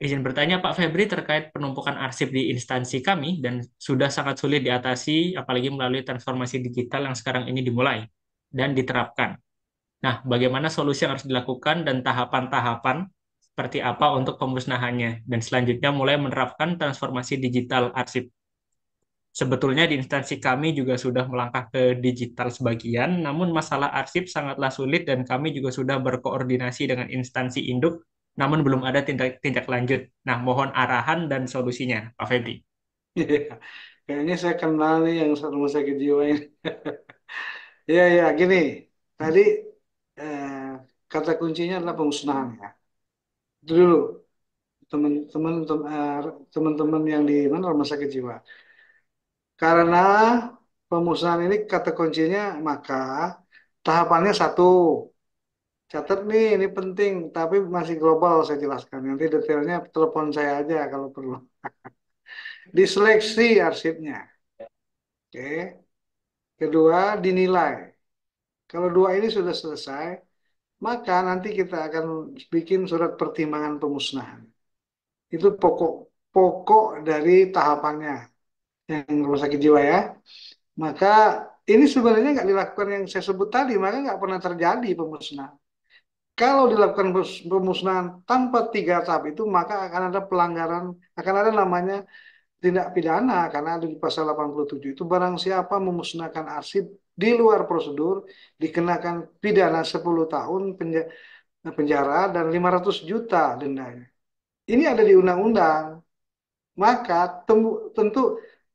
Izin bertanya Pak Febri terkait penumpukan arsip di instansi kami dan sudah sangat sulit diatasi apalagi melalui transformasi digital yang sekarang ini dimulai dan diterapkan. Nah, bagaimana solusi yang harus dilakukan dan tahapan-tahapan seperti apa untuk pemusnahannya dan selanjutnya mulai menerapkan transformasi digital arsip. Sebetulnya di instansi kami juga sudah melangkah ke digital sebagian, namun masalah arsip sangatlah sulit dan kami juga sudah berkoordinasi dengan instansi induk namun belum ada tindak, tindak lanjut. Nah, mohon arahan dan solusinya, Pak Febri. Ya, Kayaknya saya kenal nih yang rumah sakit jiwa ini. ya, ya, gini. Tadi eh, kata kuncinya adalah pemusnahan ya. Itu dulu. Teman-teman teman-teman eh, yang di mana rumah sakit jiwa. Karena pemusnahan ini kata kuncinya maka tahapannya satu Catat nih, ini penting, tapi masih global saya jelaskan. Nanti detailnya telepon saya aja kalau perlu. Diseleksi arsipnya. Oke. Okay. Kedua, dinilai. Kalau dua ini sudah selesai, maka nanti kita akan bikin surat pertimbangan pemusnahan. Itu pokok pokok dari tahapannya yang rumah sakit jiwa ya. Maka ini sebenarnya nggak dilakukan yang saya sebut tadi, maka nggak pernah terjadi pemusnahan. Kalau dilakukan pemusnahan tanpa tiga tahap itu maka akan ada pelanggaran, akan ada namanya tindak pidana karena ada di pasal 87 itu barang siapa memusnahkan arsip di luar prosedur dikenakan pidana 10 tahun penjara dan 500 juta denda. Ini ada di undang-undang. Maka tentu, tentu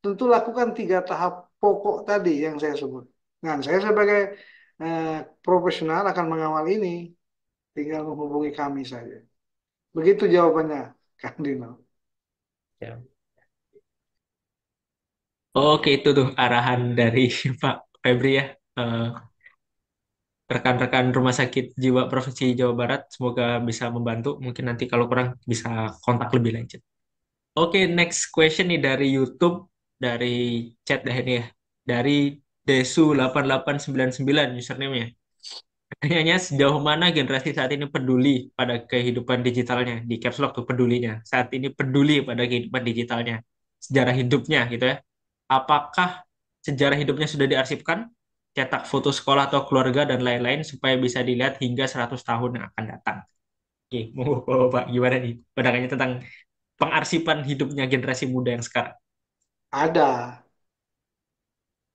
tentu lakukan tiga tahap pokok tadi yang saya sebut. Nah, saya sebagai eh, profesional akan mengawal ini tinggal menghubungi kami saja. Begitu jawabannya, Kang Dino. Ya. Oke, itu tuh arahan dari Pak Febri ya. Eh, rekan-rekan Rumah Sakit Jiwa Provinsi Jawa Barat, semoga bisa membantu. Mungkin nanti kalau kurang bisa kontak lebih lanjut. Oke, next question nih dari YouTube, dari chat dah ini ya. Dari Desu8899 username-nya. Pertanyaannya sejauh mana generasi saat ini peduli pada kehidupan digitalnya di caps lock tuh pedulinya saat ini peduli pada kehidupan digitalnya sejarah hidupnya gitu ya apakah sejarah hidupnya sudah diarsipkan cetak foto sekolah atau keluarga dan lain-lain supaya bisa dilihat hingga 100 tahun yang akan datang oke mau bapak gimana nih pandangannya tentang pengarsipan hidupnya generasi muda yang sekarang ada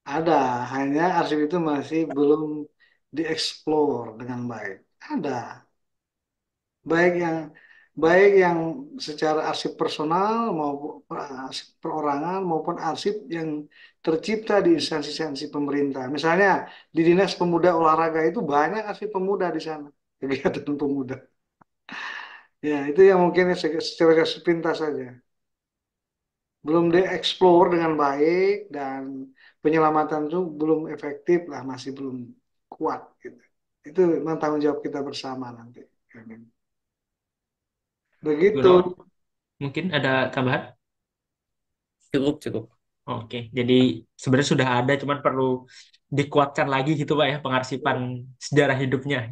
ada hanya arsip itu masih belum dieksplor dengan baik. Ada. Baik yang baik yang secara arsip personal maupun eh, arsip perorangan maupun arsip yang tercipta di instansi-instansi pemerintah. Misalnya di Dinas Pemuda Olahraga itu banyak arsip pemuda di sana, kegiatan pemuda. Ya, itu yang mungkin secara sepintas saja. Belum dieksplor dengan baik dan penyelamatan itu belum efektif lah, masih belum kuat gitu. itu memang tanggung jawab kita bersama nanti begitu mungkin ada tambahan cukup cukup Oke, jadi sebenarnya sudah ada, cuman perlu dikuatkan lagi gitu Pak ya, pengarsipan sejarah hidupnya.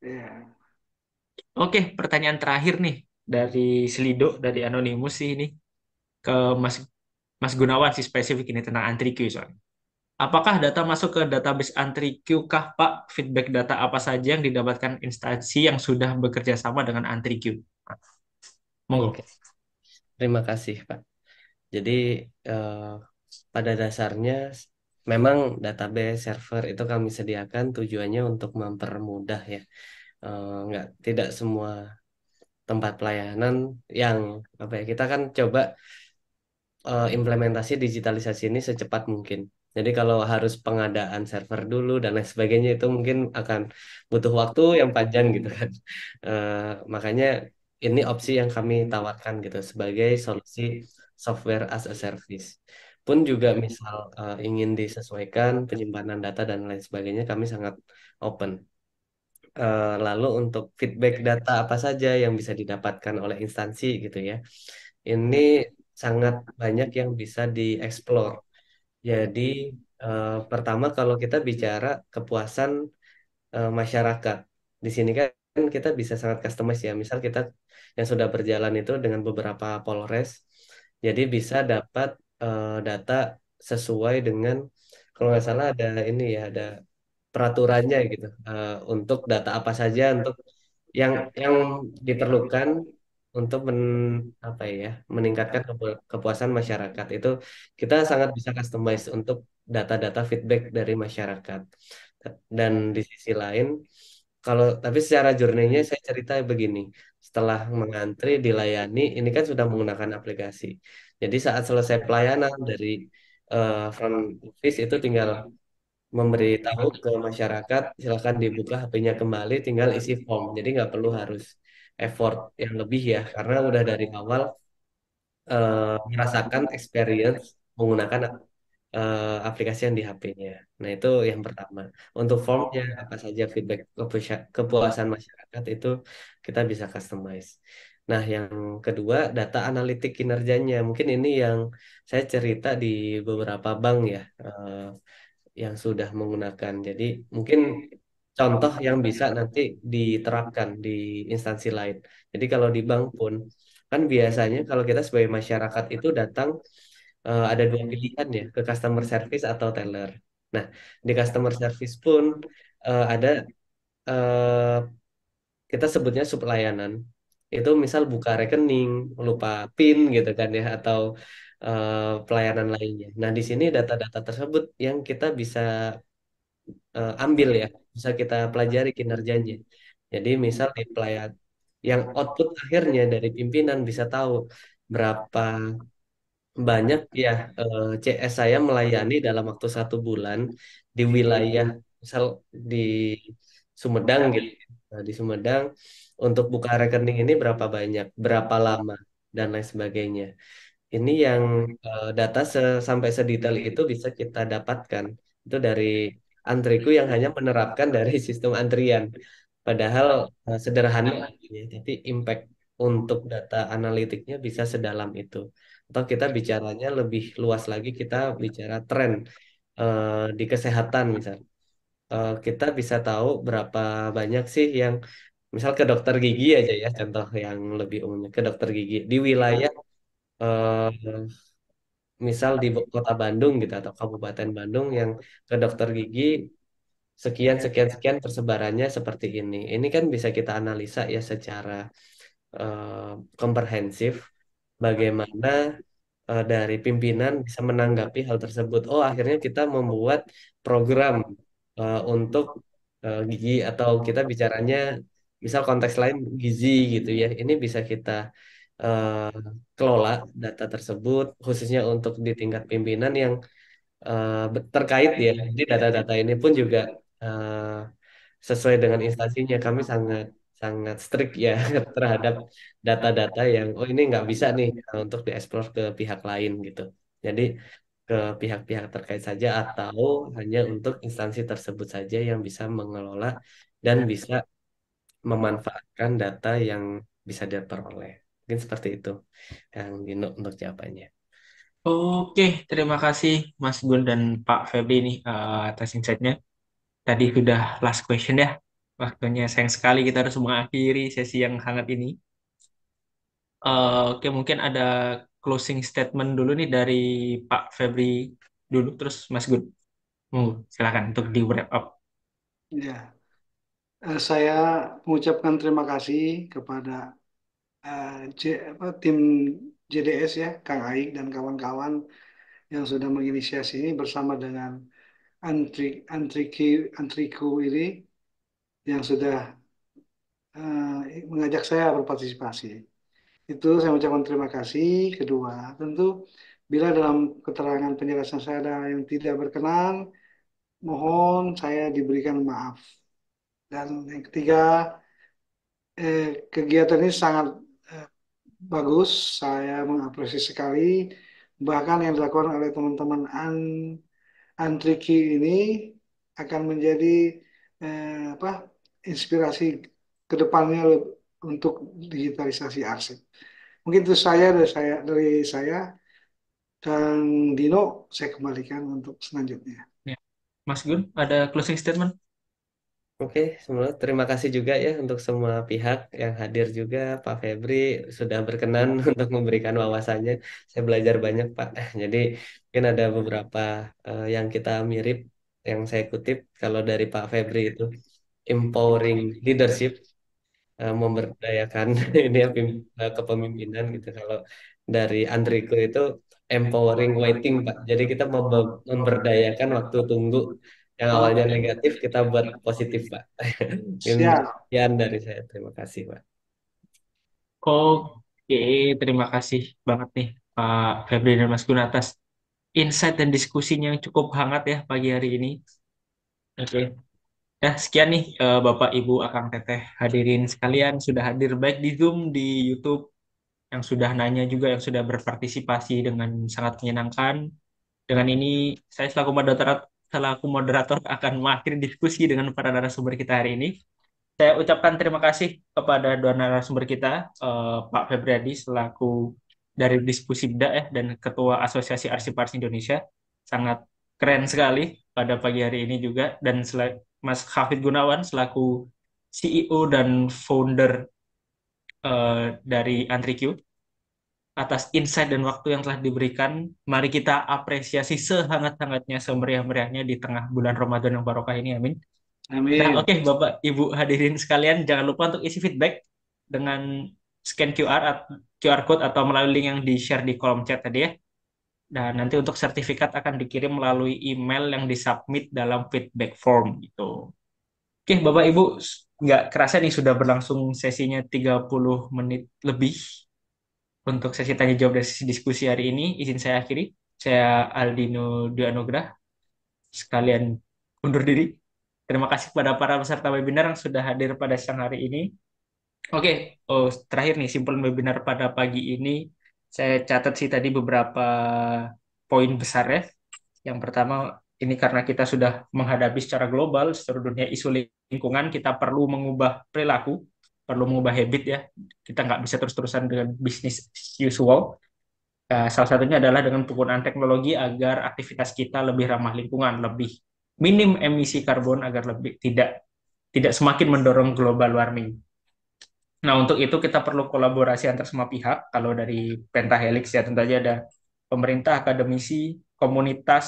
Iya. Oke, pertanyaan terakhir nih dari Selido, dari Anonimus sih ini, ke Mas Mas Gunawan sih spesifik ini tentang antrikyu soalnya. Apakah data masuk ke database antri Q kah, Pak? Feedback data apa saja yang didapatkan instansi yang sudah bekerja sama dengan antri Q? Monggo. Oke. Terima kasih, Pak. Jadi eh, pada dasarnya memang database server itu kami sediakan tujuannya untuk mempermudah ya. Eh, enggak, tidak semua tempat pelayanan yang apa ya kita kan coba eh, implementasi digitalisasi ini secepat mungkin. Jadi kalau harus pengadaan server dulu dan lain sebagainya itu mungkin akan butuh waktu yang panjang gitu kan. E, makanya ini opsi yang kami tawarkan gitu sebagai solusi software as a service. Pun juga misal e, ingin disesuaikan penyimpanan data dan lain sebagainya kami sangat open. E, lalu untuk feedback data apa saja yang bisa didapatkan oleh instansi gitu ya. Ini sangat banyak yang bisa dieksplor jadi uh, pertama kalau kita bicara kepuasan uh, masyarakat di sini kan kita bisa sangat customize ya. Misal kita yang sudah berjalan itu dengan beberapa Polres, jadi bisa dapat uh, data sesuai dengan kalau nggak salah ada ini ya ada peraturannya gitu uh, untuk data apa saja untuk yang yang diperlukan untuk men apa ya, ya. meningkatkan kepuasan masyarakat itu kita sangat bisa customize untuk data-data feedback dari masyarakat dan di sisi lain kalau tapi secara journey-nya saya cerita begini setelah mengantri dilayani ini kan sudah menggunakan aplikasi jadi saat selesai pelayanan dari uh, front office itu tinggal memberitahu ke masyarakat silakan dibuka HP-nya kembali tinggal isi form jadi nggak perlu harus effort yang lebih ya karena udah dari awal uh, merasakan experience menggunakan uh, aplikasi yang di HP-nya. Nah, itu yang pertama. Untuk formnya, apa saja feedback kepuasan masyarakat itu kita bisa customize. Nah, yang kedua, data analitik kinerjanya. Mungkin ini yang saya cerita di beberapa bank ya, uh, yang sudah menggunakan. Jadi, mungkin contoh yang bisa nanti diterapkan di instansi lain. Jadi kalau di bank pun kan biasanya kalau kita sebagai masyarakat itu datang uh, ada dua pilihan ya ke customer service atau teller. Nah di customer service pun uh, ada uh, kita sebutnya sublayanan itu misal buka rekening lupa pin gitu kan ya atau uh, pelayanan lainnya. Nah di sini data-data tersebut yang kita bisa uh, ambil ya bisa kita pelajari kinerjanya. Jadi misal di pelayat yang output akhirnya dari pimpinan bisa tahu berapa banyak ya eh, CS saya melayani dalam waktu satu bulan di wilayah misal di Sumedang gitu. Nah, di Sumedang untuk buka rekening ini berapa banyak, berapa lama dan lain sebagainya. Ini yang eh, data se sampai sedetail itu bisa kita dapatkan itu dari antriku yang hanya menerapkan dari sistem antrian padahal eh, sederhana ya. jadi impact untuk data analitiknya bisa sedalam itu atau kita bicaranya lebih luas lagi kita bicara tren uh, di kesehatan misalnya eh, kita bisa tahu berapa banyak sih yang misal ke dokter gigi aja ya contoh yang lebih umumnya ke dokter gigi di wilayah iya misal di kota Bandung gitu atau Kabupaten Bandung yang ke dokter gigi sekian iya, sekian iya. sekian persebarannya seperti ini. Ini kan bisa kita analisa ya secara uh, komprehensif bagaimana uh, dari pimpinan bisa menanggapi hal tersebut. Oh, akhirnya kita membuat program uh, untuk uh, gigi atau kita bicaranya misal konteks lain gizi gitu ya. Ini bisa kita Eh, kelola data tersebut khususnya untuk di tingkat pimpinan yang uh, terkait ya. Jadi data-data ini pun juga uh, sesuai dengan instansinya kami sangat sangat strict ya terhadap data-data yang oh ini nggak bisa nih untuk dieksplor ke pihak lain gitu. Jadi ke pihak-pihak terkait saja atau hanya untuk instansi tersebut saja yang bisa mengelola dan bisa memanfaatkan data yang bisa diperoleh. Mungkin seperti itu Kang Dino untuk jawabannya. Oke, terima kasih Mas Gun dan Pak Febri nih uh, atas insight Tadi sudah last question ya. Waktunya sayang sekali kita harus mengakhiri sesi yang hangat ini. Uh, oke, mungkin ada closing statement dulu nih dari Pak Febri dulu, terus Mas Gun. Uh, silakan untuk di wrap up. Ya, eh, saya mengucapkan terima kasih kepada uh, J- apa, tim JDS ya, Kang Aik dan kawan-kawan yang sudah menginisiasi ini bersama dengan antri antriki antriku ini yang sudah uh, mengajak saya berpartisipasi. Itu saya ucapkan terima kasih. Kedua, tentu bila dalam keterangan penjelasan saya ada yang tidak berkenan, mohon saya diberikan maaf. Dan yang ketiga, eh, kegiatan ini sangat bagus, saya mengapresiasi sekali. Bahkan yang dilakukan oleh teman-teman An Antriki ini akan menjadi eh, apa inspirasi kedepannya untuk digitalisasi arsip. Mungkin itu saya dari saya dari saya dan Dino saya kembalikan untuk selanjutnya. Ya. Mas Gun, ada closing statement? Oke, semoga terima kasih juga ya untuk semua pihak yang hadir juga, Pak Febri sudah berkenan untuk memberikan wawasannya. Saya belajar banyak, Pak. Jadi mungkin ada beberapa uh, yang kita mirip, yang saya kutip kalau dari Pak Febri itu empowering leadership, uh, memberdayakan ini ya, eh, kepemimpinan gitu. Kalau dari Andriko itu empowering waiting, Pak. Jadi kita memberdayakan waktu tunggu yang awalnya negatif kita buat positif pak sekian dari saya terima kasih pak oke terima kasih banget nih Pak Febri dan Mas Gun atas insight dan diskusinya yang cukup hangat ya pagi hari ini oke okay. Ya, nah, sekian nih eh, Bapak Ibu Akang Teteh hadirin sekalian sudah hadir baik di Zoom, di YouTube, yang sudah nanya juga, yang sudah berpartisipasi dengan sangat menyenangkan. Dengan ini, saya selaku moderator selaku moderator akan mengakhiri diskusi dengan para narasumber kita hari ini. Saya ucapkan terima kasih kepada dua narasumber kita, uh, Pak febriadi selaku dari diskusi BDA eh, dan Ketua Asosiasi arsipars Indonesia. Sangat keren sekali pada pagi hari ini juga. Dan Mas Hafid Gunawan selaku CEO dan founder uh, dari AntriQ atas insight dan waktu yang telah diberikan. Mari kita apresiasi sehangat-hangatnya, semeriah-meriahnya di tengah bulan Ramadan yang barokah ini. Amin. Amin. Nah, oke okay, Bapak Ibu hadirin sekalian, jangan lupa untuk isi feedback dengan scan QR QR code atau melalui link yang di-share di kolom chat tadi ya. Dan nanti untuk sertifikat akan dikirim melalui email yang disubmit dalam feedback form gitu. Oke, Bapak Ibu, nggak kerasa nih sudah berlangsung sesinya 30 menit lebih untuk sesi tanya jawab dan sesi diskusi hari ini izin saya akhiri. Saya Aldino Duanogra sekalian undur diri. Terima kasih kepada para peserta webinar yang sudah hadir pada siang hari ini. Oke, okay. oh, terakhir nih simpul webinar pada pagi ini saya catat sih tadi beberapa poin besar ya. Yang pertama ini karena kita sudah menghadapi secara global seluruh dunia isu lingkungan, kita perlu mengubah perilaku perlu mengubah habit ya. Kita nggak bisa terus-terusan dengan bisnis usual. Uh, salah satunya adalah dengan penggunaan teknologi agar aktivitas kita lebih ramah lingkungan, lebih minim emisi karbon agar lebih tidak tidak semakin mendorong global warming. Nah, untuk itu kita perlu kolaborasi antar semua pihak. Kalau dari Pentahelix ya tentu saja ada pemerintah, akademisi, komunitas,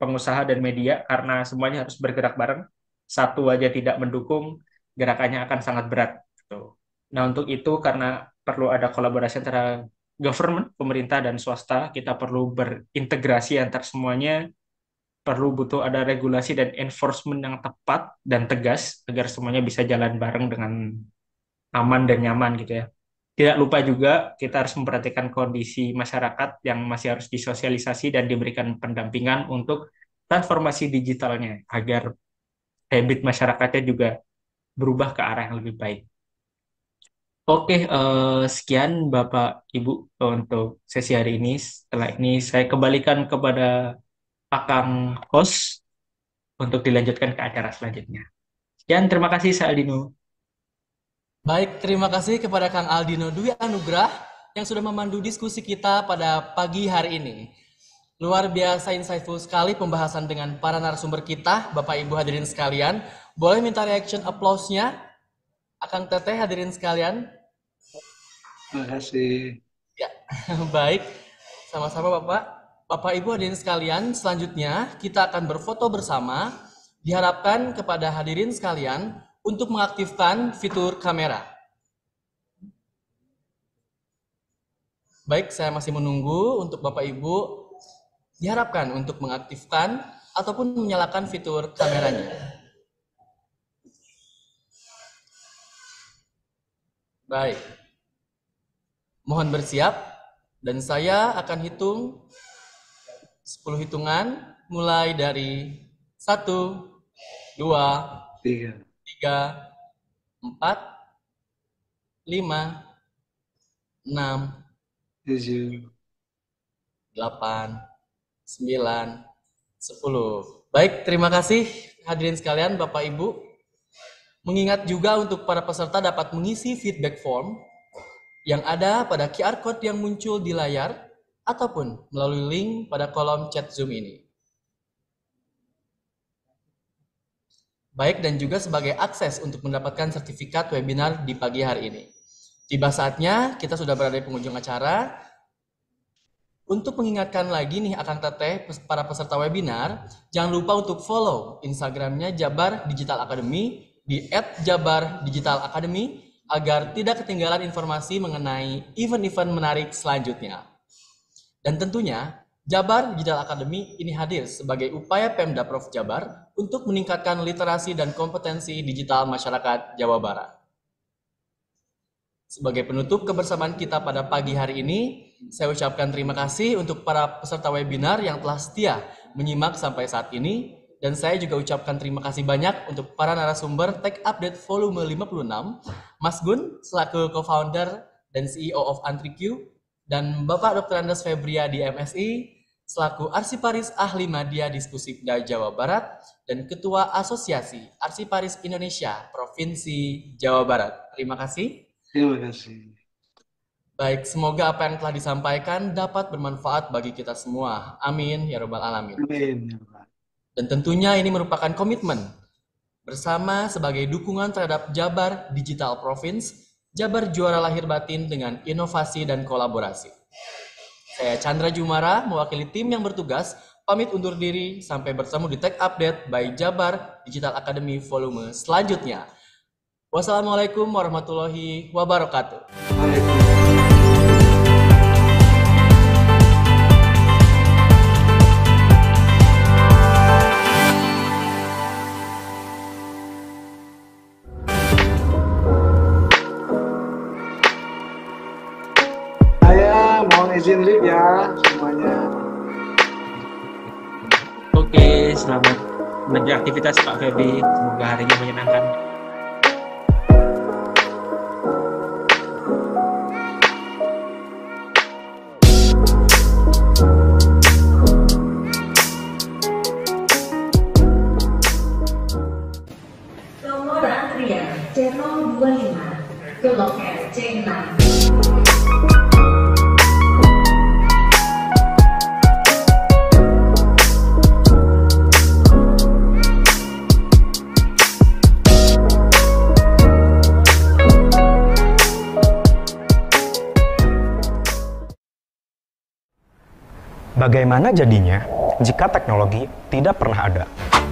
pengusaha dan media karena semuanya harus bergerak bareng. Satu aja tidak mendukung, gerakannya akan sangat berat gitu. Nah untuk itu karena perlu ada kolaborasi antara government, pemerintah dan swasta, kita perlu berintegrasi antar semuanya, perlu butuh ada regulasi dan enforcement yang tepat dan tegas agar semuanya bisa jalan bareng dengan aman dan nyaman gitu ya. Tidak lupa juga kita harus memperhatikan kondisi masyarakat yang masih harus disosialisasi dan diberikan pendampingan untuk transformasi digitalnya agar habit masyarakatnya juga berubah ke arah yang lebih baik. Oke, uh, sekian Bapak Ibu untuk sesi hari ini. Setelah ini saya kembalikan kepada Pakang Kos untuk dilanjutkan ke acara selanjutnya. Sekian, terima kasih saya Aldino. Baik, terima kasih kepada Kang Aldino Dwi Anugrah yang sudah memandu diskusi kita pada pagi hari ini. Luar biasa insightful sekali pembahasan dengan para narasumber kita, Bapak Ibu hadirin sekalian. Boleh minta reaction applause-nya akan Teteh hadirin sekalian. Terima kasih. Ya, baik. Sama-sama Bapak. Bapak Ibu hadirin sekalian, selanjutnya kita akan berfoto bersama. Diharapkan kepada hadirin sekalian untuk mengaktifkan fitur kamera. Baik, saya masih menunggu untuk Bapak Ibu diharapkan untuk mengaktifkan ataupun menyalakan fitur kameranya. Baik. Mohon bersiap dan saya akan hitung 10 hitungan mulai dari 1 2 3 3 4 5 6 7 8 9 10 Baik, terima kasih hadirin sekalian, Bapak Ibu. Mengingat juga untuk para peserta dapat mengisi feedback form yang ada pada QR Code yang muncul di layar ataupun melalui link pada kolom chat Zoom ini. Baik dan juga sebagai akses untuk mendapatkan sertifikat webinar di pagi hari ini. Tiba saatnya kita sudah berada di pengunjung acara. Untuk mengingatkan lagi nih akan Teteh para peserta webinar, jangan lupa untuk follow Instagramnya Jabar Digital Academy di @jabar Digital Academy agar tidak ketinggalan informasi mengenai event-event menarik selanjutnya. Dan tentunya, Jabar Digital Academy ini hadir sebagai upaya Pemda Prof. Jabar untuk meningkatkan literasi dan kompetensi digital masyarakat Jawa Barat. Sebagai penutup kebersamaan kita pada pagi hari ini, saya ucapkan terima kasih untuk para peserta webinar yang telah setia menyimak sampai saat ini dan saya juga ucapkan terima kasih banyak untuk para narasumber Tech Update Volume 56, Mas Gun selaku co-founder dan CEO of AntriQ, dan Bapak Dr. Andes Febria di MSI, selaku Arsiparis Ahli Media Pda Jawa Barat dan Ketua Asosiasi Arsiparis Indonesia Provinsi Jawa Barat. Terima kasih. Terima kasih. Baik, semoga apa yang telah disampaikan dapat bermanfaat bagi kita semua. Amin ya robbal alamin. Amin. Ya dan tentunya ini merupakan komitmen bersama sebagai dukungan terhadap Jabar Digital Province, Jabar Juara Lahir Batin dengan inovasi dan kolaborasi. Saya Chandra Jumara, mewakili tim yang bertugas, pamit undur diri sampai bertemu di Tech Update by Jabar Digital Academy volume selanjutnya. Wassalamualaikum warahmatullahi wabarakatuh. Waalaikumsalam. izin lip ya semuanya. Oke, selamat aktivitas Pak Febi. Semoga harinya menyenangkan. Nomor antrian c ke loket C6 Bagaimana jadinya jika teknologi tidak pernah ada?